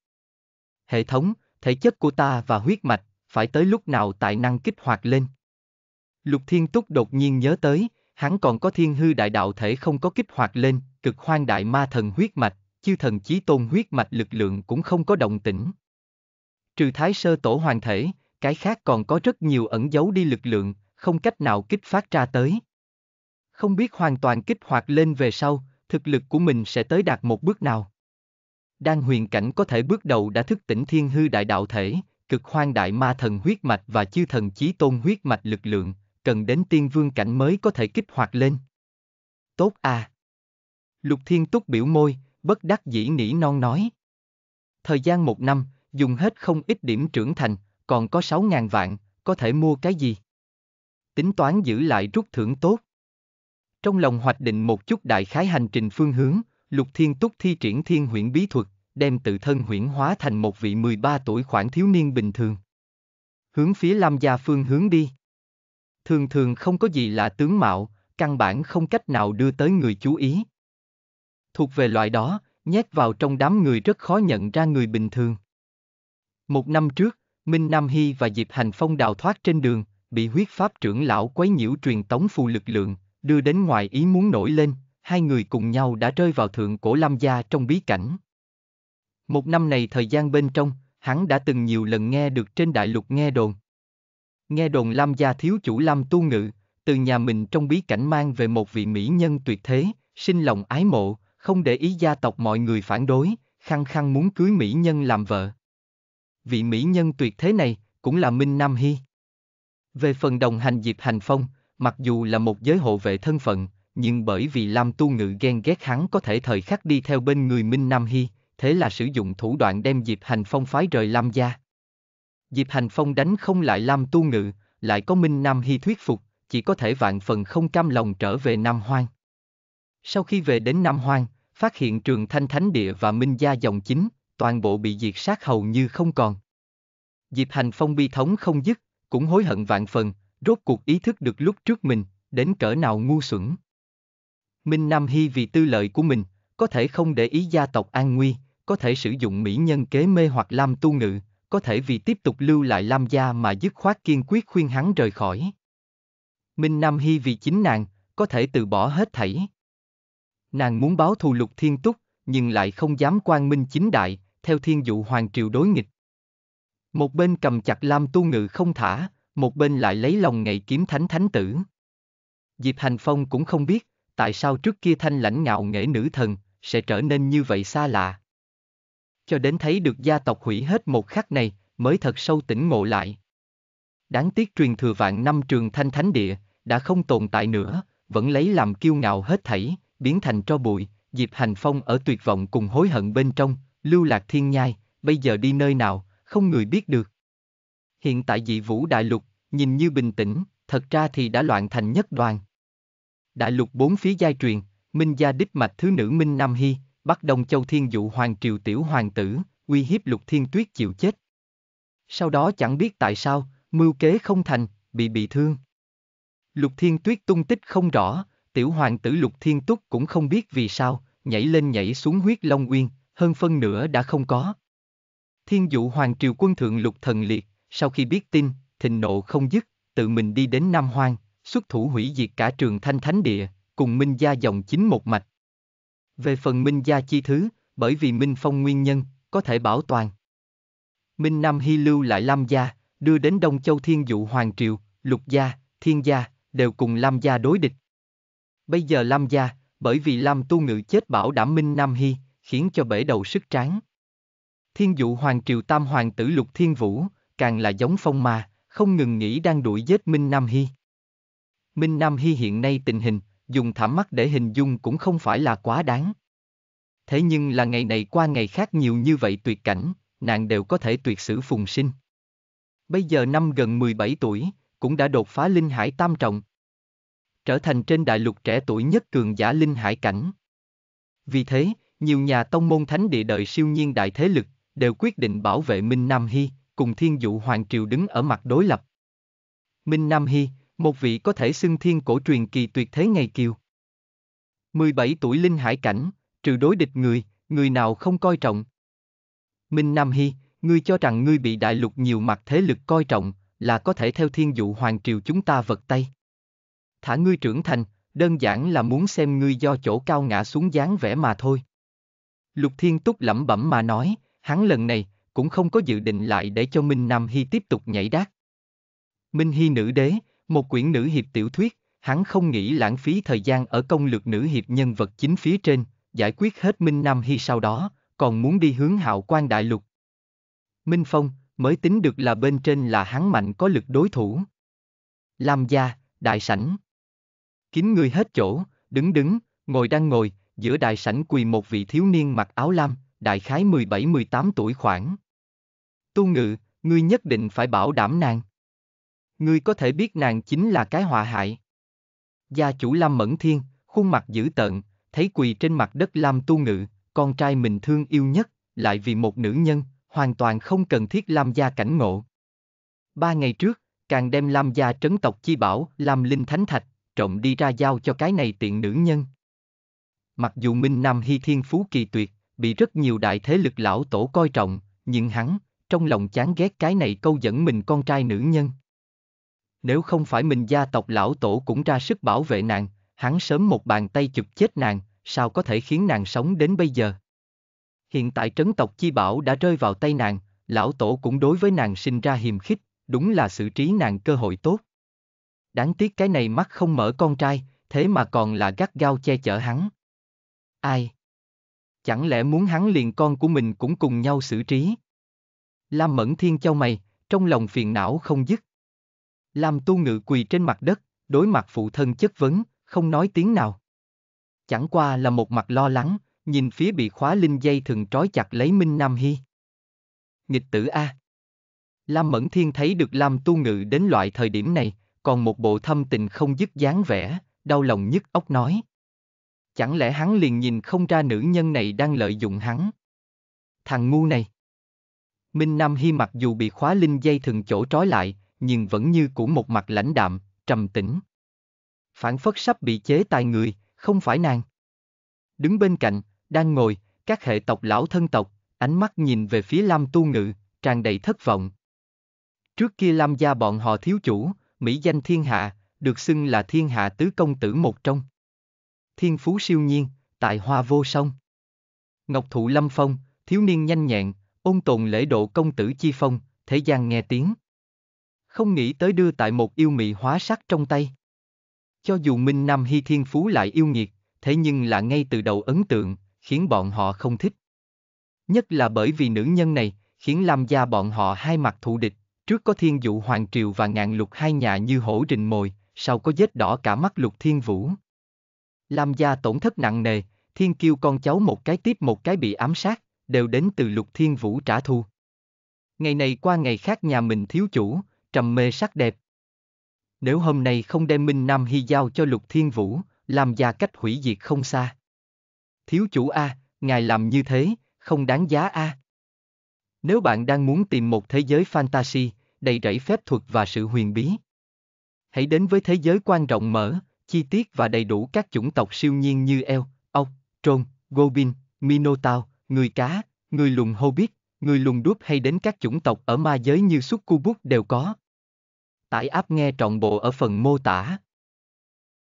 Speaker 1: Hệ thống, thể chất của ta và huyết mạch, phải tới lúc nào tài năng kích hoạt lên. Lục Thiên Túc đột nhiên nhớ tới, hắn còn có thiên hư đại đạo thể không có kích hoạt lên, cực hoang đại ma thần huyết mạch, chư thần chí tôn huyết mạch lực lượng cũng không có động tĩnh. Trừ thái sơ tổ hoàng thể, cái khác còn có rất nhiều ẩn giấu đi lực lượng, không cách nào kích phát ra tới. Không biết hoàn toàn kích hoạt lên về sau, thực lực của mình sẽ tới đạt một bước nào. Đang huyền cảnh có thể bước đầu đã thức tỉnh thiên hư đại đạo thể, cực hoang đại ma thần huyết mạch và chư thần chí tôn huyết mạch lực lượng, cần đến tiên vương cảnh mới có thể kích hoạt lên. Tốt à! Lục Thiên Túc biểu môi, bất đắc dĩ nỉ non nói. Thời gian một năm, dùng hết không ít điểm trưởng thành, còn có 6.000 vạn, có thể mua cái gì? Tính toán giữ lại rút thưởng tốt. Trong lòng hoạch định một chút đại khái hành trình phương hướng, Lục Thiên Túc thi triển thiên huyễn bí thuật, đem tự thân huyễn hóa thành một vị 13 tuổi khoảng thiếu niên bình thường. Hướng phía Lam Gia phương hướng đi thường thường không có gì là tướng mạo, căn bản không cách nào đưa tới người chú ý. Thuộc về loại đó, nhét vào trong đám người rất khó nhận ra người bình thường. Một năm trước, Minh Nam Hy và Diệp Hành Phong đào thoát trên đường, bị huyết pháp trưởng lão quấy nhiễu truyền tống phù lực lượng, đưa đến ngoài ý muốn nổi lên, hai người cùng nhau đã rơi vào thượng cổ Lam Gia trong bí cảnh. Một năm này thời gian bên trong, hắn đã từng nhiều lần nghe được trên đại lục nghe đồn, nghe đồn Lam gia thiếu chủ Lam tu ngự, từ nhà mình trong bí cảnh mang về một vị mỹ nhân tuyệt thế, sinh lòng ái mộ, không để ý gia tộc mọi người phản đối, khăng khăng muốn cưới mỹ nhân làm vợ. Vị mỹ nhân tuyệt thế này cũng là Minh Nam Hy. Về phần đồng hành Diệp Hành Phong, mặc dù là một giới hộ vệ thân phận, nhưng bởi vì Lam Tu Ngự ghen ghét hắn có thể thời khắc đi theo bên người Minh Nam Hy, thế là sử dụng thủ đoạn đem Diệp Hành Phong phái rời Lam gia. Diệp Hành Phong đánh không lại Lam Tu Ngự, lại có Minh Nam Hy thuyết phục, chỉ có thể vạn phần không cam lòng trở về Nam Hoang. Sau khi về đến Nam Hoang, phát hiện trường Thanh Thánh Địa và Minh Gia dòng chính, toàn bộ bị diệt sát hầu như không còn. Diệp Hành Phong bi thống không dứt, cũng hối hận vạn phần, rốt cuộc ý thức được lúc trước mình, đến cỡ nào ngu xuẩn. Minh Nam Hy vì tư lợi của mình, có thể không để ý gia tộc an nguy, có thể sử dụng mỹ nhân kế mê hoặc Lam Tu Ngự, có thể vì tiếp tục lưu lại Lam Gia mà dứt khoát kiên quyết khuyên hắn rời khỏi. Minh Nam Hy vì chính nàng, có thể từ bỏ hết thảy. Nàng muốn báo thù lục thiên túc, nhưng lại không dám quan minh chính đại, theo thiên dụ hoàng triều đối nghịch. Một bên cầm chặt Lam Tu Ngự không thả, một bên lại lấy lòng ngày kiếm thánh thánh tử. Diệp Hành Phong cũng không biết, tại sao trước kia thanh lãnh ngạo nghệ nữ thần, sẽ trở nên như vậy xa lạ cho đến thấy được gia tộc hủy hết một khắc này, mới thật sâu tỉnh ngộ lại. Đáng tiếc truyền thừa vạn năm trường thanh thánh địa, đã không tồn tại nữa, vẫn lấy làm kiêu ngạo hết thảy, biến thành tro bụi, Diệp Hành Phong ở tuyệt vọng cùng hối hận bên trong, lưu lạc thiên nhai, bây giờ đi nơi nào, không người biết được. Hiện tại dị vũ đại lục, nhìn như bình tĩnh, thật ra thì đã loạn thành nhất đoàn. Đại lục bốn phía giai truyền, Minh gia đích mạch thứ nữ Minh Nam Hy, bắt Đông Châu Thiên dụ Hoàng Triều Tiểu Hoàng Tử, uy hiếp Lục Thiên Tuyết chịu chết. Sau đó chẳng biết tại sao, mưu kế không thành, bị bị thương. Lục Thiên Tuyết tung tích không rõ, Tiểu Hoàng Tử Lục Thiên Túc cũng không biết vì sao, nhảy lên nhảy xuống huyết Long Uyên, hơn phân nửa đã không có. Thiên dụ Hoàng Triều quân thượng Lục Thần Liệt, sau khi biết tin, thịnh nộ không dứt, tự mình đi đến Nam Hoang, xuất thủ hủy diệt cả trường Thanh Thánh Địa, cùng Minh gia dòng chính một mạch. Về phần Minh Gia Chi Thứ, bởi vì Minh Phong nguyên nhân, có thể bảo toàn. Minh Nam Hy Lưu lại Lam Gia, đưa đến Đông Châu Thiên Dụ Hoàng Triều, Lục Gia, Thiên Gia, đều cùng Lam Gia đối địch. Bây giờ Lam Gia, bởi vì Lam Tu Ngự chết bảo đảm Minh Nam Hy, khiến cho bể đầu sức tráng. Thiên Dụ Hoàng Triều Tam Hoàng tử Lục Thiên Vũ, càng là giống phong ma, không ngừng nghĩ đang đuổi giết Minh Nam Hy. Minh Nam Hy hiện nay tình hình, dùng thảm mắt để hình dung cũng không phải là quá đáng. Thế nhưng là ngày này qua ngày khác nhiều như vậy tuyệt cảnh, nàng đều có thể tuyệt sử phùng sinh. Bây giờ năm gần 17 tuổi, cũng đã đột phá linh hải tam trọng. Trở thành trên đại lục trẻ tuổi nhất cường giả linh hải cảnh. Vì thế, nhiều nhà tông môn thánh địa đợi siêu nhiên đại thế lực, đều quyết định bảo vệ Minh Nam Hy, cùng Thiên Dụ Hoàng Triều đứng ở mặt đối lập. Minh Nam Hy, một vị có thể xưng thiên cổ truyền kỳ tuyệt thế ngày kiều. 17 tuổi linh hải cảnh, trừ đối địch người, người nào không coi trọng. Minh Nam Hy, ngươi cho rằng ngươi bị đại lục nhiều mặt thế lực coi trọng, là có thể theo thiên dụ hoàng triều chúng ta vật tay. Thả ngươi trưởng thành, đơn giản là muốn xem ngươi do chỗ cao ngã xuống dáng vẻ mà thôi. Lục Thiên Túc lẩm bẩm mà nói, hắn lần này, cũng không có dự định lại để cho Minh Nam Hy tiếp tục nhảy đát. Minh Hy nữ đế, một quyển nữ hiệp tiểu thuyết, hắn không nghĩ lãng phí thời gian ở công lược nữ hiệp nhân vật chính phía trên, giải quyết hết Minh Nam Hy sau đó, còn muốn đi hướng hạo quan đại lục. Minh Phong, mới tính được là bên trên là hắn mạnh có lực đối thủ. Lam gia, đại sảnh. Kín người hết chỗ, đứng đứng, ngồi đang ngồi, giữa đại sảnh quỳ một vị thiếu niên mặc áo lam, đại khái 17-18 tuổi khoảng. Tu ngự, ngươi nhất định phải bảo đảm nàng. Ngươi có thể biết nàng chính là cái họa hại. Gia chủ Lam Mẫn Thiên, khuôn mặt dữ tợn, thấy quỳ trên mặt đất Lam Tu Ngự, con trai mình thương yêu nhất, lại vì một nữ nhân, hoàn toàn không cần thiết Lam Gia cảnh ngộ. Ba ngày trước, càng đem Lam Gia trấn tộc chi bảo, Lam Linh Thánh Thạch, trộm đi ra giao cho cái này tiện nữ nhân. Mặc dù Minh Nam Hy Thiên Phú kỳ tuyệt, bị rất nhiều đại thế lực lão tổ coi trọng, nhưng hắn, trong lòng chán ghét cái này câu dẫn mình con trai nữ nhân nếu không phải mình gia tộc lão tổ cũng ra sức bảo vệ nàng, hắn sớm một bàn tay chụp chết nàng, sao có thể khiến nàng sống đến bây giờ. Hiện tại trấn tộc chi bảo đã rơi vào tay nàng, lão tổ cũng đối với nàng sinh ra hiềm khích, đúng là xử trí nàng cơ hội tốt. Đáng tiếc cái này mắt không mở con trai, thế mà còn là gắt gao che chở hắn. Ai? Chẳng lẽ muốn hắn liền con của mình cũng cùng nhau xử trí? Lam Mẫn Thiên châu mày, trong lòng phiền não không dứt. Lam tu ngự quỳ trên mặt đất, đối mặt phụ thân chất vấn, không nói tiếng nào. Chẳng qua là một mặt lo lắng, nhìn phía bị khóa linh dây thường trói chặt lấy Minh Nam Hy. Nghịch tử A. Lam Mẫn Thiên thấy được Lam Tu Ngự đến loại thời điểm này, còn một bộ thâm tình không dứt dáng vẻ, đau lòng nhất ốc nói. Chẳng lẽ hắn liền nhìn không ra nữ nhân này đang lợi dụng hắn? Thằng ngu này. Minh Nam Hy mặc dù bị khóa linh dây thường chỗ trói lại, nhưng vẫn như cũ một mặt lãnh đạm, trầm tĩnh. Phản phất sắp bị chế tài người, không phải nàng. Đứng bên cạnh, đang ngồi, các hệ tộc lão thân tộc, ánh mắt nhìn về phía Lam Tu Ngự, tràn đầy thất vọng. Trước kia Lam gia bọn họ thiếu chủ, mỹ danh thiên hạ, được xưng là thiên hạ tứ công tử một trong. Thiên phú siêu nhiên, tại hoa vô song. Ngọc thụ lâm phong, thiếu niên nhanh nhẹn, ôn tồn lễ độ công tử chi phong, thế gian nghe tiếng. Không nghĩ tới đưa tại một yêu mị hóa sắc trong tay. Cho dù Minh Nam Hy Thiên Phú lại yêu nghiệt, thế nhưng là ngay từ đầu ấn tượng, khiến bọn họ không thích. Nhất là bởi vì nữ nhân này, khiến Lam gia bọn họ hai mặt thù địch, trước có thiên dụ Hoàng Triều và ngạn lục hai nhà như hổ rình mồi, sau có vết đỏ cả mắt lục thiên vũ. Lam gia tổn thất nặng nề, thiên kiêu con cháu một cái tiếp một cái bị ám sát, đều đến từ lục thiên vũ trả thù. Ngày này qua ngày khác nhà mình thiếu chủ, trầm mê sắc đẹp. Nếu hôm nay không đem Minh Nam Hy giao cho Lục Thiên Vũ, làm già cách hủy diệt không xa. Thiếu chủ A, ngài làm như thế, không đáng giá A. Nếu bạn đang muốn tìm một thế giới fantasy, đầy rẫy phép thuật và sự huyền bí, hãy đến với thế giới quan rộng mở, chi tiết và đầy đủ các chủng tộc siêu nhiên như eo, ốc, trôn, gobin, minotaur, người cá, người lùn hobbit, người lùng đúp hay đến các chủng tộc ở ma giới như Succubus đều có. Tải app nghe trọn bộ ở phần mô tả.